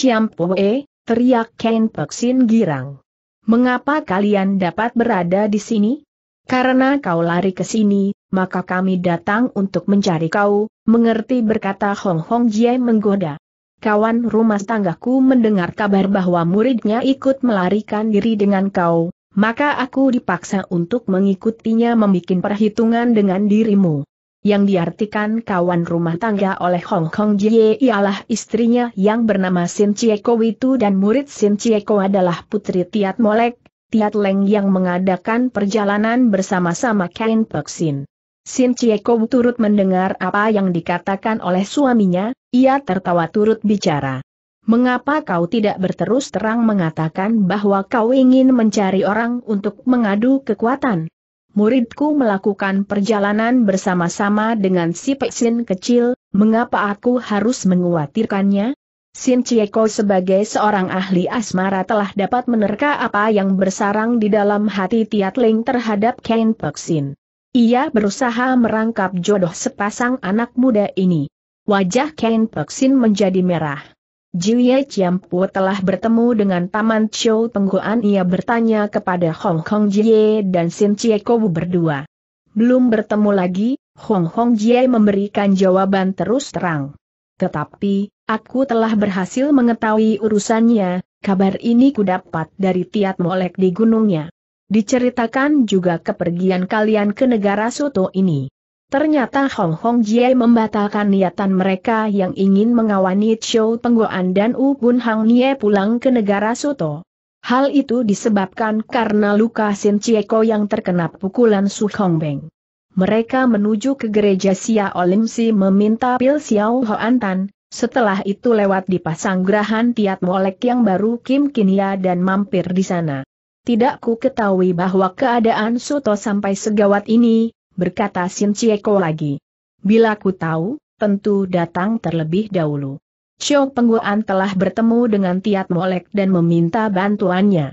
E, teriak Ken Sin girang. Mengapa kalian dapat berada di sini? Karena kau lari ke sini, maka kami datang untuk mencari kau, mengerti berkata Hong Hong Jie menggoda. Kawan rumah tanggaku mendengar kabar bahwa muridnya ikut melarikan diri dengan kau, maka aku dipaksa untuk mengikutinya membuat perhitungan dengan dirimu. Yang diartikan kawan rumah tangga oleh Hong Kong Jie ialah istrinya yang bernama Sin Chieko itu dan murid Sin Chieko adalah putri Tiat Molek, Tiat Leng yang mengadakan perjalanan bersama-sama Kain Peksin. Sin Chieko turut mendengar apa yang dikatakan oleh suaminya, ia tertawa turut bicara. Mengapa kau tidak berterus terang mengatakan bahwa kau ingin mencari orang untuk mengadu kekuatan? Muridku melakukan perjalanan bersama-sama dengan si Peksin kecil, mengapa aku harus menguatirkannya? Sin Chieko sebagai seorang ahli asmara telah dapat menerka apa yang bersarang di dalam hati Tiat Ling terhadap Ken Sin. Ia berusaha merangkap jodoh sepasang anak muda ini. Wajah Ken Sin menjadi merah. Jiuye Chiampu telah bertemu dengan Taman Chou Penggoan ia bertanya kepada Hong Kong Jie dan Sin Chieko berdua. Belum bertemu lagi, Hong Hong Jie memberikan jawaban terus terang. Tetapi, aku telah berhasil mengetahui urusannya, kabar ini kudapat dari Tiat Molek di gunungnya. Diceritakan juga kepergian kalian ke negara Soto ini. Ternyata Hong Hong Jie membatalkan niatan mereka yang ingin mengawani show Penggoan dan U Bun Hang Nie pulang ke negara Soto. Hal itu disebabkan karena luka Sin Chieko yang terkena pukulan Su Hong Beng. Mereka menuju ke gereja Sia Olimsi meminta Pil Xiao Ho Antan. setelah itu lewat di pasanggrahan Tiat Molek yang baru Kim Kinia dan mampir di sana. Tidak ku ketahui bahwa keadaan Suto sampai segawat ini, berkata Sin Chieko lagi. Bila ku tahu, tentu datang terlebih dahulu. Xiao Pengguan telah bertemu dengan Tiat Molek dan meminta bantuannya.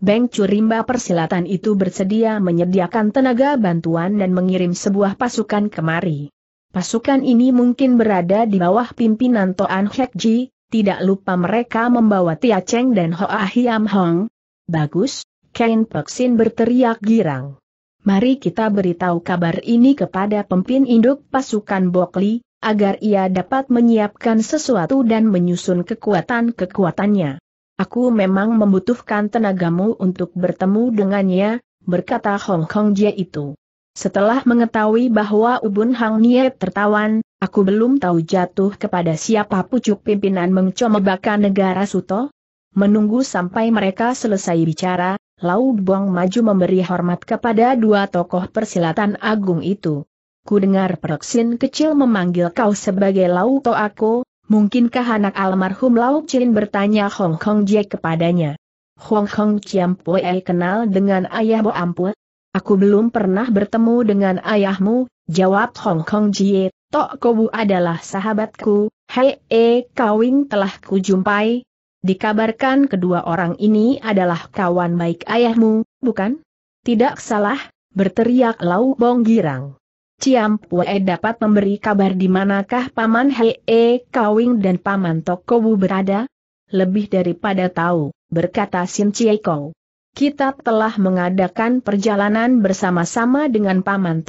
Bank Curimba Persilatan itu bersedia menyediakan tenaga bantuan dan mengirim sebuah pasukan kemari. Pasukan ini mungkin berada di bawah pimpinan Toan Ji, tidak lupa mereka membawa Tia Cheng dan Hoa Hiam Hong. Bagus, Kain Peksin berteriak girang. Mari kita beritahu kabar ini kepada pemimpin induk pasukan Bokli, agar ia dapat menyiapkan sesuatu dan menyusun kekuatan-kekuatannya. Aku memang membutuhkan tenagamu untuk bertemu dengannya, berkata Hong Kong Jie itu. Setelah mengetahui bahwa Ubun Hang Nie tertawan, aku belum tahu jatuh kepada siapa pucuk pimpinan mengcomebakan negara Suto. Menunggu sampai mereka selesai bicara, Lau Buang maju memberi hormat kepada dua tokoh persilatan agung itu. Ku dengar Peroksin kecil memanggil kau sebagai Lau To aku, Mungkinkah anak almarhum Lau Chin bertanya Hong Kong Jie kepadanya. Hong Kong Chiam Pue kenal dengan ayah Bo Ampu? Aku belum pernah bertemu dengan ayahmu, jawab Hong Kong Jie, Tok Kobu adalah sahabatku, Hei E Kawing telah kujumpai. Dikabarkan kedua orang ini adalah kawan baik ayahmu, bukan? Tidak salah, berteriak Lau Bong Girang. Ciam Pue dapat memberi kabar di manakah Paman Hee Kawing dan Paman Tokobu berada? Lebih daripada tahu, berkata Sin Cie Kita telah mengadakan perjalanan bersama-sama dengan Paman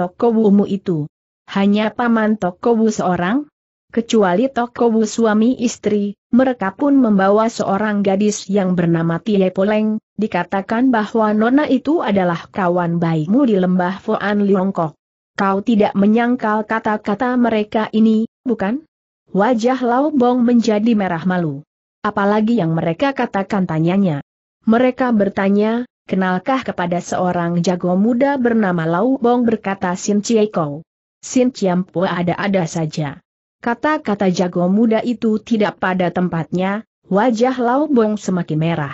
mu itu. Hanya Paman Tokobu seorang? Kecuali Tokobu suami istri, mereka pun membawa seorang gadis yang bernama Tie Poleng, dikatakan bahwa Nona itu adalah kawan baikmu di lembah Foan Liongkok. Kau tidak menyangkal kata-kata mereka ini, bukan? Wajah Lau Bong menjadi merah malu. Apalagi yang mereka katakan tanyanya. Mereka bertanya, kenalkah kepada seorang jago muda bernama Lau Bong berkata Sin Chie Kou. Sin Chiam Pua ada-ada saja. Kata-kata jago muda itu tidak pada tempatnya, wajah Lau Bong semakin merah.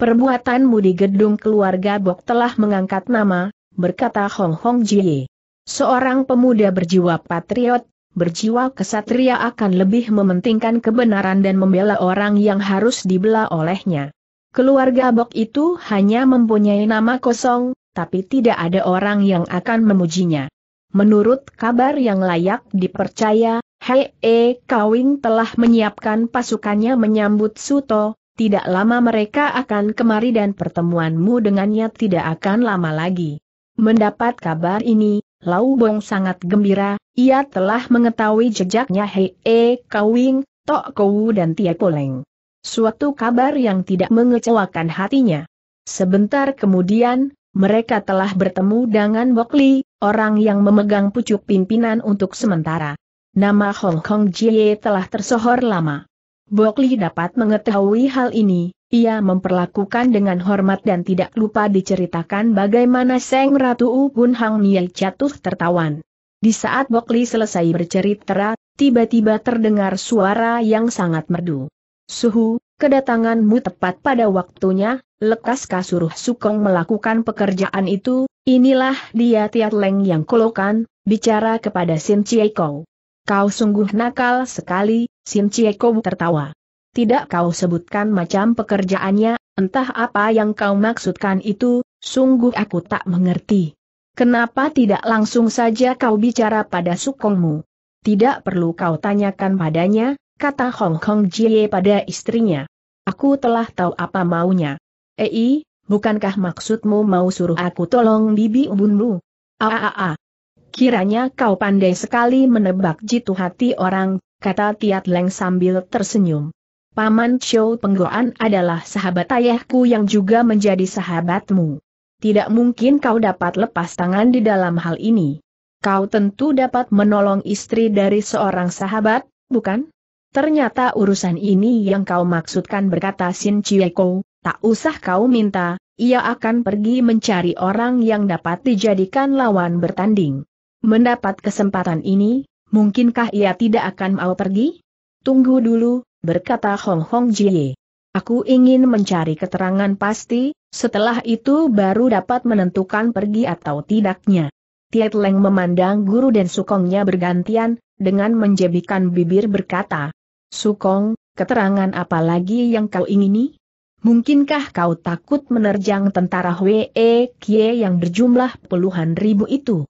Perbuatanmu di gedung keluarga Bok telah mengangkat nama, berkata Hong Hong Jie. Seorang pemuda berjiwa patriot, berjiwa kesatria akan lebih mementingkan kebenaran dan membela orang yang harus dibela olehnya. Keluarga Bok itu hanya mempunyai nama kosong, tapi tidak ada orang yang akan memujinya. Menurut kabar yang layak dipercaya, Hei e Kawing telah menyiapkan pasukannya menyambut Suto, tidak lama mereka akan kemari dan pertemuanmu dengannya tidak akan lama lagi. Mendapat kabar ini, Lau Bong sangat gembira, ia telah mengetahui jejaknya Hei E Kawing, Tok Kou dan Tia Poleng. Suatu kabar yang tidak mengecewakan hatinya. Sebentar kemudian, mereka telah bertemu dengan Bok Li, orang yang memegang pucuk pimpinan untuk sementara. Nama Hong Kong Jie telah tersohor lama. Bok Li dapat mengetahui hal ini, ia memperlakukan dengan hormat dan tidak lupa diceritakan bagaimana Seng Ratu U Bun Hang Miel jatuh tertawan. Di saat Bokli selesai bercerita, tiba-tiba terdengar suara yang sangat merdu. Suhu, kedatanganmu tepat pada waktunya, lekas kasuruh Sukong melakukan pekerjaan itu, inilah dia Tiat Leng yang kolokan, bicara kepada Sim Cie Kau. Kau sungguh nakal sekali, Sim Cie Kau tertawa tidak kau sebutkan macam pekerjaannya, entah apa yang kau maksudkan itu, sungguh aku tak mengerti. Kenapa tidak langsung saja kau bicara pada sukongmu? Tidak perlu kau tanyakan padanya, kata Hong Kong Jie pada istrinya. Aku telah tahu apa maunya. Ei, bukankah maksudmu mau suruh aku tolong bibi ubunmu? Aaaa. Kiranya kau pandai sekali menebak jitu hati orang, kata Tiat Leng sambil tersenyum. Paman Chow Penggoan adalah sahabat ayahku yang juga menjadi sahabatmu. Tidak mungkin kau dapat lepas tangan di dalam hal ini. Kau tentu dapat menolong istri dari seorang sahabat, bukan? Ternyata urusan ini yang kau maksudkan berkata Sin Chieko, tak usah kau minta, ia akan pergi mencari orang yang dapat dijadikan lawan bertanding. Mendapat kesempatan ini, mungkinkah ia tidak akan mau pergi? Tunggu dulu, berkata Hong Hong Jie. Aku ingin mencari keterangan pasti, setelah itu baru dapat menentukan pergi atau tidaknya. Tiet Leng memandang guru dan sukongnya bergantian, dengan menjebikan bibir berkata, Sukong, keterangan apa lagi yang kau ingini? Mungkinkah kau takut menerjang tentara Hwee Kie yang berjumlah puluhan ribu itu?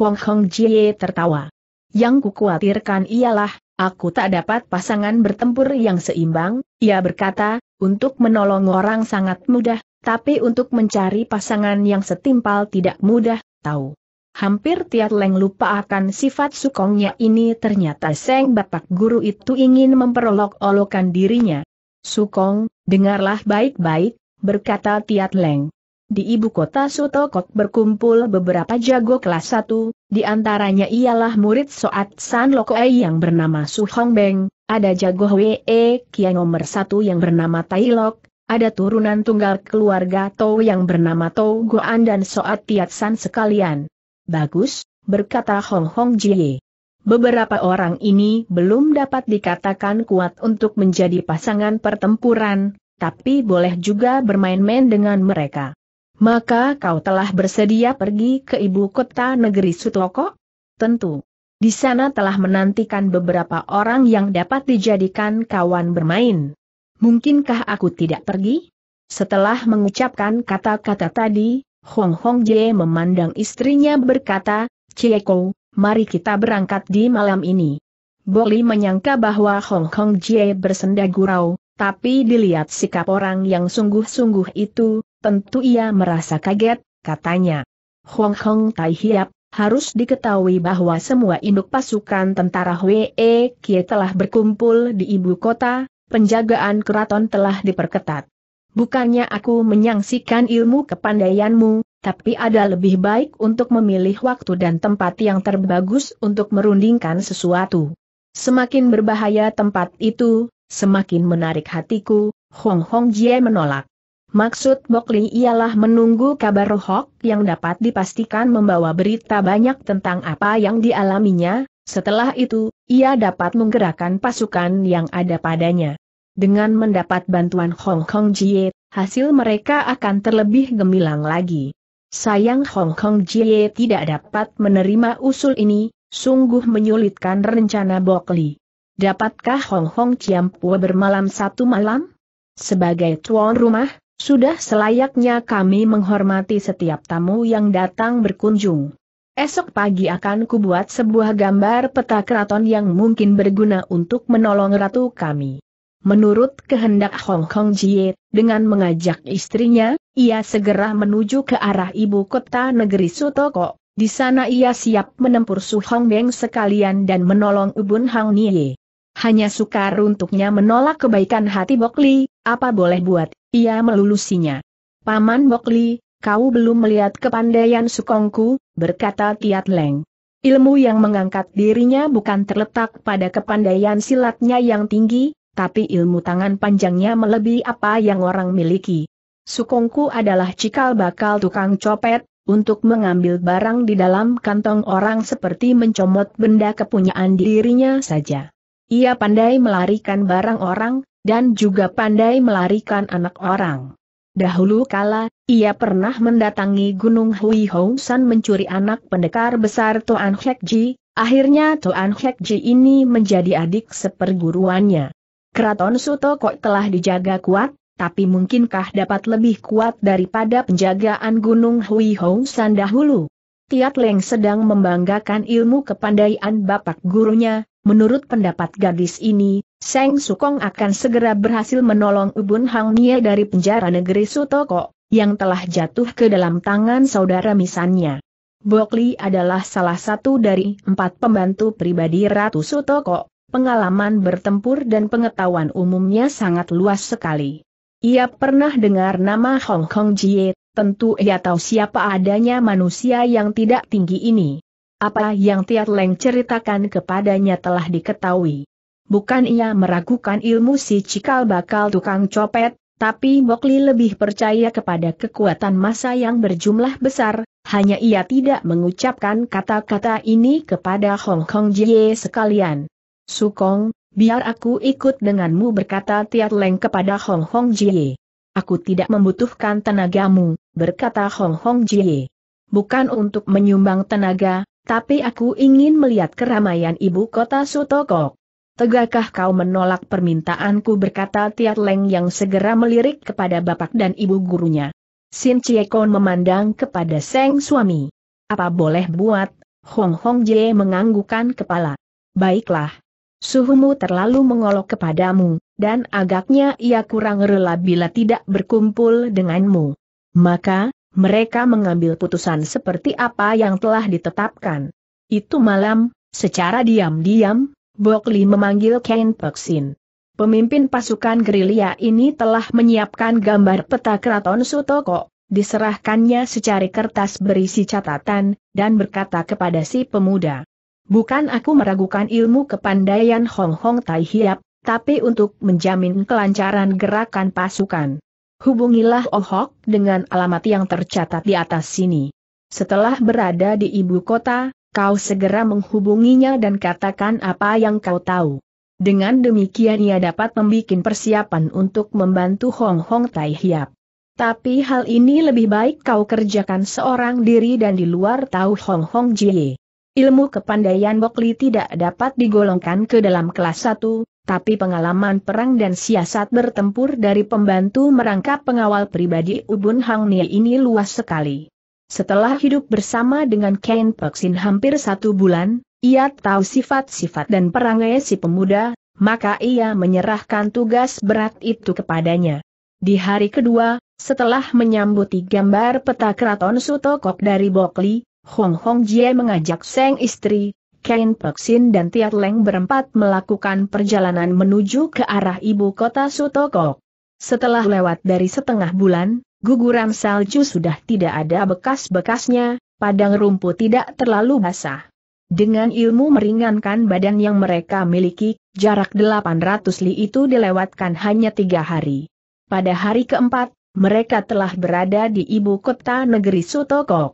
Hong Hong Jie tertawa. Yang kukuatirkan ialah, Aku tak dapat pasangan bertempur yang seimbang, ia berkata, untuk menolong orang sangat mudah, tapi untuk mencari pasangan yang setimpal tidak mudah, tahu. Hampir Tiat Leng lupa akan sifat sukongnya ini ternyata Seng Bapak Guru itu ingin memperolok-olokan dirinya. Sukong, dengarlah baik-baik, berkata Tiat Leng. Di ibu kota Sutokok berkumpul beberapa jago kelas 1, di antaranya ialah murid Soat San Lokoe yang bernama Su Hong Beng, ada jago Wee Kia nomor 1 yang bernama Tai Lok, ada turunan tunggal keluarga Tou yang bernama Tou Goan dan Soat Tiat San sekalian. Bagus, berkata Hong Hong Jie. Beberapa orang ini belum dapat dikatakan kuat untuk menjadi pasangan pertempuran, tapi boleh juga bermain-main dengan mereka. Maka kau telah bersedia pergi ke ibu kota negeri Sutoko? Tentu. Di sana telah menantikan beberapa orang yang dapat dijadikan kawan bermain. Mungkinkah aku tidak pergi? Setelah mengucapkan kata-kata tadi, Hong Hong Jie memandang istrinya berkata, Cieko, mari kita berangkat di malam ini. Boli menyangka bahwa Hong Hong Jie bersenda gurau, tapi dilihat sikap orang yang sungguh-sungguh itu, Tentu ia merasa kaget, katanya. Hong Hong Tai Hiap, harus diketahui bahwa semua induk pasukan tentara Hwe e Kie telah berkumpul di ibu kota, penjagaan keraton telah diperketat. Bukannya aku menyangsikan ilmu kepandaianmu, tapi ada lebih baik untuk memilih waktu dan tempat yang terbagus untuk merundingkan sesuatu. Semakin berbahaya tempat itu, semakin menarik hatiku, Hong Hong Jie menolak. Maksud Mokli ialah menunggu kabar Rohok yang dapat dipastikan membawa berita banyak tentang apa yang dialaminya, setelah itu, ia dapat menggerakkan pasukan yang ada padanya. Dengan mendapat bantuan Hong Kong Jie, hasil mereka akan terlebih gemilang lagi. Sayang Hong Kong Jie tidak dapat menerima usul ini, sungguh menyulitkan rencana Bokli. Dapatkah Hong Kong Chiam bermalam satu malam? Sebagai tuan rumah, sudah selayaknya kami menghormati setiap tamu yang datang berkunjung. Esok pagi akan kubuat sebuah gambar peta keraton yang mungkin berguna untuk menolong ratu kami. Menurut kehendak Hong Kong Jie, dengan mengajak istrinya, ia segera menuju ke arah ibu kota negeri Sutoko. Di sana ia siap menempur Su Hong Beng sekalian dan menolong Ubun Hang Nie. Hanya sukar untuknya menolak kebaikan hati Bokli, apa boleh buat ia melulusinya. Paman Bokli, kau belum melihat kepandaian sukongku, berkata Tiat Leng. Ilmu yang mengangkat dirinya bukan terletak pada kepandaian silatnya yang tinggi, tapi ilmu tangan panjangnya melebihi apa yang orang miliki. Sukongku adalah cikal bakal tukang copet, untuk mengambil barang di dalam kantong orang seperti mencomot benda kepunyaan dirinya saja. Ia pandai melarikan barang orang, dan juga pandai melarikan anak orang. Dahulu kala, ia pernah mendatangi Gunung Hui Hong San mencuri anak pendekar besar Toan Hek Ji, akhirnya Toan Hek Ji ini menjadi adik seperguruannya. Keraton Suto Sutokok telah dijaga kuat, tapi mungkinkah dapat lebih kuat daripada penjagaan Gunung Hui Hong San dahulu? Tiat Leng sedang membanggakan ilmu kepandaian bapak gurunya, menurut pendapat gadis ini, Seng Sukong akan segera berhasil menolong Ubun Hang Nie dari penjara negeri Sutoko, yang telah jatuh ke dalam tangan saudara misannya. Bokli adalah salah satu dari empat pembantu pribadi Ratu Sutoko, pengalaman bertempur dan pengetahuan umumnya sangat luas sekali. Ia pernah dengar nama Hong Kong Jie, tentu ia tahu siapa adanya manusia yang tidak tinggi ini. Apa yang Tiat Leng ceritakan kepadanya telah diketahui. Bukan ia meragukan ilmu si cikal bakal tukang copet, tapi Mokli lebih percaya kepada kekuatan massa yang berjumlah besar, hanya ia tidak mengucapkan kata-kata ini kepada Hong Kong Jie sekalian. Sukong, biar aku ikut denganmu berkata Tiat Leng kepada Hong Hong Jie. Aku tidak membutuhkan tenagamu, berkata Hong Hong Jie. Bukan untuk menyumbang tenaga, tapi aku ingin melihat keramaian ibu kota Sutokok. Tegakkah kau menolak permintaanku berkata Tiat Leng yang segera melirik kepada bapak dan ibu gurunya. Sin Kon memandang kepada Seng suami. Apa boleh buat, Hong Hong Jie menganggukan kepala. Baiklah. Suhumu terlalu mengolok kepadamu, dan agaknya ia kurang rela bila tidak berkumpul denganmu. Maka, mereka mengambil putusan seperti apa yang telah ditetapkan. Itu malam, secara diam-diam, Bokli memanggil Kain Peksin. Pemimpin pasukan gerilya ini telah menyiapkan gambar peta keraton Sutoko, diserahkannya secari kertas berisi catatan, dan berkata kepada si pemuda. Bukan aku meragukan ilmu kepandaian Hong Hong Tai Hiap, tapi untuk menjamin kelancaran gerakan pasukan. Hubungilah Ohok oh dengan alamat yang tercatat di atas sini. Setelah berada di ibu kota, kau segera menghubunginya dan katakan apa yang kau tahu. Dengan demikian ia dapat membuat persiapan untuk membantu Hong Hong Tai Hiap. Tapi hal ini lebih baik kau kerjakan seorang diri dan di luar tahu Hong Hong Jie. Ilmu kepandaian Bokli tidak dapat digolongkan ke dalam kelas 1, tapi pengalaman perang dan siasat bertempur dari pembantu merangkap pengawal pribadi Ubun Hang Nie ini luas sekali. Setelah hidup bersama dengan Ken Peksin hampir satu bulan, ia tahu sifat-sifat dan perangai si pemuda, maka ia menyerahkan tugas berat itu kepadanya. Di hari kedua, setelah menyambuti gambar peta keraton Sutokok dari Bokli, Hong Hong Jie mengajak sang istri, Ken Peksin dan Tiat Leng berempat melakukan perjalanan menuju ke arah ibu kota Sutokok. Setelah lewat dari setengah bulan, Guguran salju sudah tidak ada bekas-bekasnya, padang rumput tidak terlalu basah. Dengan ilmu meringankan badan yang mereka miliki, jarak 800 li itu dilewatkan hanya tiga hari. Pada hari keempat, mereka telah berada di ibu kota negeri Sutokok.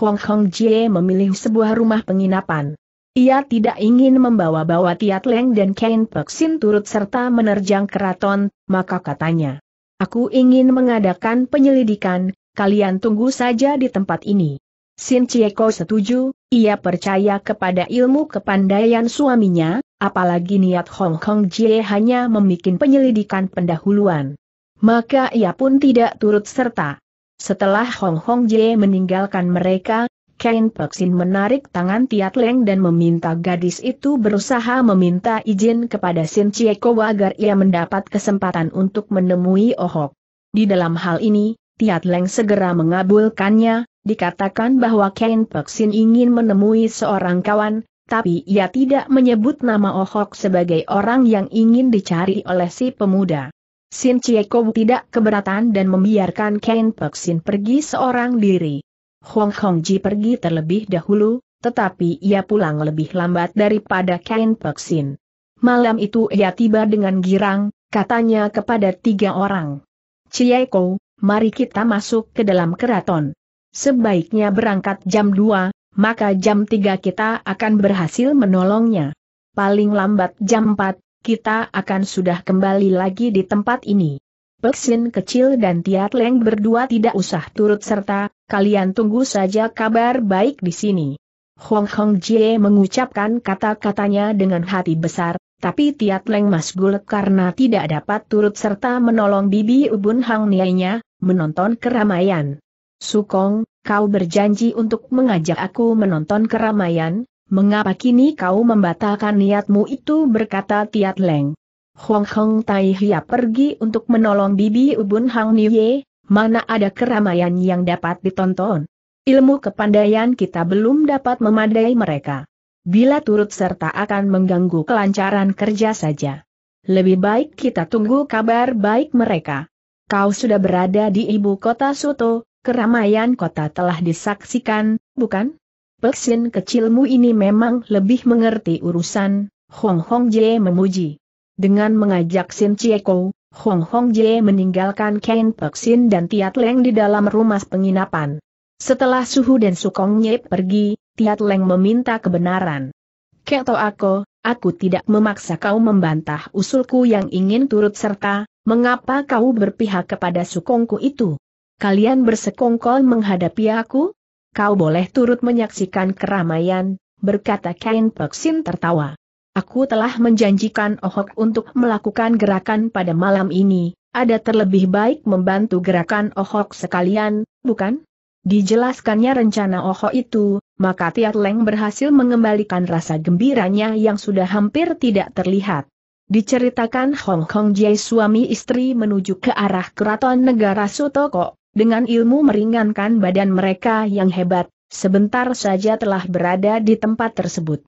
Hong Hong Jie memilih sebuah rumah penginapan. Ia tidak ingin membawa-bawa Tiat Leng dan Ken Peksin turut serta menerjang keraton, maka katanya. Aku ingin mengadakan penyelidikan, kalian tunggu saja di tempat ini. Sin Chieko setuju, ia percaya kepada ilmu kepandaian suaminya, apalagi niat Hong Kong Jie hanya membuat penyelidikan pendahuluan. Maka ia pun tidak turut serta. Setelah Hong Hong Jie meninggalkan mereka, Kain Peksin menarik tangan Tiat Leng dan meminta gadis itu berusaha meminta izin kepada Sin Chieko agar ia mendapat kesempatan untuk menemui Ohok. Oh Di dalam hal ini, Tiat Leng segera mengabulkannya, dikatakan bahwa Kain Peksin ingin menemui seorang kawan, tapi ia tidak menyebut nama Ohok oh sebagai orang yang ingin dicari oleh si pemuda. Sin Chieko tidak keberatan dan membiarkan Kain Peksin pergi seorang diri. Hong Kong Ji pergi terlebih dahulu, tetapi ia pulang lebih lambat daripada Kain Sin. Malam itu ia tiba dengan girang, katanya kepada tiga orang. Ko, mari kita masuk ke dalam keraton. Sebaiknya berangkat jam 2, maka jam 3 kita akan berhasil menolongnya. Paling lambat jam 4, kita akan sudah kembali lagi di tempat ini. Peksin kecil dan Tiat Leng berdua tidak usah turut serta, kalian tunggu saja kabar baik di sini. Hong Hong Jie mengucapkan kata-katanya dengan hati besar, tapi Tiat Leng masgul karena tidak dapat turut serta menolong Bibi Ubun Hang Nianya, menonton keramaian. Sukong, kau berjanji untuk mengajak aku menonton keramaian, mengapa kini kau membatalkan niatmu itu berkata Tiat Leng. Hong Hong Tai Hia pergi untuk menolong Bibi Ubun Hang Niye, mana ada keramaian yang dapat ditonton. Ilmu kepandaian kita belum dapat memadai mereka. Bila turut serta akan mengganggu kelancaran kerja saja. Lebih baik kita tunggu kabar baik mereka. Kau sudah berada di ibu kota Soto, keramaian kota telah disaksikan, bukan? Peksin kecilmu ini memang lebih mengerti urusan, Hong Hong Jie memuji. Dengan mengajak Sin Chieko, Hong Hong Jie meninggalkan Ken Sin dan Tiat Leng di dalam rumah penginapan. Setelah Suhu dan Sukong Nye pergi, Tiat Leng meminta kebenaran. Keto aku, aku tidak memaksa kau membantah usulku yang ingin turut serta, mengapa kau berpihak kepada Sukongku itu? Kalian bersekongkol menghadapi aku? Kau boleh turut menyaksikan keramaian, berkata Ken Sin tertawa. Aku telah menjanjikan Ohok untuk melakukan gerakan pada malam ini, ada terlebih baik membantu gerakan Ohok sekalian, bukan? Dijelaskannya rencana Ohok itu, maka Tiat Leng berhasil mengembalikan rasa gembiranya yang sudah hampir tidak terlihat. Diceritakan Hong Kong Jai suami istri menuju ke arah keraton negara Sutoko, dengan ilmu meringankan badan mereka yang hebat, sebentar saja telah berada di tempat tersebut.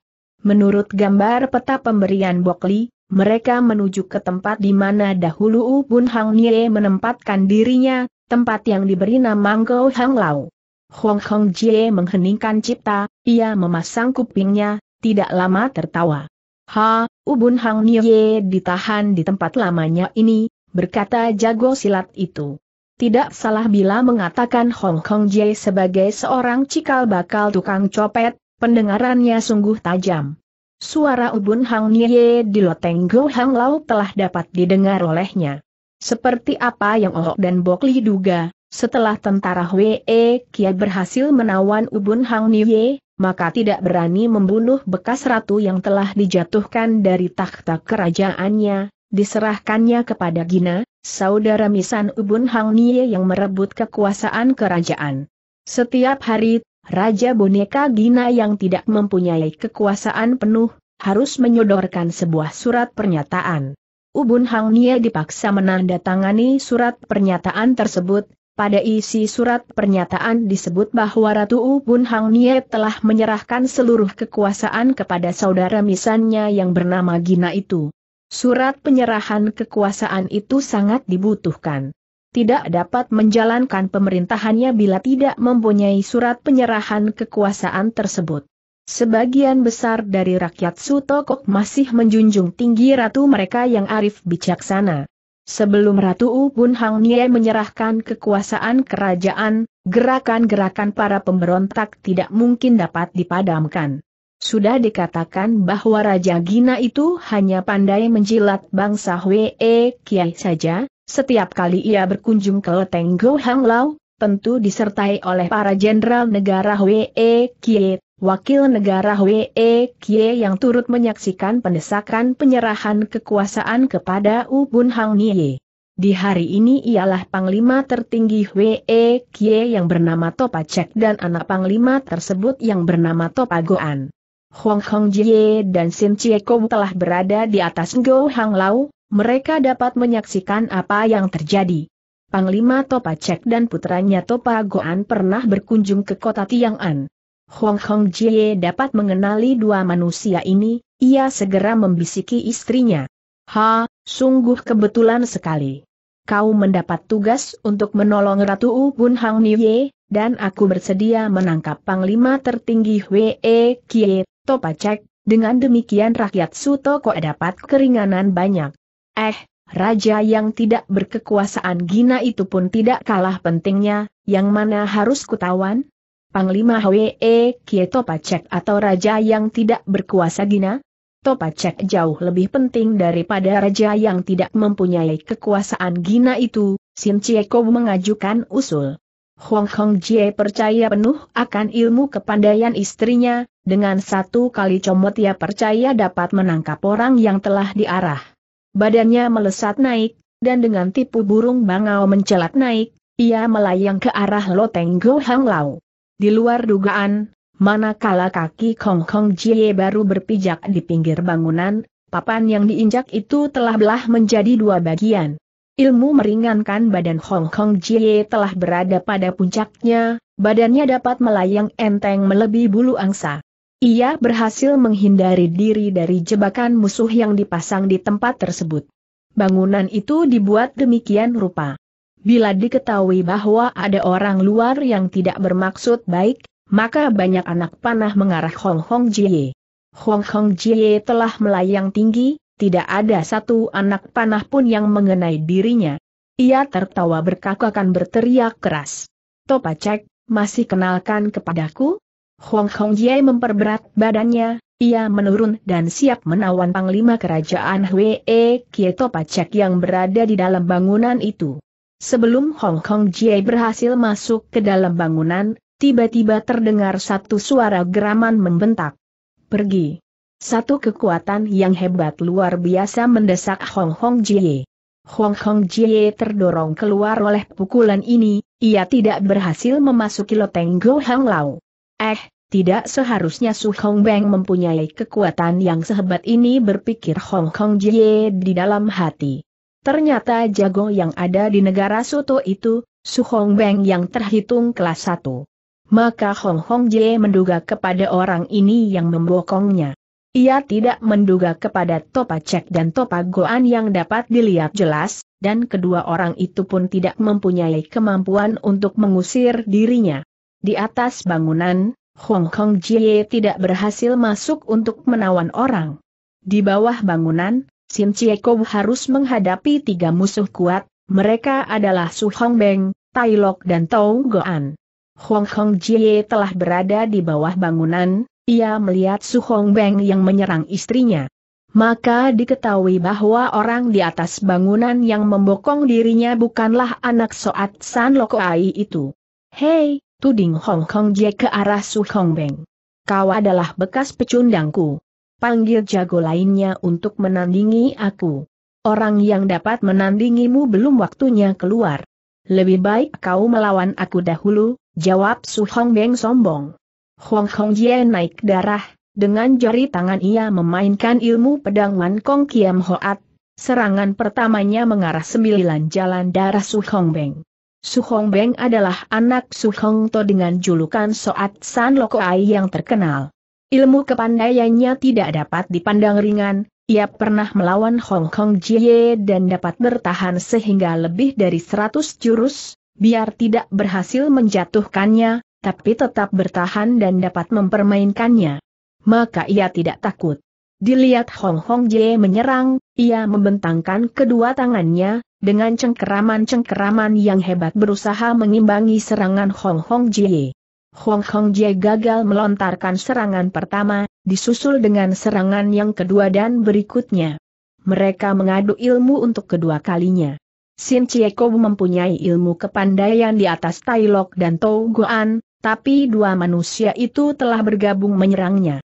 Menurut gambar peta pemberian Bokli, mereka menuju ke tempat di mana dahulu ubun Hang Nie menempatkan dirinya, tempat yang diberi nama Go Hang Lao. Hong Hong Jie mengheningkan cipta, ia memasang kupingnya, tidak lama tertawa. Ha, ubun Hang Nie ditahan di tempat lamanya ini, berkata jago silat itu. Tidak salah bila mengatakan Hong Kong Jie sebagai seorang cikal bakal tukang copet, Pendengarannya sungguh tajam. Suara ubun Hang nie di loteng Go Hang Lau telah dapat didengar olehnya. Seperti apa yang Ohok dan Bokli duga, setelah tentara hwee Kia berhasil menawan ubun Hang nie, maka tidak berani membunuh bekas ratu yang telah dijatuhkan dari takhta kerajaannya, diserahkannya kepada Gina, saudara misan ubun Hang nie yang merebut kekuasaan kerajaan. Setiap hari Raja Boneka Gina yang tidak mempunyai kekuasaan penuh, harus menyodorkan sebuah surat pernyataan. Ubun Hang Nie dipaksa menandatangani surat pernyataan tersebut, pada isi surat pernyataan disebut bahwa Ratu Ubun Hang Nie telah menyerahkan seluruh kekuasaan kepada saudara misannya yang bernama Gina itu. Surat penyerahan kekuasaan itu sangat dibutuhkan tidak dapat menjalankan pemerintahannya bila tidak mempunyai surat penyerahan kekuasaan tersebut. Sebagian besar dari rakyat Sutokok masih menjunjung tinggi ratu mereka yang arif bijaksana. Sebelum Ratu U Hang Nie menyerahkan kekuasaan kerajaan, gerakan-gerakan para pemberontak tidak mungkin dapat dipadamkan. Sudah dikatakan bahwa Raja Gina itu hanya pandai menjilat bangsa Hwee Kiai saja, setiap kali ia berkunjung ke Leteng Go Hang Lau, tentu disertai oleh para jenderal negara Hwee Kie, wakil negara Hwee Kie yang turut menyaksikan pendesakan penyerahan kekuasaan kepada U Bun Hang Nie. Di hari ini ialah panglima tertinggi Hwee Kie yang bernama Cek dan anak panglima tersebut yang bernama Goan. Hong Hong Jie dan Sin Chie Kou telah berada di atas Go Hang Lau, mereka dapat menyaksikan apa yang terjadi. Panglima Topacek dan putranya Topa Goan pernah berkunjung ke kota Tiang'an. Hong Hong Jie dapat mengenali dua manusia ini, ia segera membisiki istrinya. Ha, sungguh kebetulan sekali. Kau mendapat tugas untuk menolong Ratu U Bun Hang Niye, dan aku bersedia menangkap Panglima tertinggi Wee Kie, Topacek, dengan demikian rakyat Suto kok dapat keringanan banyak. Eh, raja yang tidak berkekuasaan Gina itu pun tidak kalah pentingnya, yang mana harus kutawan? Panglima Hwe Kie Topacek atau raja yang tidak berkuasa Gina? Topacek jauh lebih penting daripada raja yang tidak mempunyai kekuasaan Gina itu, Sin Chieko mengajukan usul. Hong Hong Jie percaya penuh akan ilmu kepandaian istrinya, dengan satu kali comot ia percaya dapat menangkap orang yang telah diarah. Badannya melesat naik, dan dengan tipu burung bangau mencelat naik, ia melayang ke arah loteng Go Hang Lau. Di luar dugaan, manakala kaki Kong Kong Jie baru berpijak di pinggir bangunan, papan yang diinjak itu telah belah menjadi dua bagian. Ilmu meringankan badan Hong Kong Jie telah berada pada puncaknya, badannya dapat melayang enteng melebihi bulu angsa. Ia berhasil menghindari diri dari jebakan musuh yang dipasang di tempat tersebut. Bangunan itu dibuat demikian rupa. Bila diketahui bahwa ada orang luar yang tidak bermaksud baik, maka banyak anak panah mengarah Hong Hong Jie. Hong Hong Jie telah melayang tinggi, tidak ada satu anak panah pun yang mengenai dirinya. Ia tertawa berkakakan berteriak keras. Topa masih kenalkan kepadaku? Hong Hong Jie memperberat badannya, ia menurun dan siap menawan Panglima Kerajaan Hwee Kieto Pacek yang berada di dalam bangunan itu. Sebelum Hong Kong Jie berhasil masuk ke dalam bangunan, tiba-tiba terdengar satu suara geraman membentak. Pergi. Satu kekuatan yang hebat luar biasa mendesak Hong Hong Jie. Hong Hong Jie terdorong keluar oleh pukulan ini, ia tidak berhasil memasuki loteng Go Hang Lao. Eh, tidak seharusnya Su Hong Beng mempunyai kekuatan yang sehebat ini berpikir Hong Kong Jie di dalam hati. Ternyata jago yang ada di negara Soto itu, Su Hong Beng yang terhitung kelas 1. Maka Hong Hong Jie menduga kepada orang ini yang membokongnya. Ia tidak menduga kepada Topa Cek dan Topa Goan yang dapat dilihat jelas, dan kedua orang itu pun tidak mempunyai kemampuan untuk mengusir dirinya. Di atas bangunan, Hong Kong Jie tidak berhasil masuk untuk menawan orang. Di bawah bangunan, Sin Kou harus menghadapi tiga musuh kuat, mereka adalah Su Hong Beng, Tai Lok dan Tong Goan. Hong Kong Jie telah berada di bawah bangunan, ia melihat Su Hong Beng yang menyerang istrinya. Maka diketahui bahwa orang di atas bangunan yang membokong dirinya bukanlah anak Soat San Lokoai itu. Hei, tuding Hong Kong Jie ke arah Su Hong Beng. Kau adalah bekas pecundangku. Panggil jago lainnya untuk menandingi aku. Orang yang dapat menandingimu belum waktunya keluar. Lebih baik kau melawan aku dahulu, jawab Su Hong Beng sombong. Hong Kong Jie naik darah, dengan jari tangan ia memainkan ilmu pedang Wan Kong Kiam Hoat, Serangan pertamanya mengarah sembilan jalan darah Su Hong Beng. Su Hong Beng adalah anak Su Hong To dengan julukan Soat San Lokoai yang terkenal. Ilmu kepandaiannya tidak dapat dipandang ringan, ia pernah melawan Hong Kong Jie dan dapat bertahan sehingga lebih dari 100 jurus, biar tidak berhasil menjatuhkannya, tapi tetap bertahan dan dapat mempermainkannya. Maka ia tidak takut. Dilihat Hong Hong Jie menyerang, ia membentangkan kedua tangannya, dengan cengkeraman-cengkeraman yang hebat berusaha mengimbangi serangan Hong Hong Jie. Hong Hong Jie gagal melontarkan serangan pertama, disusul dengan serangan yang kedua dan berikutnya. Mereka mengadu ilmu untuk kedua kalinya. Sin Chieko mempunyai ilmu kepandaian di atas Tai Lok dan Tou Guan, tapi dua manusia itu telah bergabung menyerangnya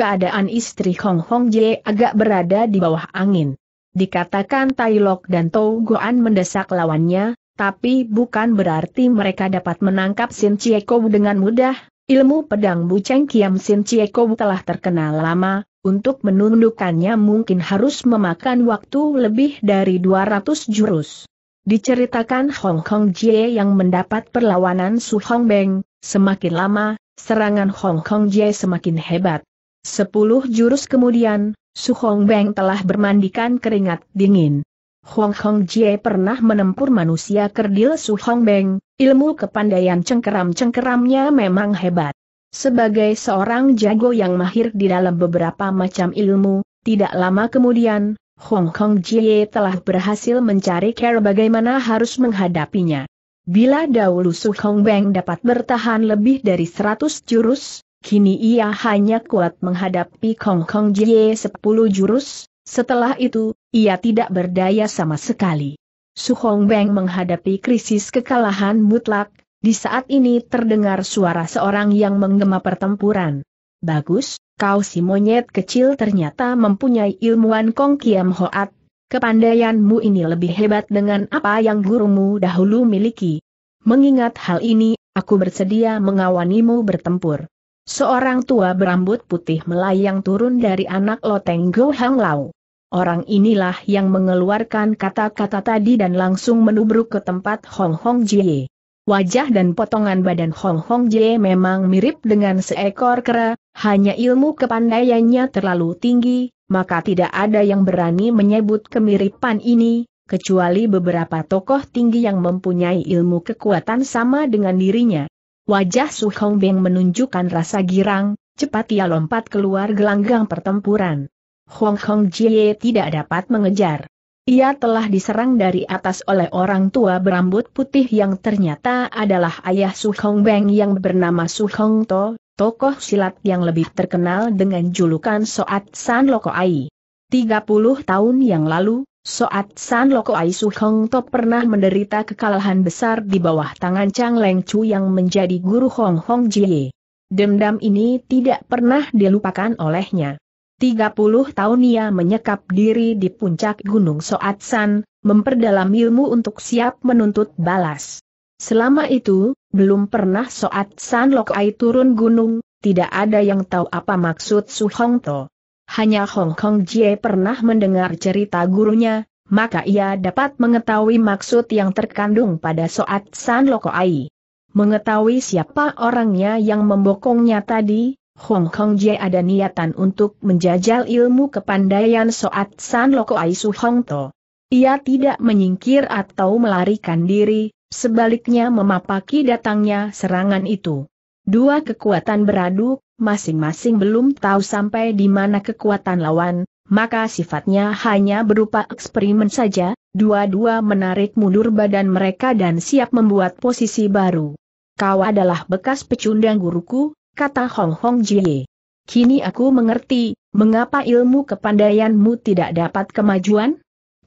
keadaan istri Hong Hong Jie agak berada di bawah angin. Dikatakan Tai Lok dan Tou Goan mendesak lawannya, tapi bukan berarti mereka dapat menangkap Sin Kou dengan mudah. Ilmu pedang Buceng Kiam Sin Kou telah terkenal lama, untuk menundukkannya mungkin harus memakan waktu lebih dari 200 jurus. Diceritakan Hong Kong Jie yang mendapat perlawanan Su Hong Beng, semakin lama, serangan Hong Kong Jie semakin hebat. Sepuluh jurus kemudian, Su Hong Beng telah bermandikan keringat dingin. Hong Hong Jie pernah menempur manusia kerdil Su Hong Beng, ilmu kepandaian cengkeram-cengkeramnya memang hebat. Sebagai seorang jago yang mahir di dalam beberapa macam ilmu, tidak lama kemudian, Hong Hong Jie telah berhasil mencari cara bagaimana harus menghadapinya. Bila dahulu Su Hong Beng dapat bertahan lebih dari 100 jurus, Kini ia hanya kuat menghadapi Kong Kong Jie 10 jurus, setelah itu, ia tidak berdaya sama sekali. Su Hong Beng menghadapi krisis kekalahan mutlak, di saat ini terdengar suara seorang yang menggema pertempuran. Bagus, kau si monyet kecil ternyata mempunyai ilmuwan Kong Kiam Hoat, kepandaianmu ini lebih hebat dengan apa yang gurumu dahulu miliki. Mengingat hal ini, aku bersedia mengawanimu bertempur. Seorang tua berambut putih melayang turun dari anak loteng Go Hang Lau. Orang inilah yang mengeluarkan kata-kata tadi dan langsung menubruk ke tempat Hong Hong Jie. Wajah dan potongan badan Hong Hong Jie memang mirip dengan seekor kera, hanya ilmu kepandaiannya terlalu tinggi, maka tidak ada yang berani menyebut kemiripan ini, kecuali beberapa tokoh tinggi yang mempunyai ilmu kekuatan sama dengan dirinya. Wajah Su Hong Beng menunjukkan rasa girang, cepat ia lompat keluar gelanggang pertempuran. Hong Hong Jie tidak dapat mengejar. Ia telah diserang dari atas oleh orang tua berambut putih yang ternyata adalah ayah Su Hong Beng yang bernama Su Hong To, tokoh silat yang lebih terkenal dengan julukan Soat San Loko Ai. 30 tahun yang lalu, Soat San Loko Ai Su Hong Top pernah menderita kekalahan besar di bawah tangan Chang Leng Chu yang menjadi guru Hong Hong Jie. Dendam ini tidak pernah dilupakan olehnya. 30 tahun ia menyekap diri di puncak gunung Soat San, memperdalam ilmu untuk siap menuntut balas. Selama itu, belum pernah Soat San Lok Ai turun gunung, tidak ada yang tahu apa maksud Su Hong To hanya Hong Kong Jie pernah mendengar cerita gurunya, maka ia dapat mengetahui maksud yang terkandung pada Soat San Ai. Mengetahui siapa orangnya yang membokongnya tadi, Hong Kong Jie ada niatan untuk menjajal ilmu kepandaian Soat San Ai Hong To. Ia tidak menyingkir atau melarikan diri, sebaliknya memapaki datangnya serangan itu. Dua kekuatan beradu, masing-masing belum tahu sampai di mana kekuatan lawan, maka sifatnya hanya berupa eksperimen saja, dua-dua menarik mundur badan mereka dan siap membuat posisi baru. Kau adalah bekas pecundang guruku, kata Hong Hong Jie. Kini aku mengerti, mengapa ilmu kepandaianmu tidak dapat kemajuan?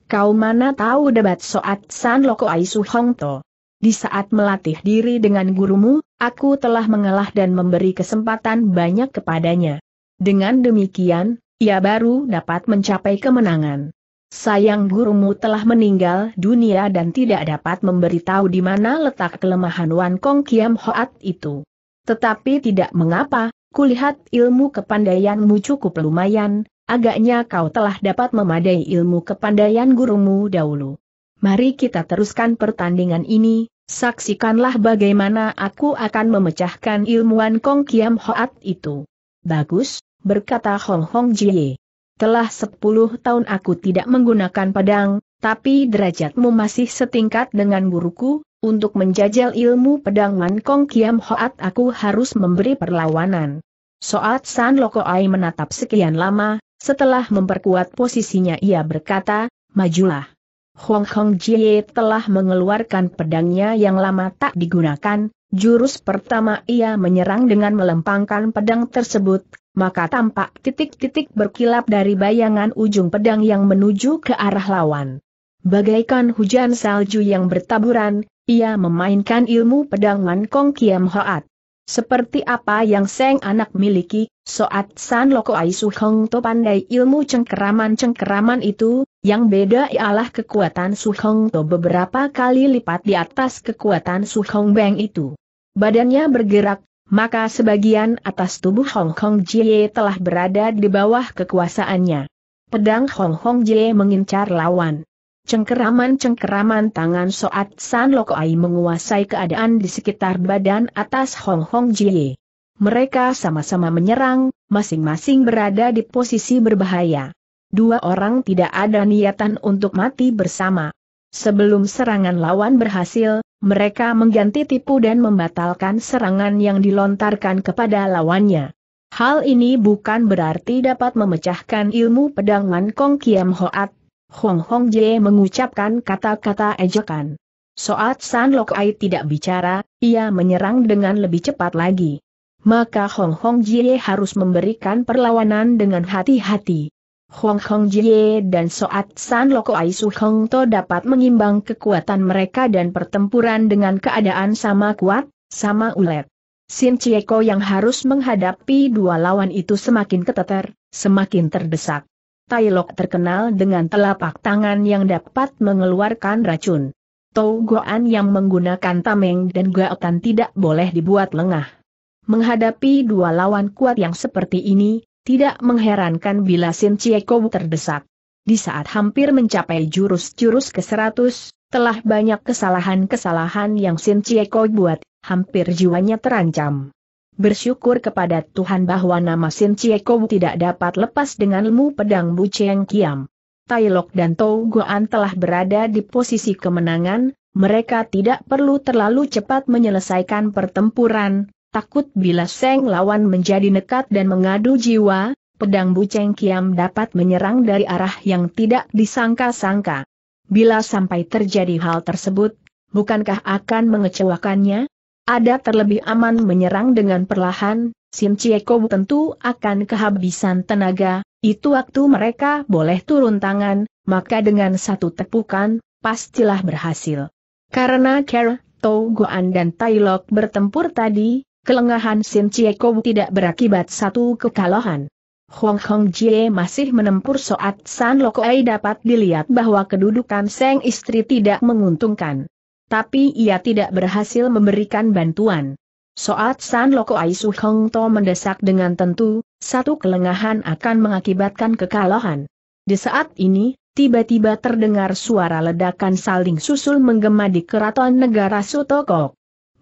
Kau mana tahu debat soat San Loko Aisu Hong To. Di saat melatih diri dengan gurumu, Aku telah mengalah dan memberi kesempatan banyak kepadanya. Dengan demikian, ia baru dapat mencapai kemenangan. Sayang gurumu telah meninggal dunia dan tidak dapat memberitahu di mana letak kelemahan Wan Kong Kiam Hoat itu. Tetapi tidak mengapa, kulihat ilmu kepandaianmu cukup lumayan, agaknya kau telah dapat memadai ilmu kepandaian gurumu dahulu. Mari kita teruskan pertandingan ini, Saksikanlah bagaimana aku akan memecahkan ilmuwan Kong Kiam Hoat itu. Bagus, berkata Hong Hong Jie. Telah sepuluh tahun aku tidak menggunakan pedang, tapi derajatmu masih setingkat dengan guruku, untuk menjajal ilmu pedang Man Kong Kiam Hoat aku harus memberi perlawanan. Soat San Ai menatap sekian lama, setelah memperkuat posisinya ia berkata, majulah. Hong Kong Jie telah mengeluarkan pedangnya yang lama tak digunakan, jurus pertama ia menyerang dengan melempangkan pedang tersebut, maka tampak titik-titik berkilap dari bayangan ujung pedang yang menuju ke arah lawan. Bagaikan hujan salju yang bertaburan, ia memainkan ilmu pedangan Kong Kiam Hoat. Seperti apa yang Seng anak miliki, Soat San Loko Aisu Hong To pandai ilmu cengkeraman-cengkeraman itu, yang beda ialah kekuatan Su Hong To beberapa kali lipat di atas kekuatan Su Hong Beng itu. Badannya bergerak, maka sebagian atas tubuh Hong Hong Jie telah berada di bawah kekuasaannya. Pedang Hong Hong Jie mengincar lawan. Cengkeraman-cengkeraman tangan Soat San Lokoai menguasai keadaan di sekitar badan atas Hong Hong Jie. Mereka sama-sama menyerang, masing-masing berada di posisi berbahaya dua orang tidak ada niatan untuk mati bersama. Sebelum serangan lawan berhasil, mereka mengganti tipu dan membatalkan serangan yang dilontarkan kepada lawannya. Hal ini bukan berarti dapat memecahkan ilmu pedang Man Kong Kiam Hoat. Hong Hong Jie mengucapkan kata-kata ejekan. Soat San Lok Ai tidak bicara, ia menyerang dengan lebih cepat lagi. Maka Hong Hong Jie harus memberikan perlawanan dengan hati-hati. Hong Hong Jie dan Soat San Loko Aisu Hong To dapat mengimbang kekuatan mereka dan pertempuran dengan keadaan sama kuat, sama ulet. Sin Cieko yang harus menghadapi dua lawan itu semakin keteter, semakin terdesak. Tai Lok terkenal dengan telapak tangan yang dapat mengeluarkan racun. Tou Goan yang menggunakan tameng dan gaotan tidak boleh dibuat lengah. Menghadapi dua lawan kuat yang seperti ini, tidak mengherankan bila Sin Cieko terdesak. Di saat hampir mencapai jurus-jurus ke-100, telah banyak kesalahan-kesalahan yang Sin Cieko buat, hampir jiwanya terancam. Bersyukur kepada Tuhan bahwa nama Sin Cieko tidak dapat lepas dengan ilmu pedang Bu Cheng Kiam. Lok dan Tou Guan telah berada di posisi kemenangan, mereka tidak perlu terlalu cepat menyelesaikan pertempuran, Takut bila Seng lawan menjadi nekat dan mengadu jiwa, pedang Buceng Kiam dapat menyerang dari arah yang tidak disangka-sangka. Bila sampai terjadi hal tersebut, bukankah akan mengecewakannya? Ada terlebih aman menyerang dengan perlahan, Sim Cieko tentu akan kehabisan tenaga, itu waktu mereka boleh turun tangan, maka dengan satu tepukan, pastilah berhasil. Karena Kera, Tau Goan dan Tailok bertempur tadi, kelengahan Sin Kou tidak berakibat satu kekalahan. Hong Hong Jie masih menempur soat San Lokoai dapat dilihat bahwa kedudukan Seng istri tidak menguntungkan. Tapi ia tidak berhasil memberikan bantuan. Soat San Lokoai Su Hong To mendesak dengan tentu, satu kelengahan akan mengakibatkan kekalahan. Di saat ini, tiba-tiba terdengar suara ledakan saling susul menggema di keraton negara Sutokok.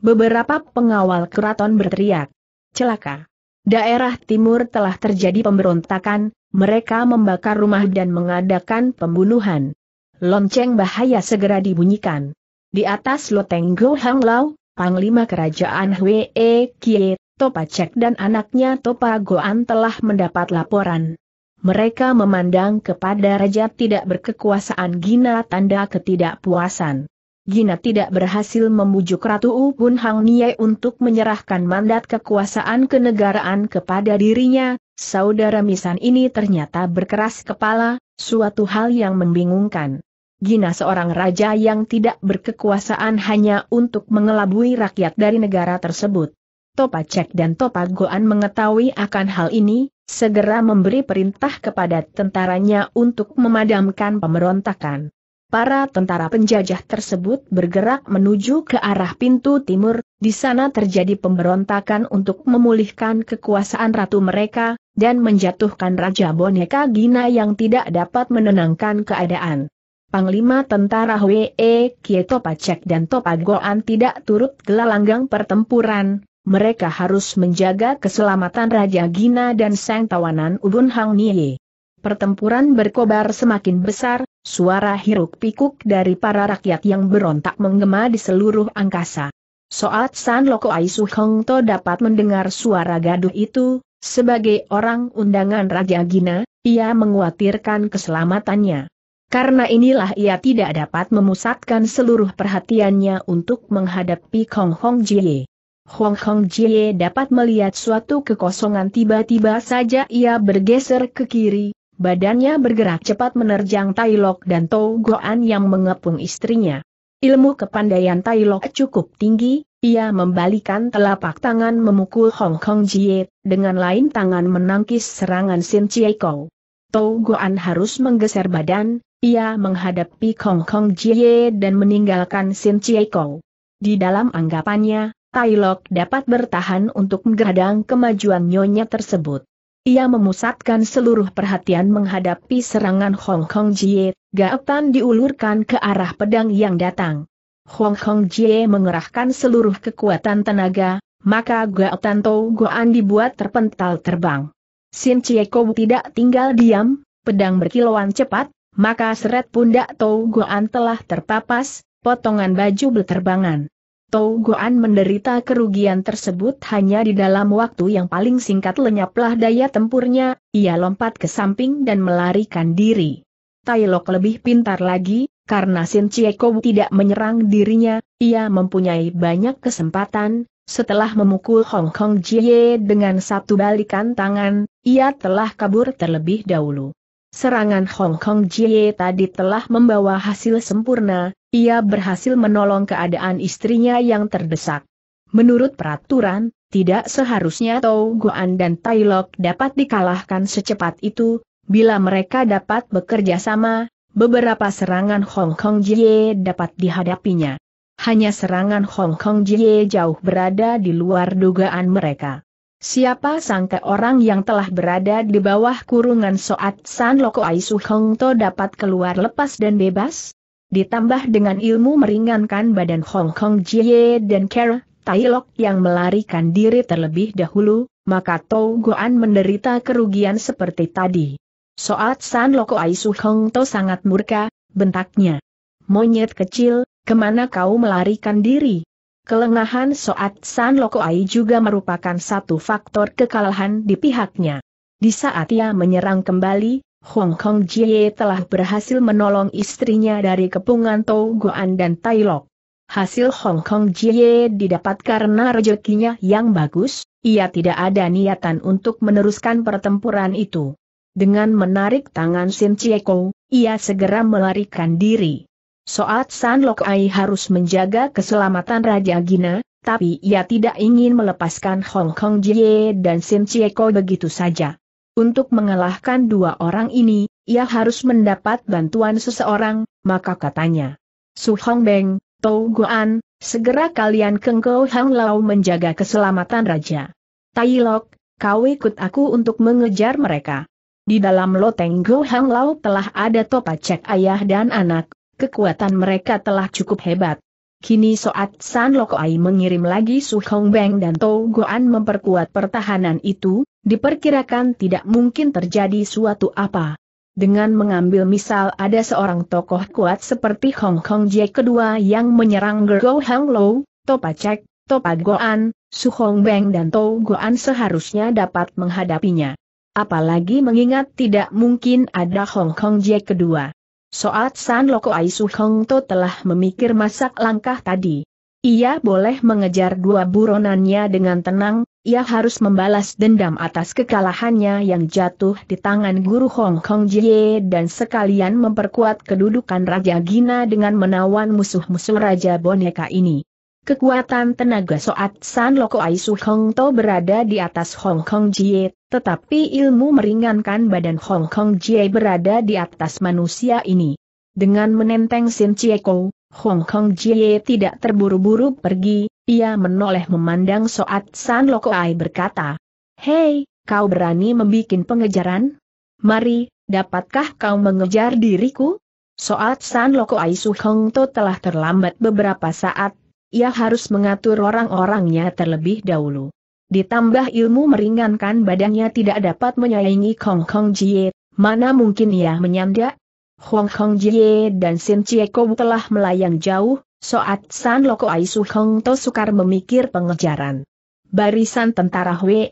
Beberapa pengawal keraton berteriak. Celaka. Daerah timur telah terjadi pemberontakan, mereka membakar rumah dan mengadakan pembunuhan. Lonceng bahaya segera dibunyikan. Di atas loteng Go Hang Lau, Panglima Kerajaan Hwee Kie, Topa Cek dan anaknya Topa Goan telah mendapat laporan. Mereka memandang kepada Raja tidak berkekuasaan Gina tanda ketidakpuasan. Gina tidak berhasil membujuk Ratu Upun Hang Niai untuk menyerahkan mandat kekuasaan kenegaraan kepada dirinya, saudara Misan ini ternyata berkeras kepala, suatu hal yang membingungkan. Gina seorang raja yang tidak berkekuasaan hanya untuk mengelabui rakyat dari negara tersebut. Topa Cek dan Topa Goan mengetahui akan hal ini, segera memberi perintah kepada tentaranya untuk memadamkan pemberontakan para tentara penjajah tersebut bergerak menuju ke arah pintu timur, di sana terjadi pemberontakan untuk memulihkan kekuasaan ratu mereka, dan menjatuhkan Raja Boneka Gina yang tidak dapat menenangkan keadaan. Panglima tentara WE, Kieto Pacek dan Topagoan tidak turut gelalanggang pertempuran, mereka harus menjaga keselamatan Raja Gina dan sang tawanan Ubun Hang Nie. Pertempuran berkobar semakin besar, suara hiruk-pikuk dari para rakyat yang berontak menggema di seluruh angkasa. Soat San Loko Aisu Hong To dapat mendengar suara gaduh itu, sebagai orang undangan Raja Gina, ia menguatirkan keselamatannya. Karena inilah ia tidak dapat memusatkan seluruh perhatiannya untuk menghadapi Kong Hong Jie. Hong Hong Jie dapat melihat suatu kekosongan tiba-tiba saja ia bergeser ke kiri, badannya bergerak cepat menerjang Tai dan Tau Goan yang mengepung istrinya. Ilmu kepandaian Tai cukup tinggi, ia membalikan telapak tangan memukul Hong Kong Jie, dengan lain tangan menangkis serangan Sin Chie Kou. Tau Goan harus menggeser badan, ia menghadapi Hong Kong Jie dan meninggalkan Sin Chie Kou. Di dalam anggapannya, Tai dapat bertahan untuk menggeradang kemajuan nyonya tersebut. Ia memusatkan seluruh perhatian menghadapi serangan Hong Kong Jie, gaetan diulurkan ke arah pedang yang datang. Hong Kong Jie mengerahkan seluruh kekuatan tenaga, maka gaetan Tou Goan dibuat terpental terbang. Sin Chie Kou tidak tinggal diam, pedang berkilauan cepat, maka seret pundak Tou Goan telah terpapas, potongan baju berterbangan. Tou menderita kerugian tersebut hanya di dalam waktu yang paling singkat lenyaplah daya tempurnya, ia lompat ke samping dan melarikan diri. Tai lebih pintar lagi, karena Sin Chieko tidak menyerang dirinya, ia mempunyai banyak kesempatan, setelah memukul Hong Kong Jie dengan satu balikan tangan, ia telah kabur terlebih dahulu. Serangan Hong Kong Jie tadi telah membawa hasil sempurna, ia berhasil menolong keadaan istrinya yang terdesak. Menurut peraturan, tidak seharusnya Tau Guan dan Tai Lok dapat dikalahkan secepat itu, bila mereka dapat bekerja sama, beberapa serangan Hong Kong Jie dapat dihadapinya. Hanya serangan Hong Kong Jie jauh berada di luar dugaan mereka. Siapa sangka orang yang telah berada di bawah kurungan Soat San Loko Aisu Hong To dapat keluar lepas dan bebas? Ditambah dengan ilmu meringankan badan Hong Kong Jie dan Kerr, Tai Lok yang melarikan diri terlebih dahulu, maka Tou Goan menderita kerugian seperti tadi. Soat San Loko Aisu Hong To sangat murka, bentaknya. Monyet kecil, kemana kau melarikan diri? Kelengahan Soat San Ai juga merupakan satu faktor kekalahan di pihaknya. Di saat ia menyerang kembali, Hong Kong Jie telah berhasil menolong istrinya dari kepungan Guan dan Tai Lok. Hasil Hong Kong Jie didapat karena rezekinya yang bagus, ia tidak ada niatan untuk meneruskan pertempuran itu. Dengan menarik tangan Sim Chieko, ia segera melarikan diri. Soat San Lok Ai harus menjaga keselamatan Raja Gina, tapi ia tidak ingin melepaskan Hong Kong Jie dan Sim Ko begitu saja. Untuk mengalahkan dua orang ini, ia harus mendapat bantuan seseorang, maka katanya. Su Hong Beng, Tou Guan, segera kalian kengkau Hang Lao menjaga keselamatan Raja. Tai Lok, kau ikut aku untuk mengejar mereka. Di dalam loteng Go Hang Lao telah ada Topa Cek ayah dan anak, kekuatan mereka telah cukup hebat. Kini Soat San Lokoai mengirim lagi Su Hong Beng dan Tou Goan memperkuat pertahanan itu, diperkirakan tidak mungkin terjadi suatu apa. Dengan mengambil misal ada seorang tokoh kuat seperti Hong Kong Jie kedua yang menyerang Gergo Hang Lo, Topa Cek, Topa Goan, Su Hong Beng dan Tou Goan seharusnya dapat menghadapinya. Apalagi mengingat tidak mungkin ada Hong Kong Jie kedua. Soat San Loko Aisu Hong To telah memikir masak langkah tadi. Ia boleh mengejar dua buronannya dengan tenang, ia harus membalas dendam atas kekalahannya yang jatuh di tangan guru Hong Kong Jie dan sekalian memperkuat kedudukan Raja Gina dengan menawan musuh-musuh Raja Boneka ini. Kekuatan tenaga Soat San Loko Aisu Hong To berada di atas Hong Kong Jie, tetapi ilmu meringankan badan Hong Kong Jie berada di atas manusia ini. Dengan menenteng Sin Chieko, Hong Kong Jie tidak terburu-buru pergi, ia menoleh memandang Soat San Loko Ai berkata, Hei, kau berani membuat pengejaran? Mari, dapatkah kau mengejar diriku? Soat San Loko Ai Su Hong To telah terlambat beberapa saat, ia harus mengatur orang-orangnya terlebih dahulu. Ditambah ilmu meringankan badannya tidak dapat menyaingi Kong Kong Jie, mana mungkin ia menyanda? Hong Kong Jie dan Sin Kong telah melayang jauh, Soat San Loko Aisu Hong To sukar memikir pengejaran. Barisan tentara Hwee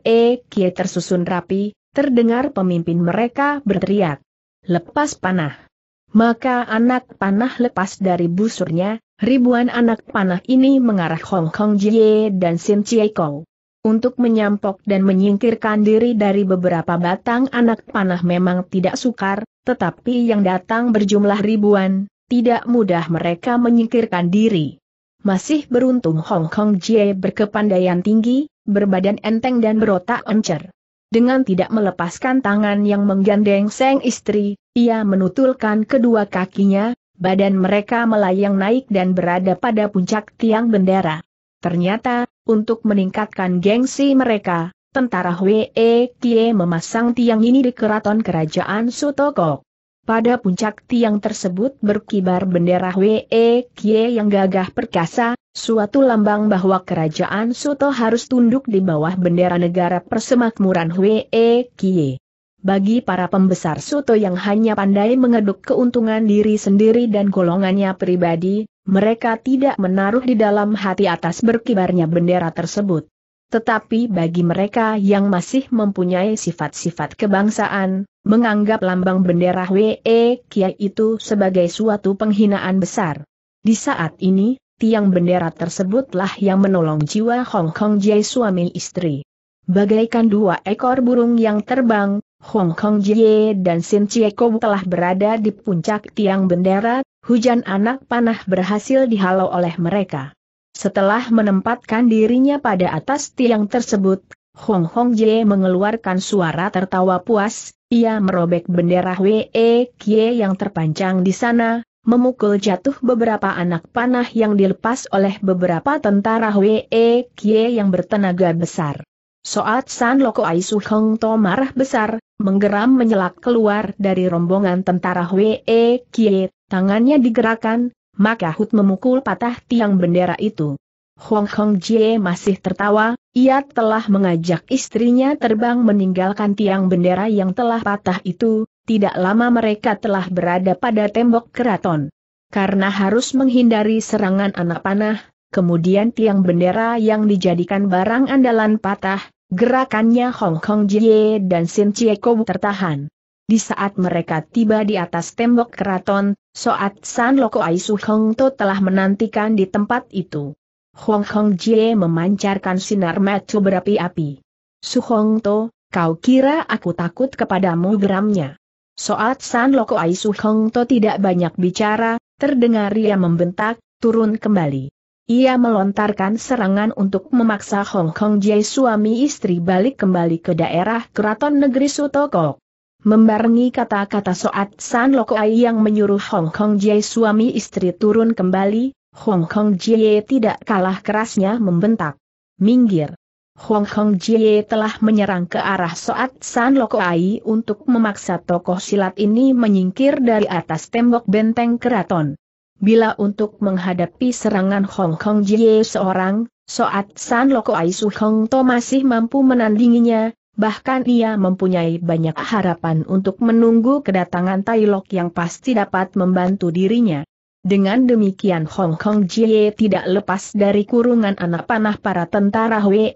Kie tersusun rapi, terdengar pemimpin mereka berteriak. Lepas panah. Maka anak panah lepas dari busurnya, Ribuan anak panah ini mengarah Hong Kong Jie dan Sin Chie Kou. Untuk menyampok dan menyingkirkan diri dari beberapa batang anak panah memang tidak sukar, tetapi yang datang berjumlah ribuan, tidak mudah mereka menyingkirkan diri. Masih beruntung Hong Kong Jie berkepandaian tinggi, berbadan enteng dan berotak encer. Dengan tidak melepaskan tangan yang menggandeng sang istri, ia menutulkan kedua kakinya, badan mereka melayang naik dan berada pada puncak tiang bendera. Ternyata, untuk meningkatkan gengsi mereka, tentara Hwe Kie memasang tiang ini di keraton kerajaan Sutokok. Pada puncak tiang tersebut berkibar bendera Hwe Kie yang gagah perkasa, suatu lambang bahwa kerajaan Soto harus tunduk di bawah bendera negara persemakmuran Hwe Kie. Bagi para pembesar soto yang hanya pandai mengeduk keuntungan diri sendiri dan golongannya pribadi, mereka tidak menaruh di dalam hati atas berkibarnya bendera tersebut. Tetapi bagi mereka yang masih mempunyai sifat-sifat kebangsaan, menganggap lambang bendera WE Kia itu sebagai suatu penghinaan besar. Di saat ini, tiang bendera tersebutlah yang menolong jiwa Hong Kong Jai suami istri. Bagaikan dua ekor burung yang terbang, Hong Kong Jie dan Sin Kou telah berada di puncak tiang bendera, hujan anak panah berhasil dihalau oleh mereka. Setelah menempatkan dirinya pada atas tiang tersebut, Hong Hong Jie mengeluarkan suara tertawa puas, ia merobek bendera Wee Kie yang terpanjang di sana, memukul jatuh beberapa anak panah yang dilepas oleh beberapa tentara Wee Kie yang bertenaga besar. Soat San Loko Aisu Hong To marah besar, menggeram menyelak keluar dari rombongan tentara Hwee Kie, tangannya digerakkan, maka Hut memukul patah tiang bendera itu. Hong Hong Jie masih tertawa, ia telah mengajak istrinya terbang meninggalkan tiang bendera yang telah patah itu, tidak lama mereka telah berada pada tembok keraton. Karena harus menghindari serangan anak panah, kemudian tiang bendera yang dijadikan barang andalan patah, Gerakannya Hong Kong Jie dan Sin Kou tertahan. Di saat mereka tiba di atas tembok keraton, Soat San Loko Su Hong To telah menantikan di tempat itu. Hong Hong Jie memancarkan sinar mata berapi-api. Su Hong To, kau kira aku takut kepadamu geramnya. Soat San Loko Su Hong To tidak banyak bicara, terdengar ia membentak, turun kembali. Ia melontarkan serangan untuk memaksa Hong Kong Jie suami istri balik kembali ke daerah keraton negeri Sutokok. Membarengi kata-kata Soat San Lokai yang menyuruh Hong Kong Jie suami istri turun kembali, Hong Kong Jie tidak kalah kerasnya membentak. Minggir! Hong Kong Jie telah menyerang ke arah Soat San Lokai untuk memaksa tokoh silat ini menyingkir dari atas tembok benteng keraton bila untuk menghadapi serangan Hong Kong Jie seorang, Soat San Loko Aisu Hong To masih mampu menandinginya, bahkan ia mempunyai banyak harapan untuk menunggu kedatangan Tai Lok yang pasti dapat membantu dirinya. Dengan demikian Hong Kong Jie tidak lepas dari kurungan anak panah para tentara Wee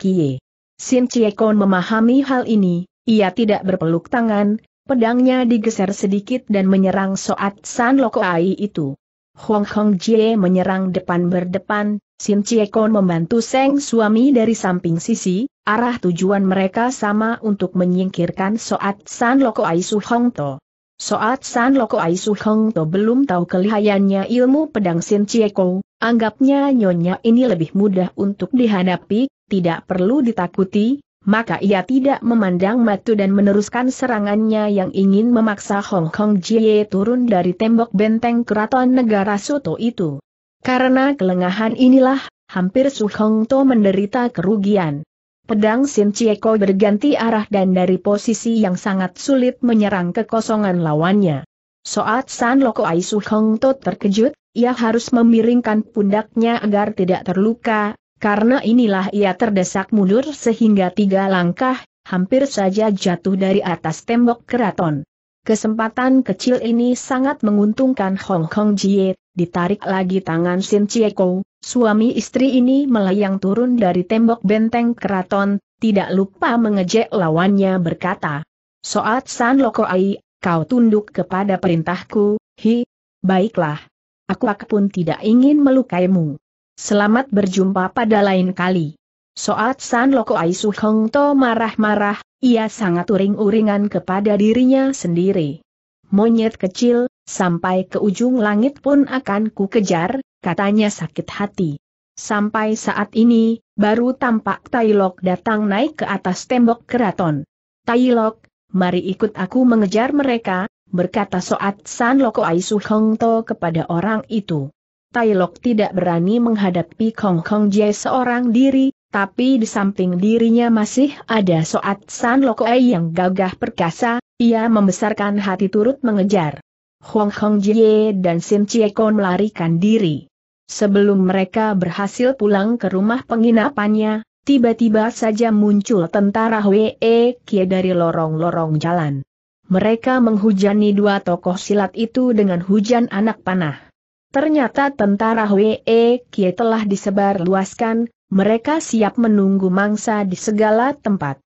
Kie. Sin Kon memahami hal ini, ia tidak berpeluk tangan, pedangnya digeser sedikit dan menyerang Soat San Ai itu. Hong Kong Jie menyerang depan berdepan, Sim Chie Kon membantu Seng suami dari samping sisi, arah tujuan mereka sama untuk menyingkirkan Soat San Loko Aisu Hong To. Soat San Loko Aisu Hong To belum tahu kelihayannya ilmu pedang Sim Chie Kon, anggapnya nyonya ini lebih mudah untuk dihadapi, tidak perlu ditakuti, maka ia tidak memandang matu dan meneruskan serangannya yang ingin memaksa Hong Kong Jie turun dari tembok benteng keraton negara Soto itu. Karena kelengahan inilah, hampir Su Hong To menderita kerugian. Pedang Sin Chieko berganti arah dan dari posisi yang sangat sulit menyerang kekosongan lawannya. Soat San Loko Ai Su Hong To terkejut, ia harus memiringkan pundaknya agar tidak terluka, karena inilah ia terdesak mundur sehingga tiga langkah, hampir saja jatuh dari atas tembok keraton. Kesempatan kecil ini sangat menguntungkan Hong Kong Jie, ditarik lagi tangan Sin Chieko, suami istri ini melayang turun dari tembok benteng keraton, tidak lupa mengejek lawannya berkata, Soat San Loko Ai, kau tunduk kepada perintahku, hi, baiklah. Aku pun tidak ingin melukaimu. Selamat berjumpa pada lain kali. Soat San Loko Aisu Hong To marah-marah, ia sangat uring-uringan kepada dirinya sendiri. Monyet kecil, sampai ke ujung langit pun akan ku kejar, katanya sakit hati. Sampai saat ini, baru tampak Tailok datang naik ke atas tembok keraton. Tailok, mari ikut aku mengejar mereka, berkata Soat San Loko Aisu Hong To kepada orang itu. Tai Lok tidak berani menghadapi Kong Kong Jie seorang diri, tapi di samping dirinya masih ada Soat San Lok E yang gagah perkasa, ia membesarkan hati turut mengejar. Hong Kong Jie dan Sim Chie Kon melarikan diri. Sebelum mereka berhasil pulang ke rumah penginapannya, tiba-tiba saja muncul tentara Hwe Kie dari lorong-lorong jalan. Mereka menghujani dua tokoh silat itu dengan hujan anak panah. Ternyata tentara WE Kie telah disebar luaskan, mereka siap menunggu mangsa di segala tempat.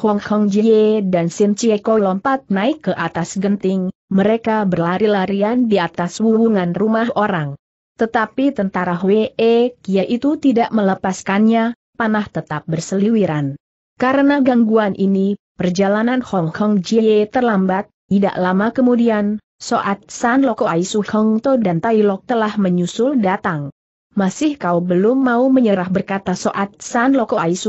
Hong Hong Jie dan Sin Ko lompat naik ke atas genting, mereka berlari-larian di atas wuwungan rumah orang. Tetapi tentara WE Kie itu tidak melepaskannya, panah tetap berseliwiran. Karena gangguan ini, perjalanan Hong Kong Jie terlambat, tidak lama kemudian, Soat San Loko Ai To dan Tai Lok telah menyusul datang. Masih kau belum mau menyerah berkata Soat San Loko Ai To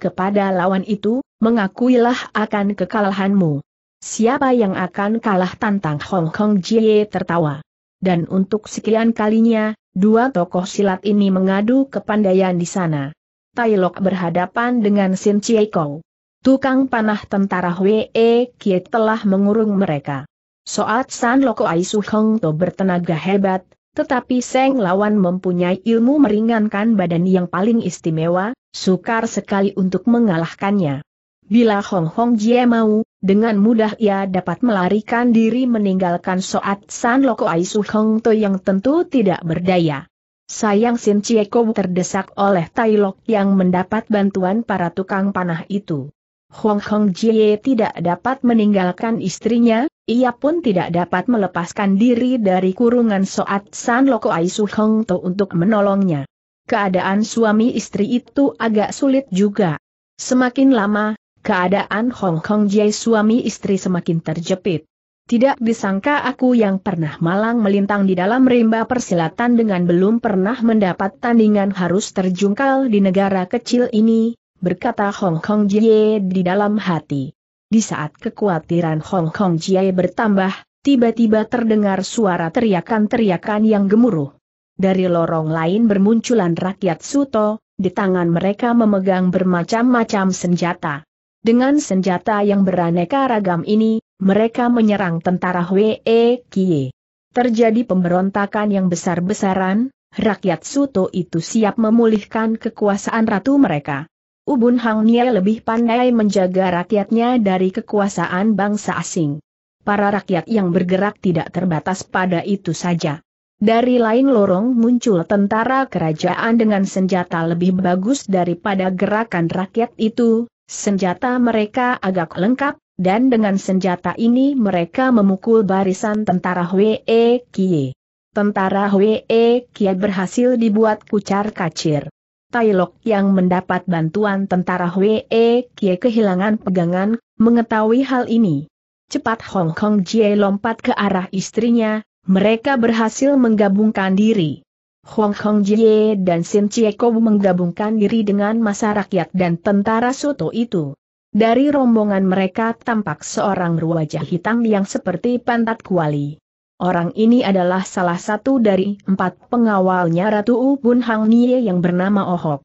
kepada lawan itu, mengakuilah akan kekalahanmu. Siapa yang akan kalah tantang Hong Kong Jie tertawa. Dan untuk sekian kalinya, dua tokoh silat ini mengadu kepandaian di sana. Tai Lok berhadapan dengan Sin Chie Kong. Tukang panah tentara Hwee Kiet telah mengurung mereka. Soat San Loko Ai Su Heng To bertenaga hebat, tetapi Seng Lawan mempunyai ilmu meringankan badan yang paling istimewa, sukar sekali untuk mengalahkannya. Bila Hong Hong Jie mau, dengan mudah ia dapat melarikan diri meninggalkan Soat San Loko Ai Su Heng To yang tentu tidak berdaya. Sayang Sin Chiekou terdesak oleh Tai Lok yang mendapat bantuan para tukang panah itu. Hong Kong Jie tidak dapat meninggalkan istrinya, ia pun tidak dapat melepaskan diri dari kurungan Soat San Loko Su Hong To untuk menolongnya. Keadaan suami istri itu agak sulit juga. Semakin lama, keadaan Hong Kong Jie suami istri semakin terjepit. Tidak disangka aku yang pernah malang melintang di dalam rimba persilatan dengan belum pernah mendapat tandingan harus terjungkal di negara kecil ini, berkata Hong Kong Jie di dalam hati. Di saat kekhawatiran Hong Kong Jie bertambah, tiba-tiba terdengar suara teriakan-teriakan yang gemuruh. Dari lorong lain bermunculan rakyat Suto, di tangan mereka memegang bermacam-macam senjata. Dengan senjata yang beraneka ragam ini, mereka menyerang tentara Hwee Kie. Terjadi pemberontakan yang besar-besaran, rakyat Suto itu siap memulihkan kekuasaan ratu mereka. Ubun Hang Niel lebih pandai menjaga rakyatnya dari kekuasaan bangsa asing. Para rakyat yang bergerak tidak terbatas pada itu saja. Dari lain lorong muncul tentara kerajaan dengan senjata lebih bagus daripada gerakan rakyat itu, senjata mereka agak lengkap, dan dengan senjata ini mereka memukul barisan tentara Hwee Kie. Tentara Hwee Kie berhasil dibuat kucar kacir. Tai Lok yang mendapat bantuan tentara Hwee Kie kehilangan pegangan, mengetahui hal ini. Cepat Hong Kong Jie lompat ke arah istrinya, mereka berhasil menggabungkan diri. Hong Kong Jie dan Chie Kou menggabungkan diri dengan masa rakyat dan tentara Soto itu. Dari rombongan mereka tampak seorang ruwajah hitam yang seperti pantat kuali. Orang ini adalah salah satu dari empat pengawalnya Ratu Ubun Hang Nie yang bernama Ohok. Oh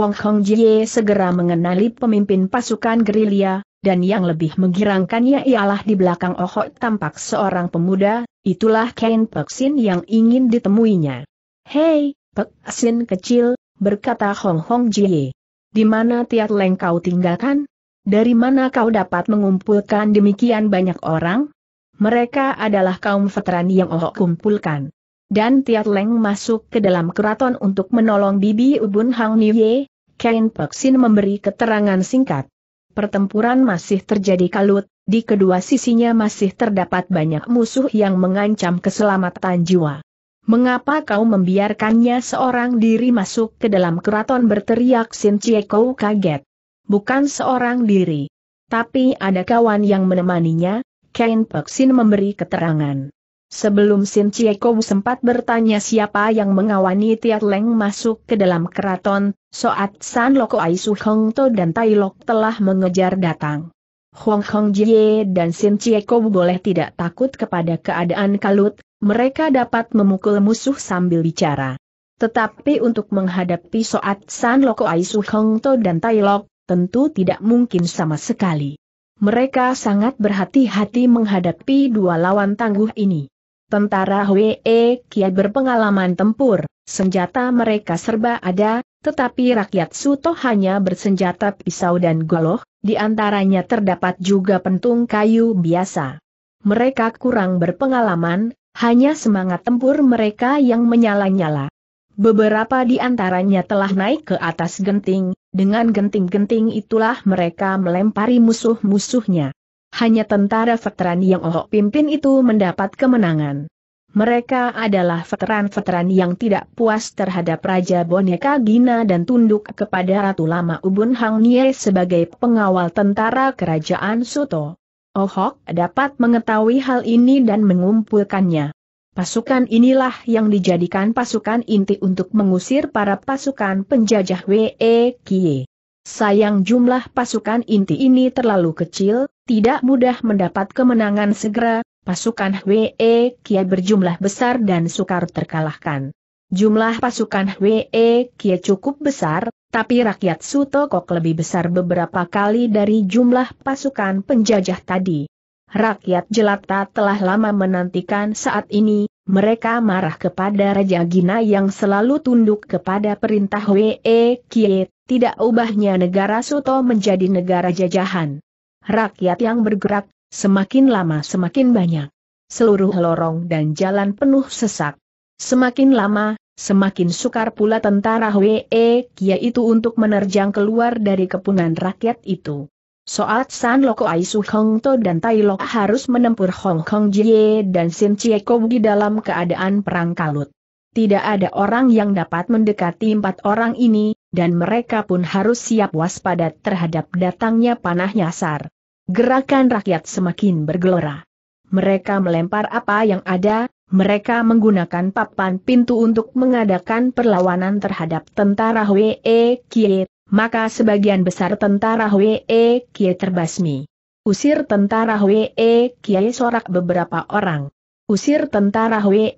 Hong Hong Jie segera mengenali pemimpin pasukan gerilya, dan yang lebih menggirangkannya ialah di belakang Ohok oh tampak seorang pemuda, itulah Ken Peksin yang ingin ditemuinya. Hei, Peksin kecil, berkata Hong Hong Jie. Di mana Tiat Leng kau tinggalkan? Dari mana kau dapat mengumpulkan demikian banyak orang? Mereka adalah kaum veteran yang Oh kumpulkan. Dan Tiat Leng masuk ke dalam keraton untuk menolong Bibi Ubun Hang Niye, Kain Peksin memberi keterangan singkat. Pertempuran masih terjadi kalut, di kedua sisinya masih terdapat banyak musuh yang mengancam keselamatan jiwa. Mengapa kau membiarkannya seorang diri masuk ke dalam keraton berteriak Sin Kou kaget. Bukan seorang diri. Tapi ada kawan yang menemaninya, Pek Sin memberi keterangan. Sebelum Sin Kou sempat bertanya siapa yang mengawani Tiat Leng masuk ke dalam keraton, Soat San Loko Aisu Hong To dan Tai Lok telah mengejar datang. Hong Hong Jie dan Sin Kou boleh tidak takut kepada keadaan kalut, mereka dapat memukul musuh sambil bicara. Tetapi untuk menghadapi Soat San Loko Aisu Hong To dan Tai Lok, tentu tidak mungkin sama sekali. Mereka sangat berhati-hati menghadapi dua lawan tangguh ini. Tentara Hwee Kia berpengalaman tempur, senjata mereka serba ada, tetapi rakyat Suto hanya bersenjata pisau dan golok, di antaranya terdapat juga pentung kayu biasa. Mereka kurang berpengalaman, hanya semangat tempur mereka yang menyala-nyala, Beberapa di antaranya telah naik ke atas genting, dengan genting-genting itulah mereka melempari musuh-musuhnya. Hanya tentara veteran yang Ohok pimpin itu mendapat kemenangan. Mereka adalah veteran-veteran yang tidak puas terhadap Raja Boneka Gina dan tunduk kepada Ratu Lama Ubun Hang Nye sebagai pengawal tentara kerajaan Soto. Ohok dapat mengetahui hal ini dan mengumpulkannya. Pasukan inilah yang dijadikan pasukan inti untuk mengusir para pasukan penjajah WE Kie. Sayang jumlah pasukan inti ini terlalu kecil, tidak mudah mendapat kemenangan segera, pasukan WE Kie berjumlah besar dan sukar terkalahkan. Jumlah pasukan WE Kie cukup besar, tapi rakyat Suto kok lebih besar beberapa kali dari jumlah pasukan penjajah tadi. Rakyat jelata telah lama menantikan saat ini, mereka marah kepada Raja Gina yang selalu tunduk kepada perintah Wee Kie, tidak ubahnya negara Soto menjadi negara jajahan. Rakyat yang bergerak, semakin lama semakin banyak. Seluruh lorong dan jalan penuh sesak. Semakin lama, semakin sukar pula tentara Wee Kie itu untuk menerjang keluar dari kepungan rakyat itu. Soal San Loko Aisu Hong To dan Tai Lok harus menempur Hong Kong Jie dan Sin Chieko di dalam keadaan perang kalut. Tidak ada orang yang dapat mendekati empat orang ini, dan mereka pun harus siap waspada terhadap datangnya panah nyasar. Gerakan rakyat semakin bergelora. Mereka melempar apa yang ada, mereka menggunakan papan pintu untuk mengadakan perlawanan terhadap tentara Hwee Kie maka sebagian besar tentara Hwe Kie terbasmi. Usir tentara Hwe Kie sorak beberapa orang. Usir tentara Hwe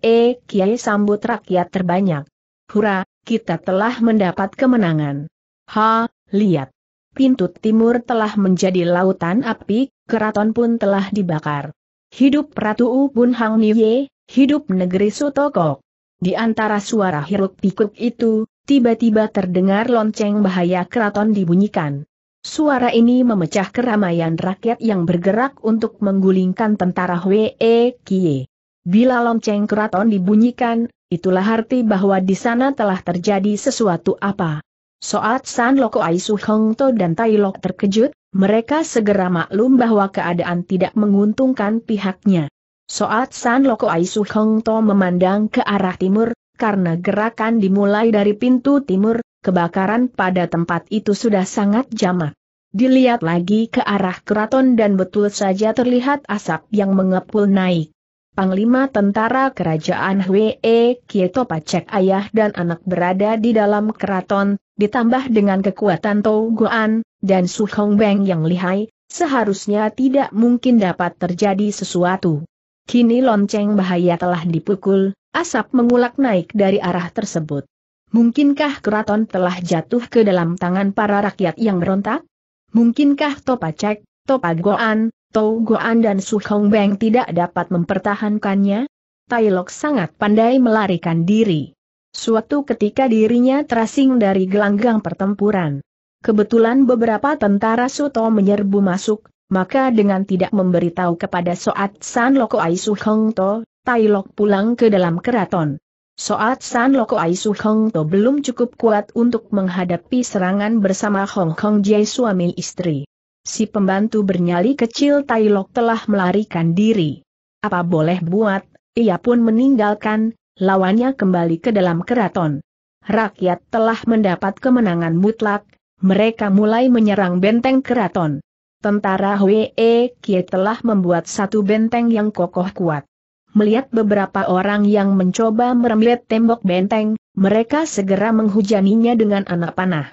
Kie sambut rakyat terbanyak. Hura, kita telah mendapat kemenangan. Ha, lihat. Pintu timur telah menjadi lautan api, keraton pun telah dibakar. Hidup Ratu Ubun Hang Niye, hidup negeri Sutokok. Di antara suara hiruk pikuk itu, tiba-tiba terdengar lonceng bahaya keraton dibunyikan. Suara ini memecah keramaian rakyat yang bergerak untuk menggulingkan tentara Hwe Kie. Bila lonceng keraton dibunyikan, itulah arti bahwa di sana telah terjadi sesuatu apa. Soat San Loko Aisu Hongto dan Tai Lok terkejut, mereka segera maklum bahwa keadaan tidak menguntungkan pihaknya. Soat San Loko Aisu Hong To memandang ke arah timur, karena gerakan dimulai dari pintu timur, kebakaran pada tempat itu sudah sangat jamak. Dilihat lagi ke arah keraton dan betul saja terlihat asap yang mengepul naik. Panglima tentara kerajaan Hwee Kieto Pacek ayah dan anak berada di dalam keraton, ditambah dengan kekuatan Tou Guan, dan Su Hong Beng yang lihai, seharusnya tidak mungkin dapat terjadi sesuatu. Kini lonceng bahaya telah dipukul, asap mengulak naik dari arah tersebut. Mungkinkah keraton telah jatuh ke dalam tangan para rakyat yang merontak? Mungkinkah Topacek, Topagoan, Goan dan Sukhongbang Beng tidak dapat mempertahankannya? Tailok sangat pandai melarikan diri. Suatu ketika dirinya terasing dari gelanggang pertempuran. Kebetulan beberapa tentara Suto menyerbu masuk, maka dengan tidak memberitahu kepada Soat San Loko Aisu Hong To, Tai Lok pulang ke dalam keraton. Soat San Loko Aisu Hong To belum cukup kuat untuk menghadapi serangan bersama Hong Kong Jai suami istri. Si pembantu bernyali kecil Tai Lok telah melarikan diri. Apa boleh buat, ia pun meninggalkan, lawannya kembali ke dalam keraton. Rakyat telah mendapat kemenangan mutlak, mereka mulai menyerang benteng keraton tentara Hwee Kie telah membuat satu benteng yang kokoh kuat. Melihat beberapa orang yang mencoba merembet tembok benteng, mereka segera menghujaninya dengan anak panah.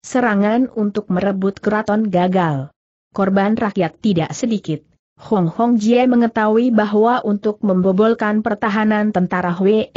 Serangan untuk merebut keraton gagal. Korban rakyat tidak sedikit. Hong Hong Jie mengetahui bahwa untuk membobolkan pertahanan tentara Hwee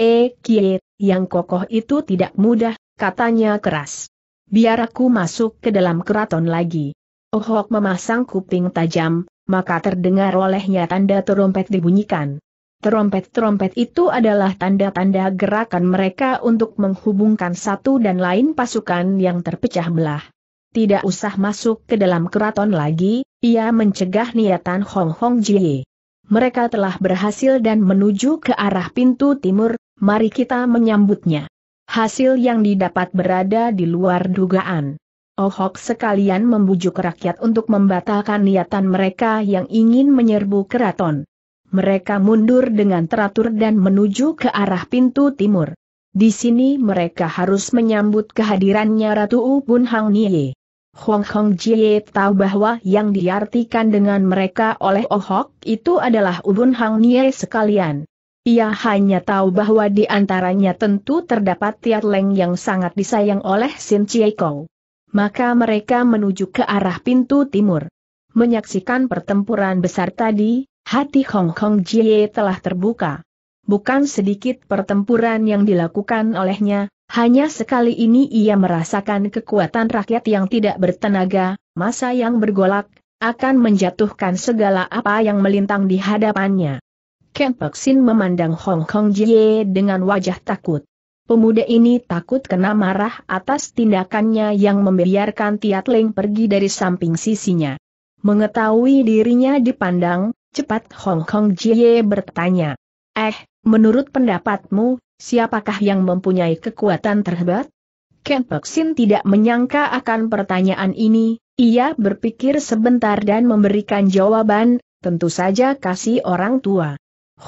Kie yang kokoh itu tidak mudah, katanya keras. Biar aku masuk ke dalam keraton lagi. Ohok memasang kuping tajam, maka terdengar olehnya tanda terompet dibunyikan. Terompet-terompet itu adalah tanda-tanda gerakan mereka untuk menghubungkan satu dan lain pasukan yang terpecah belah. Tidak usah masuk ke dalam keraton lagi, ia mencegah niatan Hong Hong Jie. Mereka telah berhasil dan menuju ke arah pintu timur, mari kita menyambutnya. Hasil yang didapat berada di luar dugaan. Oh Hok sekalian membujuk rakyat untuk membatalkan niatan mereka yang ingin menyerbu keraton. Mereka mundur dengan teratur dan menuju ke arah pintu timur. Di sini mereka harus menyambut kehadirannya Ratu U Hang Nie. Hong Hong Jie tahu bahwa yang diartikan dengan mereka oleh Oh Hok itu adalah Ubun Hang Nie sekalian. Ia hanya tahu bahwa di antaranya tentu terdapat Tiat Leng yang sangat disayang oleh Sin Chie Kou maka mereka menuju ke arah pintu timur. Menyaksikan pertempuran besar tadi, hati Hong Kong Jie telah terbuka. Bukan sedikit pertempuran yang dilakukan olehnya, hanya sekali ini ia merasakan kekuatan rakyat yang tidak bertenaga, masa yang bergolak, akan menjatuhkan segala apa yang melintang di hadapannya. Ken Peksin memandang Hong Kong Jie dengan wajah takut. Pemuda ini takut kena marah atas tindakannya yang membiarkan Tiat Leng pergi dari samping sisinya. Mengetahui dirinya dipandang, cepat Hong Kong Jie bertanya. Eh, menurut pendapatmu, siapakah yang mempunyai kekuatan terhebat? Ken Peksin tidak menyangka akan pertanyaan ini, ia berpikir sebentar dan memberikan jawaban, tentu saja kasih orang tua.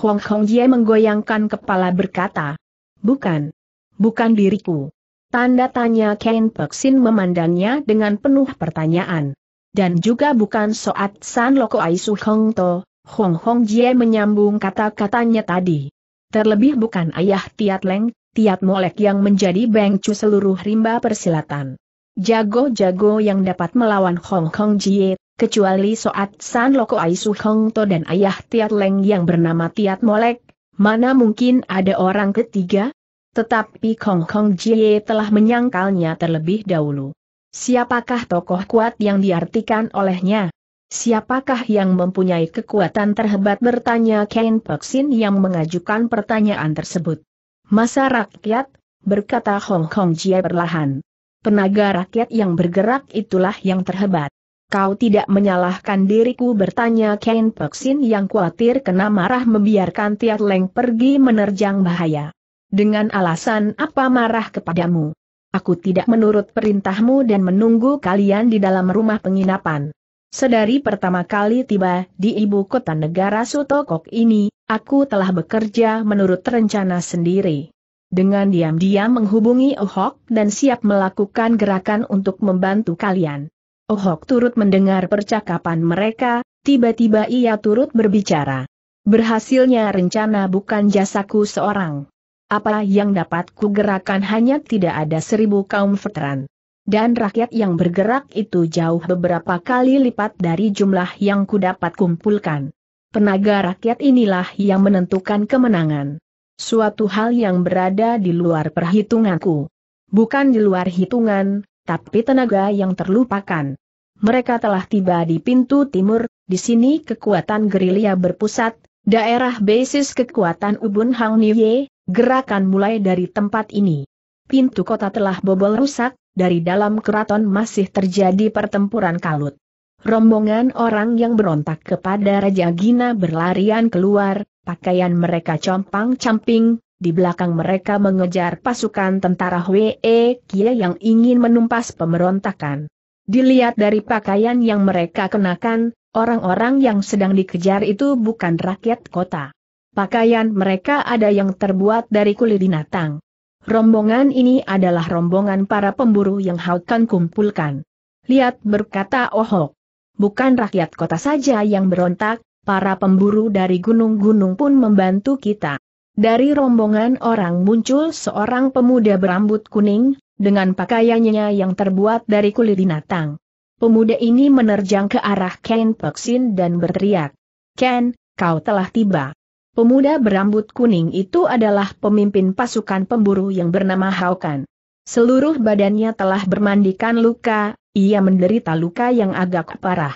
Hong Kong Jie menggoyangkan kepala berkata, Bukan bukan diriku. Tanda tanya Ken Peksin memandangnya dengan penuh pertanyaan. Dan juga bukan Soat San Loko Aisu Hong To, Hong Hong Jie menyambung kata-katanya tadi. Terlebih bukan ayah Tiat Leng, Tiat Molek yang menjadi bengcu seluruh rimba persilatan. Jago-jago yang dapat melawan Hong Hong Jie, kecuali Soat San Loko Aisu Hong To dan ayah Tiat Leng yang bernama Tiat Molek, mana mungkin ada orang ketiga? Tetapi Kong Kong Jie telah menyangkalnya terlebih dahulu. Siapakah tokoh kuat yang diartikan olehnya? Siapakah yang mempunyai kekuatan terhebat bertanya Ken Peksin yang mengajukan pertanyaan tersebut. Masa rakyat, berkata Hong Kong Jie perlahan. Tenaga rakyat yang bergerak itulah yang terhebat. Kau tidak menyalahkan diriku bertanya Ken Peksin yang khawatir kena marah membiarkan Tiat Leng pergi menerjang bahaya. Dengan alasan apa marah kepadamu? Aku tidak menurut perintahmu dan menunggu kalian di dalam rumah penginapan. Sedari pertama kali tiba di ibu kota negara Sutokok ini, aku telah bekerja menurut rencana sendiri. Dengan diam-diam menghubungi Ohok dan siap melakukan gerakan untuk membantu kalian. Ohok turut mendengar percakapan mereka, tiba-tiba ia turut berbicara. Berhasilnya rencana bukan jasaku seorang. Apa yang dapat kugerakkan hanya tidak ada seribu kaum veteran. Dan rakyat yang bergerak itu jauh beberapa kali lipat dari jumlah yang kudapat kumpulkan. Tenaga rakyat inilah yang menentukan kemenangan. Suatu hal yang berada di luar perhitunganku. Bukan di luar hitungan, tapi tenaga yang terlupakan. Mereka telah tiba di pintu timur, di sini kekuatan gerilya berpusat, daerah basis kekuatan Ubun Hang Niye, Gerakan mulai dari tempat ini. Pintu kota telah bobol rusak, dari dalam keraton masih terjadi pertempuran kalut. Rombongan orang yang berontak kepada Raja Gina berlarian keluar, pakaian mereka compang-camping, di belakang mereka mengejar pasukan tentara Hwe Kia yang ingin menumpas pemberontakan. Dilihat dari pakaian yang mereka kenakan, orang-orang yang sedang dikejar itu bukan rakyat kota. Pakaian mereka ada yang terbuat dari kulit binatang. Rombongan ini adalah rombongan para pemburu yang Haukan kumpulkan. Lihat berkata Ohok. Bukan rakyat kota saja yang berontak, para pemburu dari gunung-gunung pun membantu kita. Dari rombongan orang muncul seorang pemuda berambut kuning, dengan pakaiannya yang terbuat dari kulit binatang. Pemuda ini menerjang ke arah Ken Peksin dan berteriak, Ken, kau telah tiba. Pemuda berambut kuning itu adalah pemimpin pasukan pemburu yang bernama Haukan. Seluruh badannya telah bermandikan luka, ia menderita luka yang agak parah.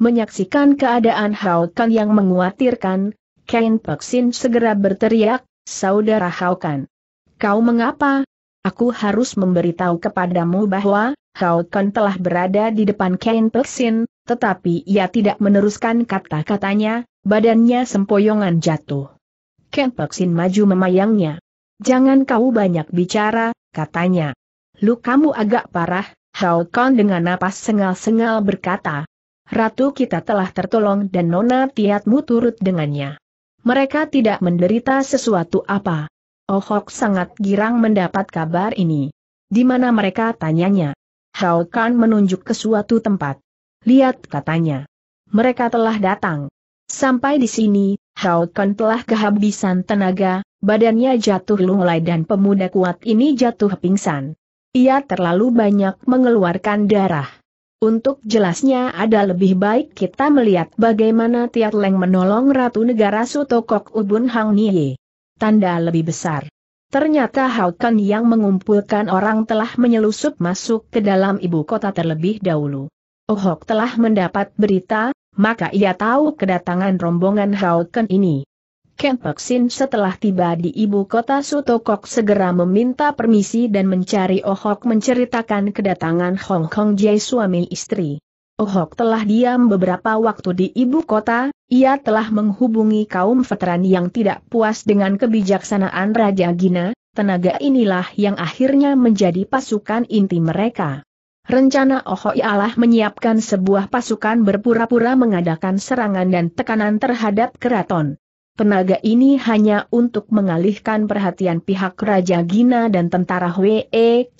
Menyaksikan keadaan Haukan yang menguatirkan, Kain Peksin segera berteriak, Saudara Haukan. Kau mengapa? Aku harus memberitahu kepadamu bahwa, Haukan telah berada di depan Kain Peksin, tetapi ia tidak meneruskan kata-katanya, Badannya sempoyongan jatuh. Ken Peksin maju memayangnya. Jangan kau banyak bicara, katanya. Lu kamu agak parah, Hao dengan napas sengal-sengal berkata. Ratu kita telah tertolong dan Nona Tiatmu turut dengannya. Mereka tidak menderita sesuatu apa. Ohok oh sangat girang mendapat kabar ini. Di mana mereka tanyanya? Hao Kan menunjuk ke suatu tempat. Lihat katanya. Mereka telah datang. Sampai di sini, Hao Kan telah kehabisan tenaga, badannya jatuh lunglai dan pemuda kuat ini jatuh pingsan. Ia terlalu banyak mengeluarkan darah. Untuk jelasnya ada lebih baik kita melihat bagaimana Tiat Leng menolong Ratu Negara Sutokok Ubun Hang Niye. Tanda lebih besar. Ternyata Hao Kan yang mengumpulkan orang telah menyelusup masuk ke dalam ibu kota terlebih dahulu. Ohok telah mendapat berita, maka ia tahu kedatangan rombongan Hauken ini. Ken Peksin setelah tiba di ibu kota Sutokok segera meminta permisi dan mencari Ohok oh menceritakan kedatangan Hong Kong Jai suami istri. Ohok oh telah diam beberapa waktu di ibu kota, ia telah menghubungi kaum veteran yang tidak puas dengan kebijaksanaan Raja Gina, tenaga inilah yang akhirnya menjadi pasukan inti mereka. Rencana Ohoi Allah menyiapkan sebuah pasukan berpura-pura mengadakan serangan dan tekanan terhadap keraton. Tenaga ini hanya untuk mengalihkan perhatian pihak Raja Gina dan tentara Hwee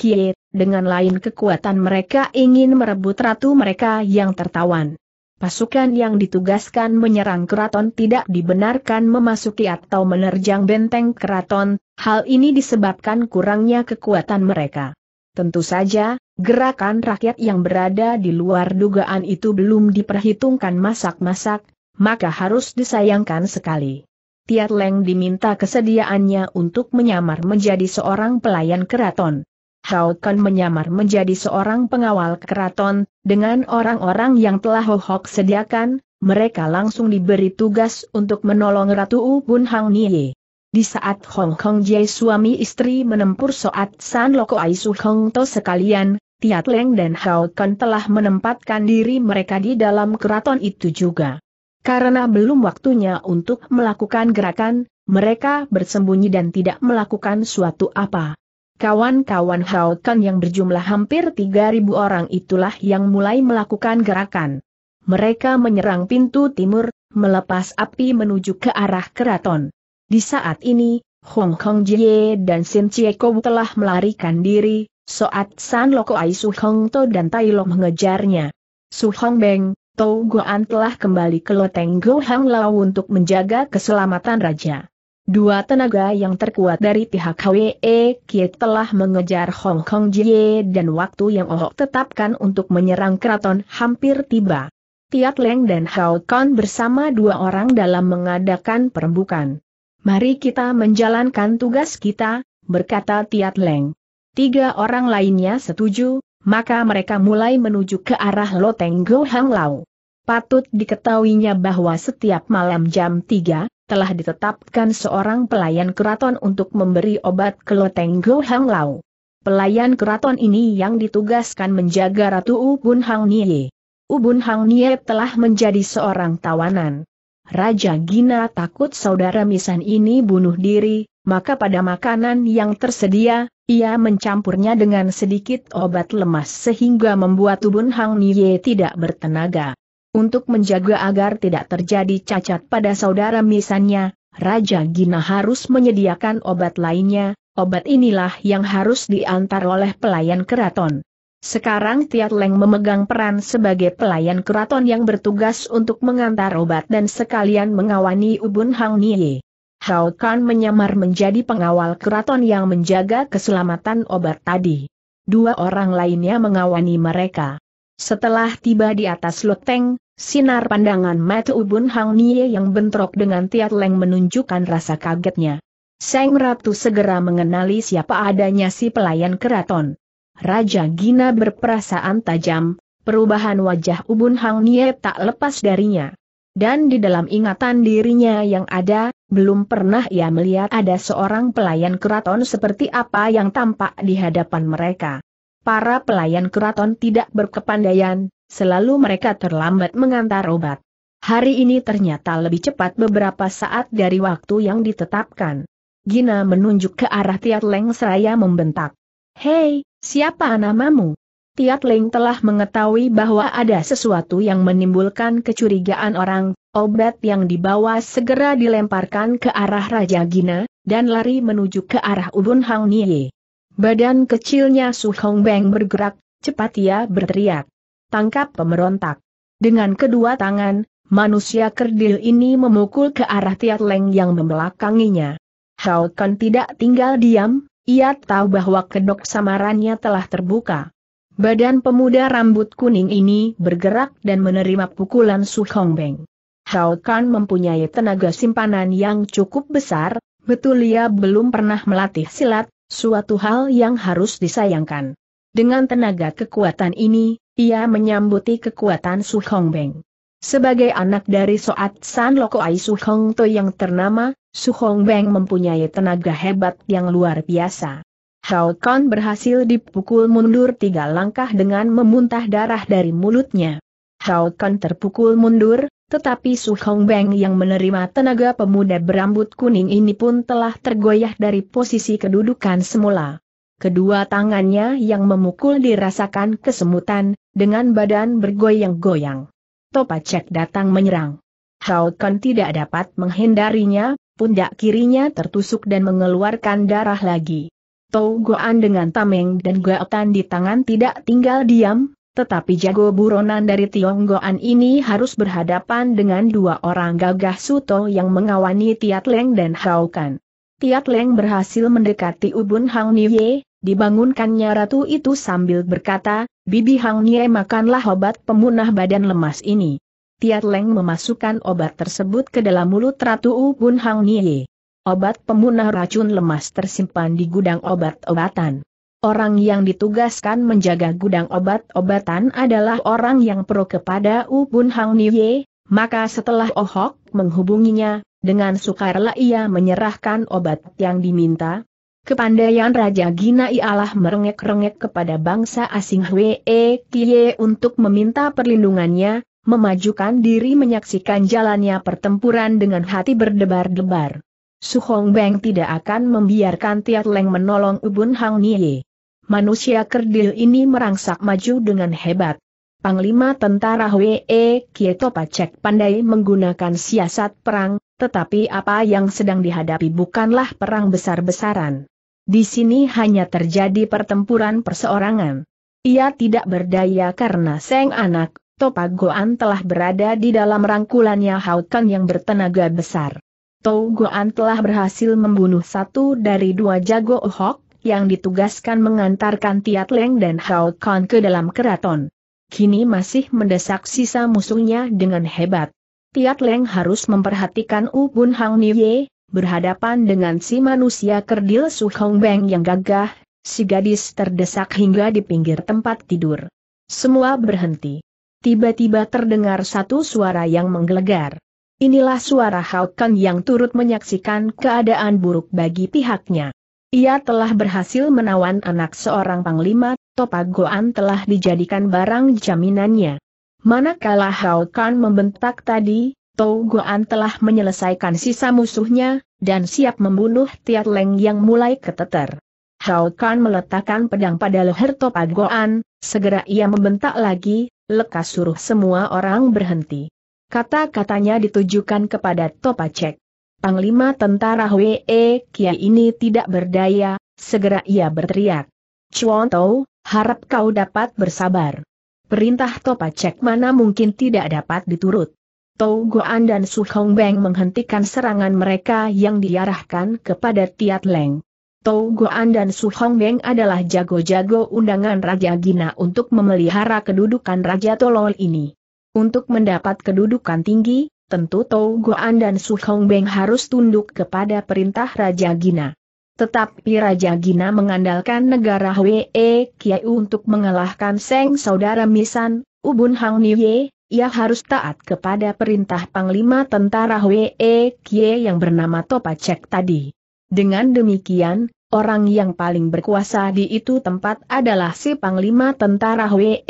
Kie, dengan lain kekuatan mereka ingin merebut ratu mereka yang tertawan. Pasukan yang ditugaskan menyerang keraton tidak dibenarkan memasuki atau menerjang benteng keraton, hal ini disebabkan kurangnya kekuatan mereka. Tentu saja, Gerakan rakyat yang berada di luar dugaan itu belum diperhitungkan masak-masak, maka harus disayangkan sekali. Tiat Leng diminta kesediaannya untuk menyamar menjadi seorang pelayan keraton. Hao Kan menyamar menjadi seorang pengawal keraton, dengan orang-orang yang telah Hohok sediakan, mereka langsung diberi tugas untuk menolong Ratu U Bun Hang Nie. Di saat Hong Kong Jai suami istri menempur Soat San Loko Ai Su Hong To sekalian, Tiat Leng dan Hao Kan telah menempatkan diri mereka di dalam keraton itu juga. Karena belum waktunya untuk melakukan gerakan, mereka bersembunyi dan tidak melakukan suatu apa. Kawan-kawan Hao Kan yang berjumlah hampir 3.000 orang itulah yang mulai melakukan gerakan. Mereka menyerang pintu timur, melepas api menuju ke arah keraton. Di saat ini, Hong Kong Jie dan Sin Chie Kou telah melarikan diri, Soat San Loko Ai Su Hong To dan Tai Lo mengejarnya. Su Hong Beng, Tau Guan telah kembali ke Loteng Go Hang Lao untuk menjaga keselamatan Raja. Dua tenaga yang terkuat dari pihak HWE Kiet telah mengejar Hong Kong Jie dan waktu yang Ohok tetapkan untuk menyerang keraton hampir tiba. Tiat Leng dan Hao Kan bersama dua orang dalam mengadakan perembukan. Mari kita menjalankan tugas kita, berkata Tiat Leng tiga orang lainnya setuju, maka mereka mulai menuju ke arah Loteng Gohang Lau. Patut diketahuinya bahwa setiap malam jam 3, telah ditetapkan seorang pelayan keraton untuk memberi obat ke Loteng Gohang Lau. Pelayan keraton ini yang ditugaskan menjaga Ratu Ubun Hang Nie. Ubun Hang Nie telah menjadi seorang tawanan. Raja Gina takut saudara Misan ini bunuh diri, maka pada makanan yang tersedia, ia mencampurnya dengan sedikit obat lemas sehingga membuat tubuh Hang Niye tidak bertenaga. Untuk menjaga agar tidak terjadi cacat pada saudara misannya, Raja Gina harus menyediakan obat lainnya, obat inilah yang harus diantar oleh pelayan keraton. Sekarang Tiat Leng memegang peran sebagai pelayan keraton yang bertugas untuk mengantar obat dan sekalian mengawani Ubun Hang Niye. Hao Kan menyamar menjadi pengawal keraton yang menjaga keselamatan obat tadi. Dua orang lainnya mengawani mereka. Setelah tiba di atas loteng, sinar pandangan mata Ubun Hang Nie yang bentrok dengan Tiat Leng menunjukkan rasa kagetnya. Seng Ratu segera mengenali siapa adanya si pelayan keraton. Raja Gina berperasaan tajam, perubahan wajah Ubun Hang Nie tak lepas darinya. Dan di dalam ingatan dirinya yang ada, belum pernah ia melihat ada seorang pelayan keraton seperti apa yang tampak di hadapan mereka. Para pelayan keraton tidak berkepandaian, selalu mereka terlambat mengantar obat. Hari ini ternyata lebih cepat beberapa saat dari waktu yang ditetapkan. Gina menunjuk ke arah Tiat Leng seraya membentak. Hei, siapa namamu? Tiat Ling telah mengetahui bahwa ada sesuatu yang menimbulkan kecurigaan orang, obat yang dibawa segera dilemparkan ke arah Raja Gina, dan lari menuju ke arah Ubun Hang Nie. Badan kecilnya Su Hong Beng bergerak, cepat ia berteriak. Tangkap pemberontak. Dengan kedua tangan, manusia kerdil ini memukul ke arah Tiat Leng yang membelakanginya. Hao Kan tidak tinggal diam, ia tahu bahwa kedok samarannya telah terbuka. Badan pemuda rambut kuning ini bergerak dan menerima pukulan Su Hong Beng. Hao Kan mempunyai tenaga simpanan yang cukup besar, betul ia belum pernah melatih silat, suatu hal yang harus disayangkan. Dengan tenaga kekuatan ini, ia menyambuti kekuatan Su Hong Beng. Sebagai anak dari Soat San Loko Ai Su Hong To yang ternama, Su Hong Beng mempunyai tenaga hebat yang luar biasa. Hao Kan berhasil dipukul mundur tiga langkah dengan memuntah darah dari mulutnya. Hao Kan terpukul mundur, tetapi Su Hong Beng yang menerima tenaga pemuda berambut kuning ini pun telah tergoyah dari posisi kedudukan semula. Kedua tangannya yang memukul dirasakan kesemutan, dengan badan bergoyang-goyang. Topacek datang menyerang. Hao Kan tidak dapat menghindarinya, pundak kirinya tertusuk dan mengeluarkan darah lagi. Tau Goan dengan tameng dan gaetan di tangan tidak tinggal diam, tetapi jago buronan dari Tionggoan ini harus berhadapan dengan dua orang gagah suto yang mengawani Tiat Leng dan Haukan. Tiat Leng berhasil mendekati Ubun Hang Niye, dibangunkannya ratu itu sambil berkata, Bibi Hang Niye makanlah obat pemunah badan lemas ini. Tiat Leng memasukkan obat tersebut ke dalam mulut ratu Ubun Hang Niye obat pemunah racun lemas tersimpan di gudang obat-obatan. Orang yang ditugaskan menjaga gudang obat-obatan adalah orang yang pro kepada Ubun Hang Niye, maka setelah Ohok oh menghubunginya, dengan sukarela ia menyerahkan obat yang diminta. Kepandaian Raja Gina ialah merengek-rengek kepada bangsa asing Hwee Kie untuk meminta perlindungannya, memajukan diri menyaksikan jalannya pertempuran dengan hati berdebar-debar. Su Hongbang tidak akan membiarkan Tiat Leng menolong Ubun Hang Nie. Manusia kerdil ini merangsak maju dengan hebat. Panglima tentara Hwee, Kieto Pacek pandai menggunakan siasat perang, tetapi apa yang sedang dihadapi bukanlah perang besar-besaran. Di sini hanya terjadi pertempuran perseorangan. Ia tidak berdaya karena Seng Anak, Topagoan telah berada di dalam rangkulannya Haukan yang bertenaga besar. Tou Guan telah berhasil membunuh satu dari dua jago Ohok, yang ditugaskan mengantarkan Tiat Leng dan Hao Kan ke dalam keraton. Kini masih mendesak sisa musuhnya dengan hebat. Tiat Leng harus memperhatikan Ubun Hang Niye, berhadapan dengan si manusia kerdil Su Hong Beng yang gagah, si gadis terdesak hingga di pinggir tempat tidur. Semua berhenti. Tiba-tiba terdengar satu suara yang menggelegar. Inilah suara Hao Kang yang turut menyaksikan keadaan buruk bagi pihaknya. Ia telah berhasil menawan anak seorang panglima, Topagoan telah dijadikan barang jaminannya. Manakala Hao Kang membentak tadi, Togoan telah menyelesaikan sisa musuhnya, dan siap membunuh Tiat Leng yang mulai keteter. Hao Kang meletakkan pedang pada leher Topagoan, segera ia membentak lagi, lekas suruh semua orang berhenti. Kata-katanya ditujukan kepada Topacek. Panglima tentara Hwee Kia ini tidak berdaya, segera ia berteriak. Chuan Tau, harap kau dapat bersabar. Perintah Topacek mana mungkin tidak dapat diturut. Tau Goan dan Su Hong Beng menghentikan serangan mereka yang diarahkan kepada Tiat Leng. Tau Goan dan Su Hong Beng adalah jago-jago undangan Raja Gina untuk memelihara kedudukan Raja Tolol ini. Untuk mendapat kedudukan tinggi, tentu Tou Goan dan Su Hong Beng harus tunduk kepada perintah Raja Gina. Tetapi Raja Gina mengandalkan negara Hwee Kiai untuk mengalahkan Seng Saudara Misan, Ubun Hang Niye, ia harus taat kepada perintah Panglima Tentara Hwee Kiai yang bernama Topacek tadi. Dengan demikian, orang yang paling berkuasa di itu tempat adalah si Panglima Tentara Hwee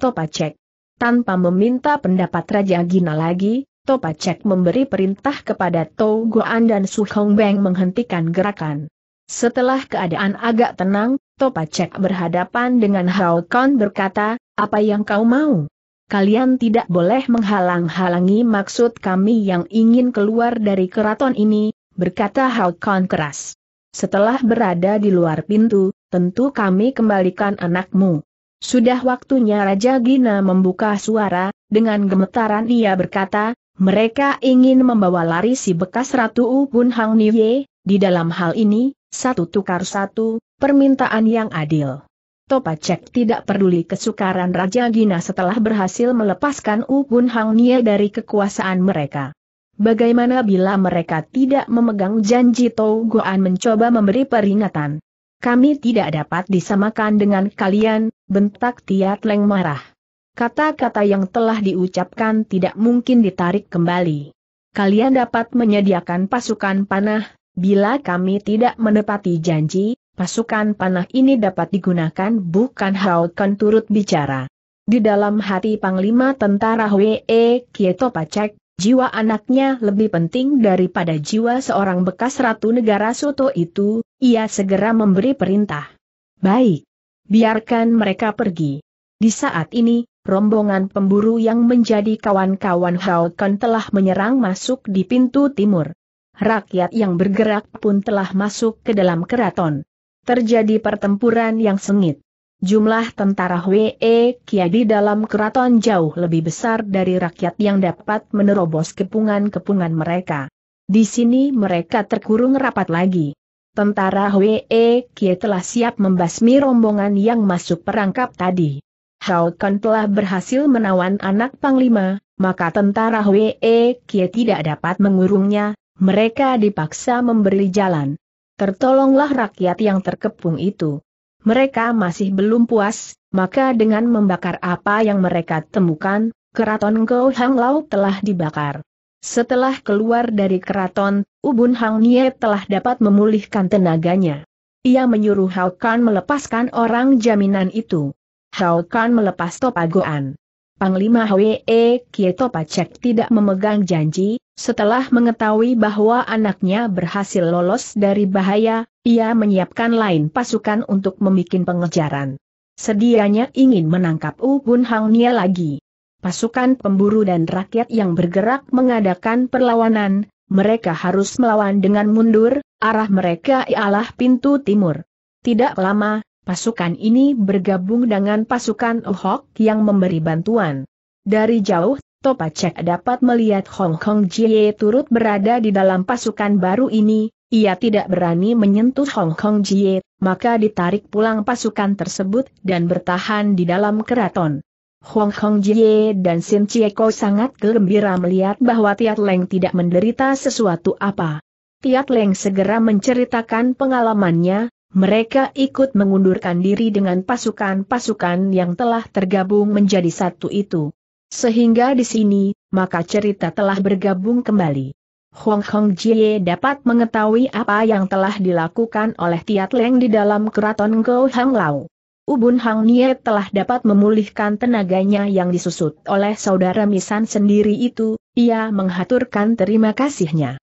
Topa Cek. Tanpa meminta pendapat Raja Gina lagi, Topacek memberi perintah kepada Tou Goan dan Su Hong Beng menghentikan gerakan. Setelah keadaan agak tenang, Topacek berhadapan dengan Hao Kan berkata, apa yang kau mau? Kalian tidak boleh menghalang-halangi maksud kami yang ingin keluar dari keraton ini, berkata Hao Kan keras. Setelah berada di luar pintu, tentu kami kembalikan anakmu. Sudah waktunya Raja Gina membuka suara, dengan gemetaran ia berkata, mereka ingin membawa lari si bekas Ratu Ubun Hang Niye, di dalam hal ini, satu tukar satu, permintaan yang adil. Topacek tidak peduli kesukaran Raja Gina setelah berhasil melepaskan Ubun Hang Niye dari kekuasaan mereka. Bagaimana bila mereka tidak memegang janji Tau Goan mencoba memberi peringatan? Kami tidak dapat disamakan dengan kalian, bentak Tiat Leng marah. Kata-kata yang telah diucapkan tidak mungkin ditarik kembali. Kalian dapat menyediakan pasukan panah, bila kami tidak menepati janji, pasukan panah ini dapat digunakan bukan Hao Kan turut bicara. Di dalam hati Panglima Tentara Hwe Kieto Pacek, Jiwa anaknya lebih penting daripada jiwa seorang bekas ratu negara Soto itu, ia segera memberi perintah. Baik. Biarkan mereka pergi. Di saat ini, rombongan pemburu yang menjadi kawan-kawan Haokan telah menyerang masuk di pintu timur. Rakyat yang bergerak pun telah masuk ke dalam keraton. Terjadi pertempuran yang sengit jumlah tentara WE Kia di dalam keraton jauh lebih besar dari rakyat yang dapat menerobos kepungan-kepungan mereka. Di sini mereka terkurung rapat lagi. Tentara WE Kia telah siap membasmi rombongan yang masuk perangkap tadi. Hao Kan telah berhasil menawan anak Panglima, maka tentara WE Kia tidak dapat mengurungnya, mereka dipaksa memberi jalan. Tertolonglah rakyat yang terkepung itu mereka masih belum puas, maka dengan membakar apa yang mereka temukan, keraton Gou Hang Lau telah dibakar. Setelah keluar dari keraton, Ubun Hang Nie telah dapat memulihkan tenaganya. Ia menyuruh Hao Kan melepaskan orang jaminan itu. Hao Kan melepas topagoan. Panglima Hwee Kie Pacek tidak memegang janji, setelah mengetahui bahwa anaknya berhasil lolos dari bahaya, ia menyiapkan lain pasukan untuk memikin pengejaran. Sedianya ingin menangkap U Bun Hang Nia lagi. Pasukan pemburu dan rakyat yang bergerak mengadakan perlawanan, mereka harus melawan dengan mundur, arah mereka ialah pintu timur. Tidak lama, pasukan ini bergabung dengan pasukan Ohok yang memberi bantuan. Dari jauh, Topacek dapat melihat Hong Kong Jie turut berada di dalam pasukan baru ini, ia tidak berani menyentuh Hong Kong Jie, maka ditarik pulang pasukan tersebut dan bertahan di dalam keraton. Hong Kong Jie dan Sin Chieko sangat gembira melihat bahwa Tiat Leng tidak menderita sesuatu apa. Tiat Leng segera menceritakan pengalamannya, mereka ikut mengundurkan diri dengan pasukan-pasukan yang telah tergabung menjadi satu itu. Sehingga di sini, maka cerita telah bergabung kembali. Hong Kong Jie dapat mengetahui apa yang telah dilakukan oleh Tiat Leng di dalam keraton Go Hang Lau. Ubun Hang Nie telah dapat memulihkan tenaganya yang disusut oleh saudara Misan sendiri itu, ia menghaturkan terima kasihnya.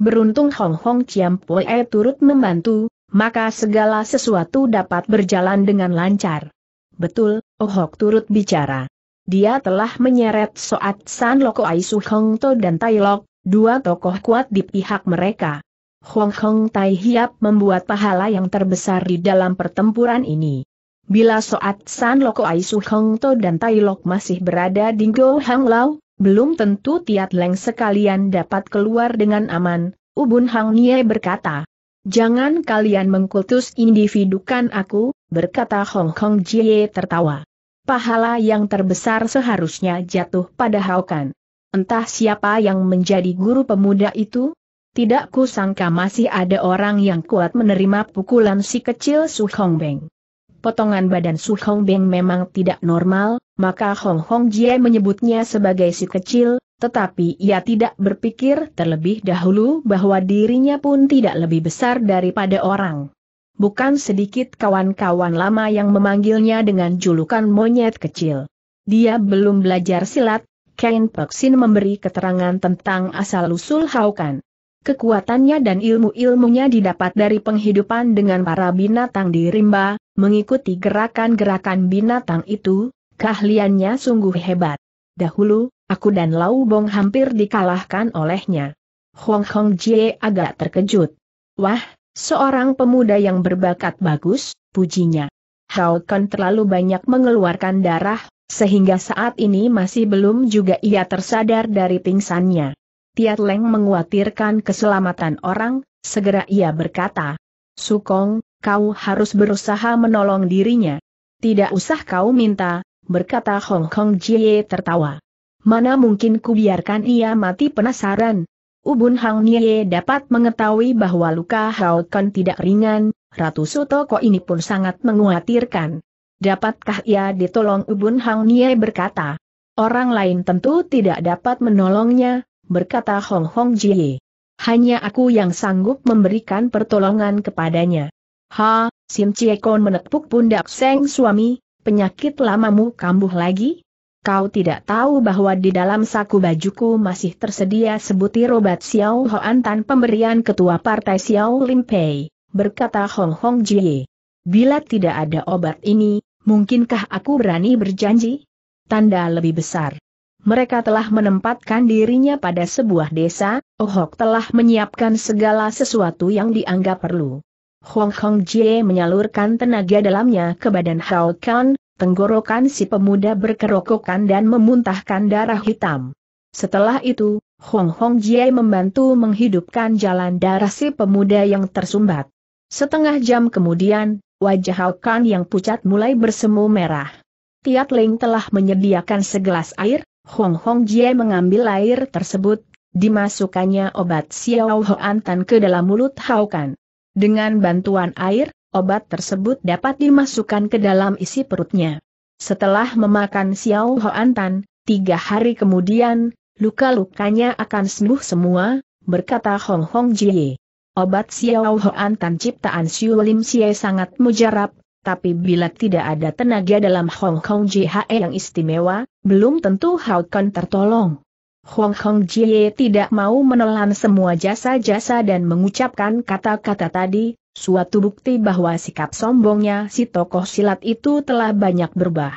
Beruntung Hong Hong Chiam Poe turut membantu, maka segala sesuatu dapat berjalan dengan lancar. Betul, Oh Hok turut bicara. Dia telah menyeret Soat San Loko Ai Hong To dan Tai Lok, Dua tokoh kuat di pihak mereka. Hong Hong Tai Hiap membuat pahala yang terbesar di dalam pertempuran ini. Bila saat San Loko Ai Su Hong To dan Tai Lok masih berada di Go Hang Lau, belum tentu Tiat Leng sekalian dapat keluar dengan aman, Ubun Hang Nie berkata. Jangan kalian mengkultus individukan aku, berkata Hong Kong Jie tertawa. Pahala yang terbesar seharusnya jatuh pada Haokan. Entah siapa yang menjadi guru pemuda itu? Tidak kusangka masih ada orang yang kuat menerima pukulan si kecil Su Hong Beng. Potongan badan Su Hong Beng memang tidak normal, maka Hong Hong Jie menyebutnya sebagai si kecil, tetapi ia tidak berpikir terlebih dahulu bahwa dirinya pun tidak lebih besar daripada orang. Bukan sedikit kawan-kawan lama yang memanggilnya dengan julukan monyet kecil. Dia belum belajar silat, Kain Paksin memberi keterangan tentang asal-usul Haukan. Kekuatannya dan ilmu-ilmunya didapat dari penghidupan dengan para binatang di rimba, mengikuti gerakan-gerakan binatang itu, keahliannya sungguh hebat. Dahulu, aku dan Lau Bong hampir dikalahkan olehnya. Hong Hong Jie agak terkejut. Wah, seorang pemuda yang berbakat bagus, pujinya. Haokan terlalu banyak mengeluarkan darah, sehingga saat ini masih belum juga ia tersadar dari pingsannya. Tiat Leng menguatirkan keselamatan orang, segera ia berkata, Sukong, kau harus berusaha menolong dirinya. Tidak usah kau minta, berkata Hong Kong Jie tertawa. Mana mungkin ku biarkan ia mati penasaran, Ubun Hang Nie dapat mengetahui bahwa luka Hao Kan tidak ringan, Ratu Sutoko ini pun sangat menguatirkan. Dapatkah ia ditolong Ubun Hang Nie berkata. Orang lain tentu tidak dapat menolongnya, berkata Hong Hong Jie. Hanya aku yang sanggup memberikan pertolongan kepadanya. Ha, Sim Chie Kon menepuk pundak Seng suami, penyakit lamamu kambuh lagi? Kau tidak tahu bahwa di dalam saku bajuku masih tersedia sebutir obat Xiao Hoan Tan pemberian ketua partai Xiao Lim Pei, berkata Hong Hong Jie. Bila tidak ada obat ini, mungkinkah aku berani berjanji? Tanda lebih besar. Mereka telah menempatkan dirinya pada sebuah desa, Ohok oh telah menyiapkan segala sesuatu yang dianggap perlu. Hong Hong Jie menyalurkan tenaga dalamnya ke badan Hao Kan, tenggorokan si pemuda berkerokokan dan memuntahkan darah hitam. Setelah itu, Hong Hong Jie membantu menghidupkan jalan darah si pemuda yang tersumbat. Setengah jam kemudian, Wajah Haukan yang pucat mulai bersemu merah. Tiat Ling telah menyediakan segelas air, Hong Hong Jie mengambil air tersebut, dimasukkannya obat Xiao Hoan Tan ke dalam mulut Haukan. Dengan bantuan air, obat tersebut dapat dimasukkan ke dalam isi perutnya. Setelah memakan Xiao Hoan Tan, tiga hari kemudian, luka-lukanya akan sembuh semua, berkata Hong Hong Jie. Obat Xiao Hoan Tan ciptaan Siu Lim Xie sangat mujarab, tapi bila tidak ada tenaga dalam Hong Kong JHE yang istimewa, belum tentu Hao Kan tertolong. Hong Kong Jie tidak mau menelan semua jasa-jasa dan mengucapkan kata-kata tadi, suatu bukti bahwa sikap sombongnya si tokoh silat itu telah banyak berubah.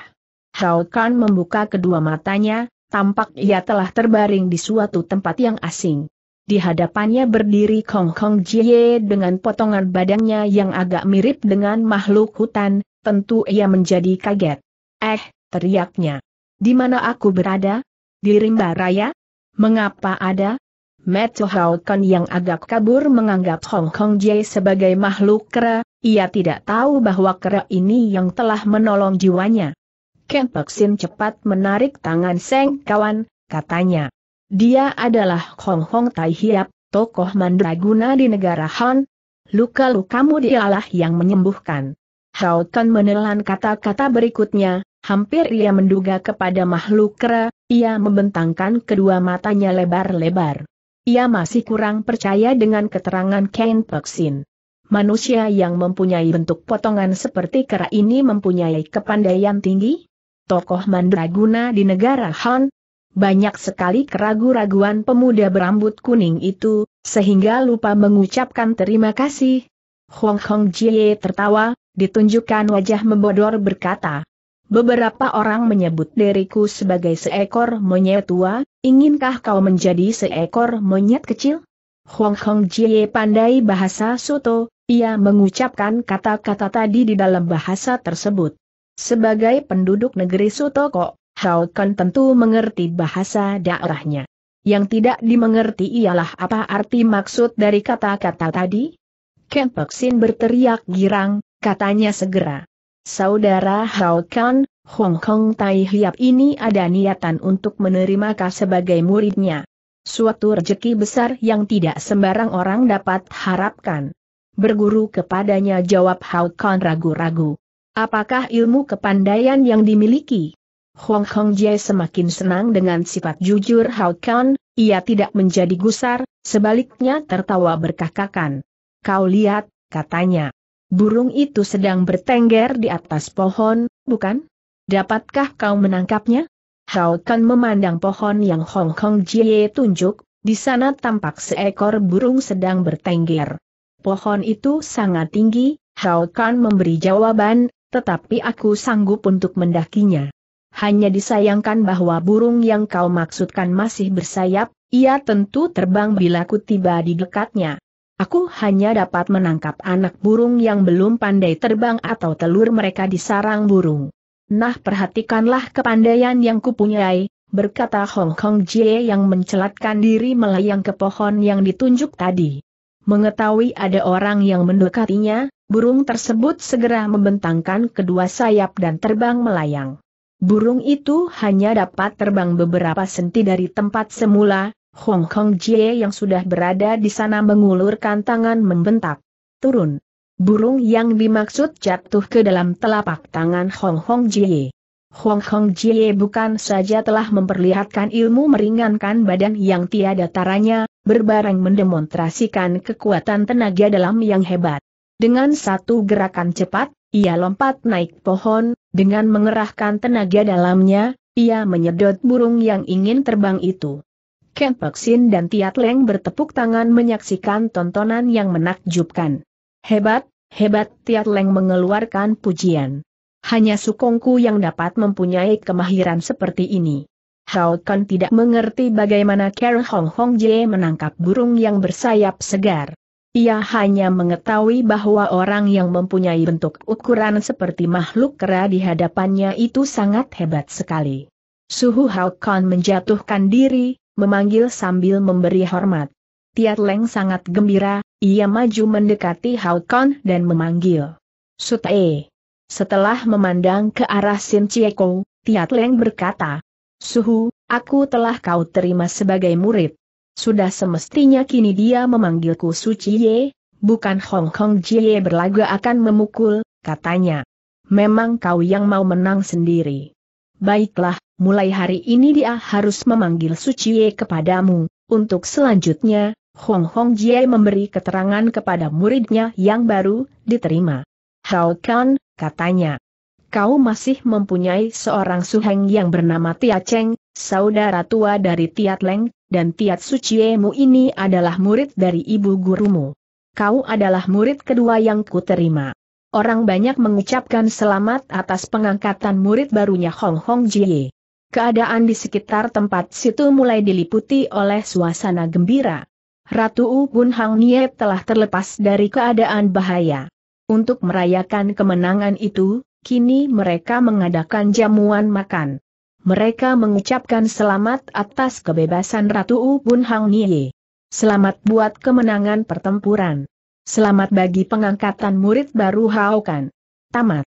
Hao Kan membuka kedua matanya, tampak ia telah terbaring di suatu tempat yang asing. Di hadapannya berdiri Kong Kong Jie dengan potongan badannya yang agak mirip dengan makhluk hutan, tentu ia menjadi kaget. Eh, teriaknya. Di mana aku berada? Di rimba raya? Mengapa ada? Matthew Hawkon yang agak kabur menganggap Hong Kong Jie sebagai makhluk kera, ia tidak tahu bahwa kera ini yang telah menolong jiwanya. Sin cepat menarik tangan Seng kawan, katanya. Dia adalah Hong Hong Tai Hiap, tokoh mandraguna di negara Han. Luka-lukamu dialah yang menyembuhkan. Hao Kan menelan kata-kata berikutnya, hampir ia menduga kepada makhluk kera, ia membentangkan kedua matanya lebar-lebar. Ia masih kurang percaya dengan keterangan Ken Peksin. Manusia yang mempunyai bentuk potongan seperti kera ini mempunyai kepandaian tinggi? Tokoh mandraguna di negara Han, banyak sekali keragu-raguan pemuda berambut kuning itu, sehingga lupa mengucapkan terima kasih. Hong Hong Jie tertawa, ditunjukkan wajah membodor berkata. Beberapa orang menyebut diriku sebagai seekor monyet tua, inginkah kau menjadi seekor monyet kecil? Hong Hong Jie pandai bahasa Soto, ia mengucapkan kata-kata tadi di dalam bahasa tersebut. Sebagai penduduk negeri Sotoko, Hao Kan tentu mengerti bahasa daerahnya. Yang tidak dimengerti ialah apa arti maksud dari kata-kata tadi? Kempeksin berteriak girang, katanya segera. Saudara Hao Kan, Hong Kong Tai Hiap ini ada niatan untuk menerima kau sebagai muridnya. Suatu rejeki besar yang tidak sembarang orang dapat harapkan. Berguru kepadanya jawab Hao Kan ragu-ragu. Apakah ilmu kepandaian yang dimiliki? Hong Kong Jae semakin senang dengan sifat jujur Hao Kan, ia tidak menjadi gusar, sebaliknya tertawa berkakakan. Kau lihat, katanya. Burung itu sedang bertengger di atas pohon, bukan? Dapatkah kau menangkapnya? Hao Kan memandang pohon yang Hong Kong Jie tunjuk, di sana tampak seekor burung sedang bertengger. Pohon itu sangat tinggi, Hao Kan memberi jawaban, tetapi aku sanggup untuk mendakinya hanya disayangkan bahwa burung yang kau maksudkan masih bersayap, ia tentu terbang bila ku tiba di dekatnya. Aku hanya dapat menangkap anak burung yang belum pandai terbang atau telur mereka di sarang burung. Nah perhatikanlah kepandaian yang kupunyai, berkata Hong Kong Jie yang mencelatkan diri melayang ke pohon yang ditunjuk tadi. Mengetahui ada orang yang mendekatinya, burung tersebut segera membentangkan kedua sayap dan terbang melayang. Burung itu hanya dapat terbang beberapa senti dari tempat semula, Hong Kong Jie yang sudah berada di sana mengulurkan tangan membentak. Turun. Burung yang dimaksud jatuh ke dalam telapak tangan Hong Kong Jie. Hong Kong Jie bukan saja telah memperlihatkan ilmu meringankan badan yang tiada taranya, berbareng mendemonstrasikan kekuatan tenaga dalam yang hebat. Dengan satu gerakan cepat, ia lompat naik pohon, dengan mengerahkan tenaga dalamnya, ia menyedot burung yang ingin terbang itu. Ken Peksin dan Tiat Leng bertepuk tangan menyaksikan tontonan yang menakjubkan. Hebat, hebat Tiat Leng mengeluarkan pujian. Hanya Sukongku yang dapat mempunyai kemahiran seperti ini. Hao Kan tidak mengerti bagaimana Carol Hong Hong Jie menangkap burung yang bersayap segar. Ia hanya mengetahui bahwa orang yang mempunyai bentuk ukuran seperti makhluk kera di hadapannya itu sangat hebat sekali. Suhu Haokon menjatuhkan diri, memanggil sambil memberi hormat. Tiat Leng sangat gembira, ia maju mendekati Haokon dan memanggil. Sute. Setelah memandang ke arah Sin Kou, Tiat Leng berkata, Suhu, aku telah kau terima sebagai murid. Sudah semestinya kini dia memanggilku Suci Ye, bukan Hong Kong Jie berlaga akan memukul, katanya. Memang kau yang mau menang sendiri. Baiklah, mulai hari ini dia harus memanggil Suci Ye kepadamu, untuk selanjutnya, Hong Hong Jie memberi keterangan kepada muridnya yang baru, diterima. Hao Kan, katanya. Kau masih mempunyai seorang suheng yang bernama Tia Cheng, saudara tua dari Tiat Leng, dan Tiat Suciemu ini adalah murid dari ibu gurumu. Kau adalah murid kedua yang kuterima. Orang banyak mengucapkan selamat atas pengangkatan murid barunya Hong Hong Jie. Keadaan di sekitar tempat situ mulai diliputi oleh suasana gembira. Ratu U Bun Hang Nie telah terlepas dari keadaan bahaya. Untuk merayakan kemenangan itu, kini mereka mengadakan jamuan makan. Mereka mengucapkan selamat atas kebebasan Ratu Ubun Hang Nie. Selamat buat kemenangan pertempuran. Selamat bagi pengangkatan murid baru Haokan. Tamat.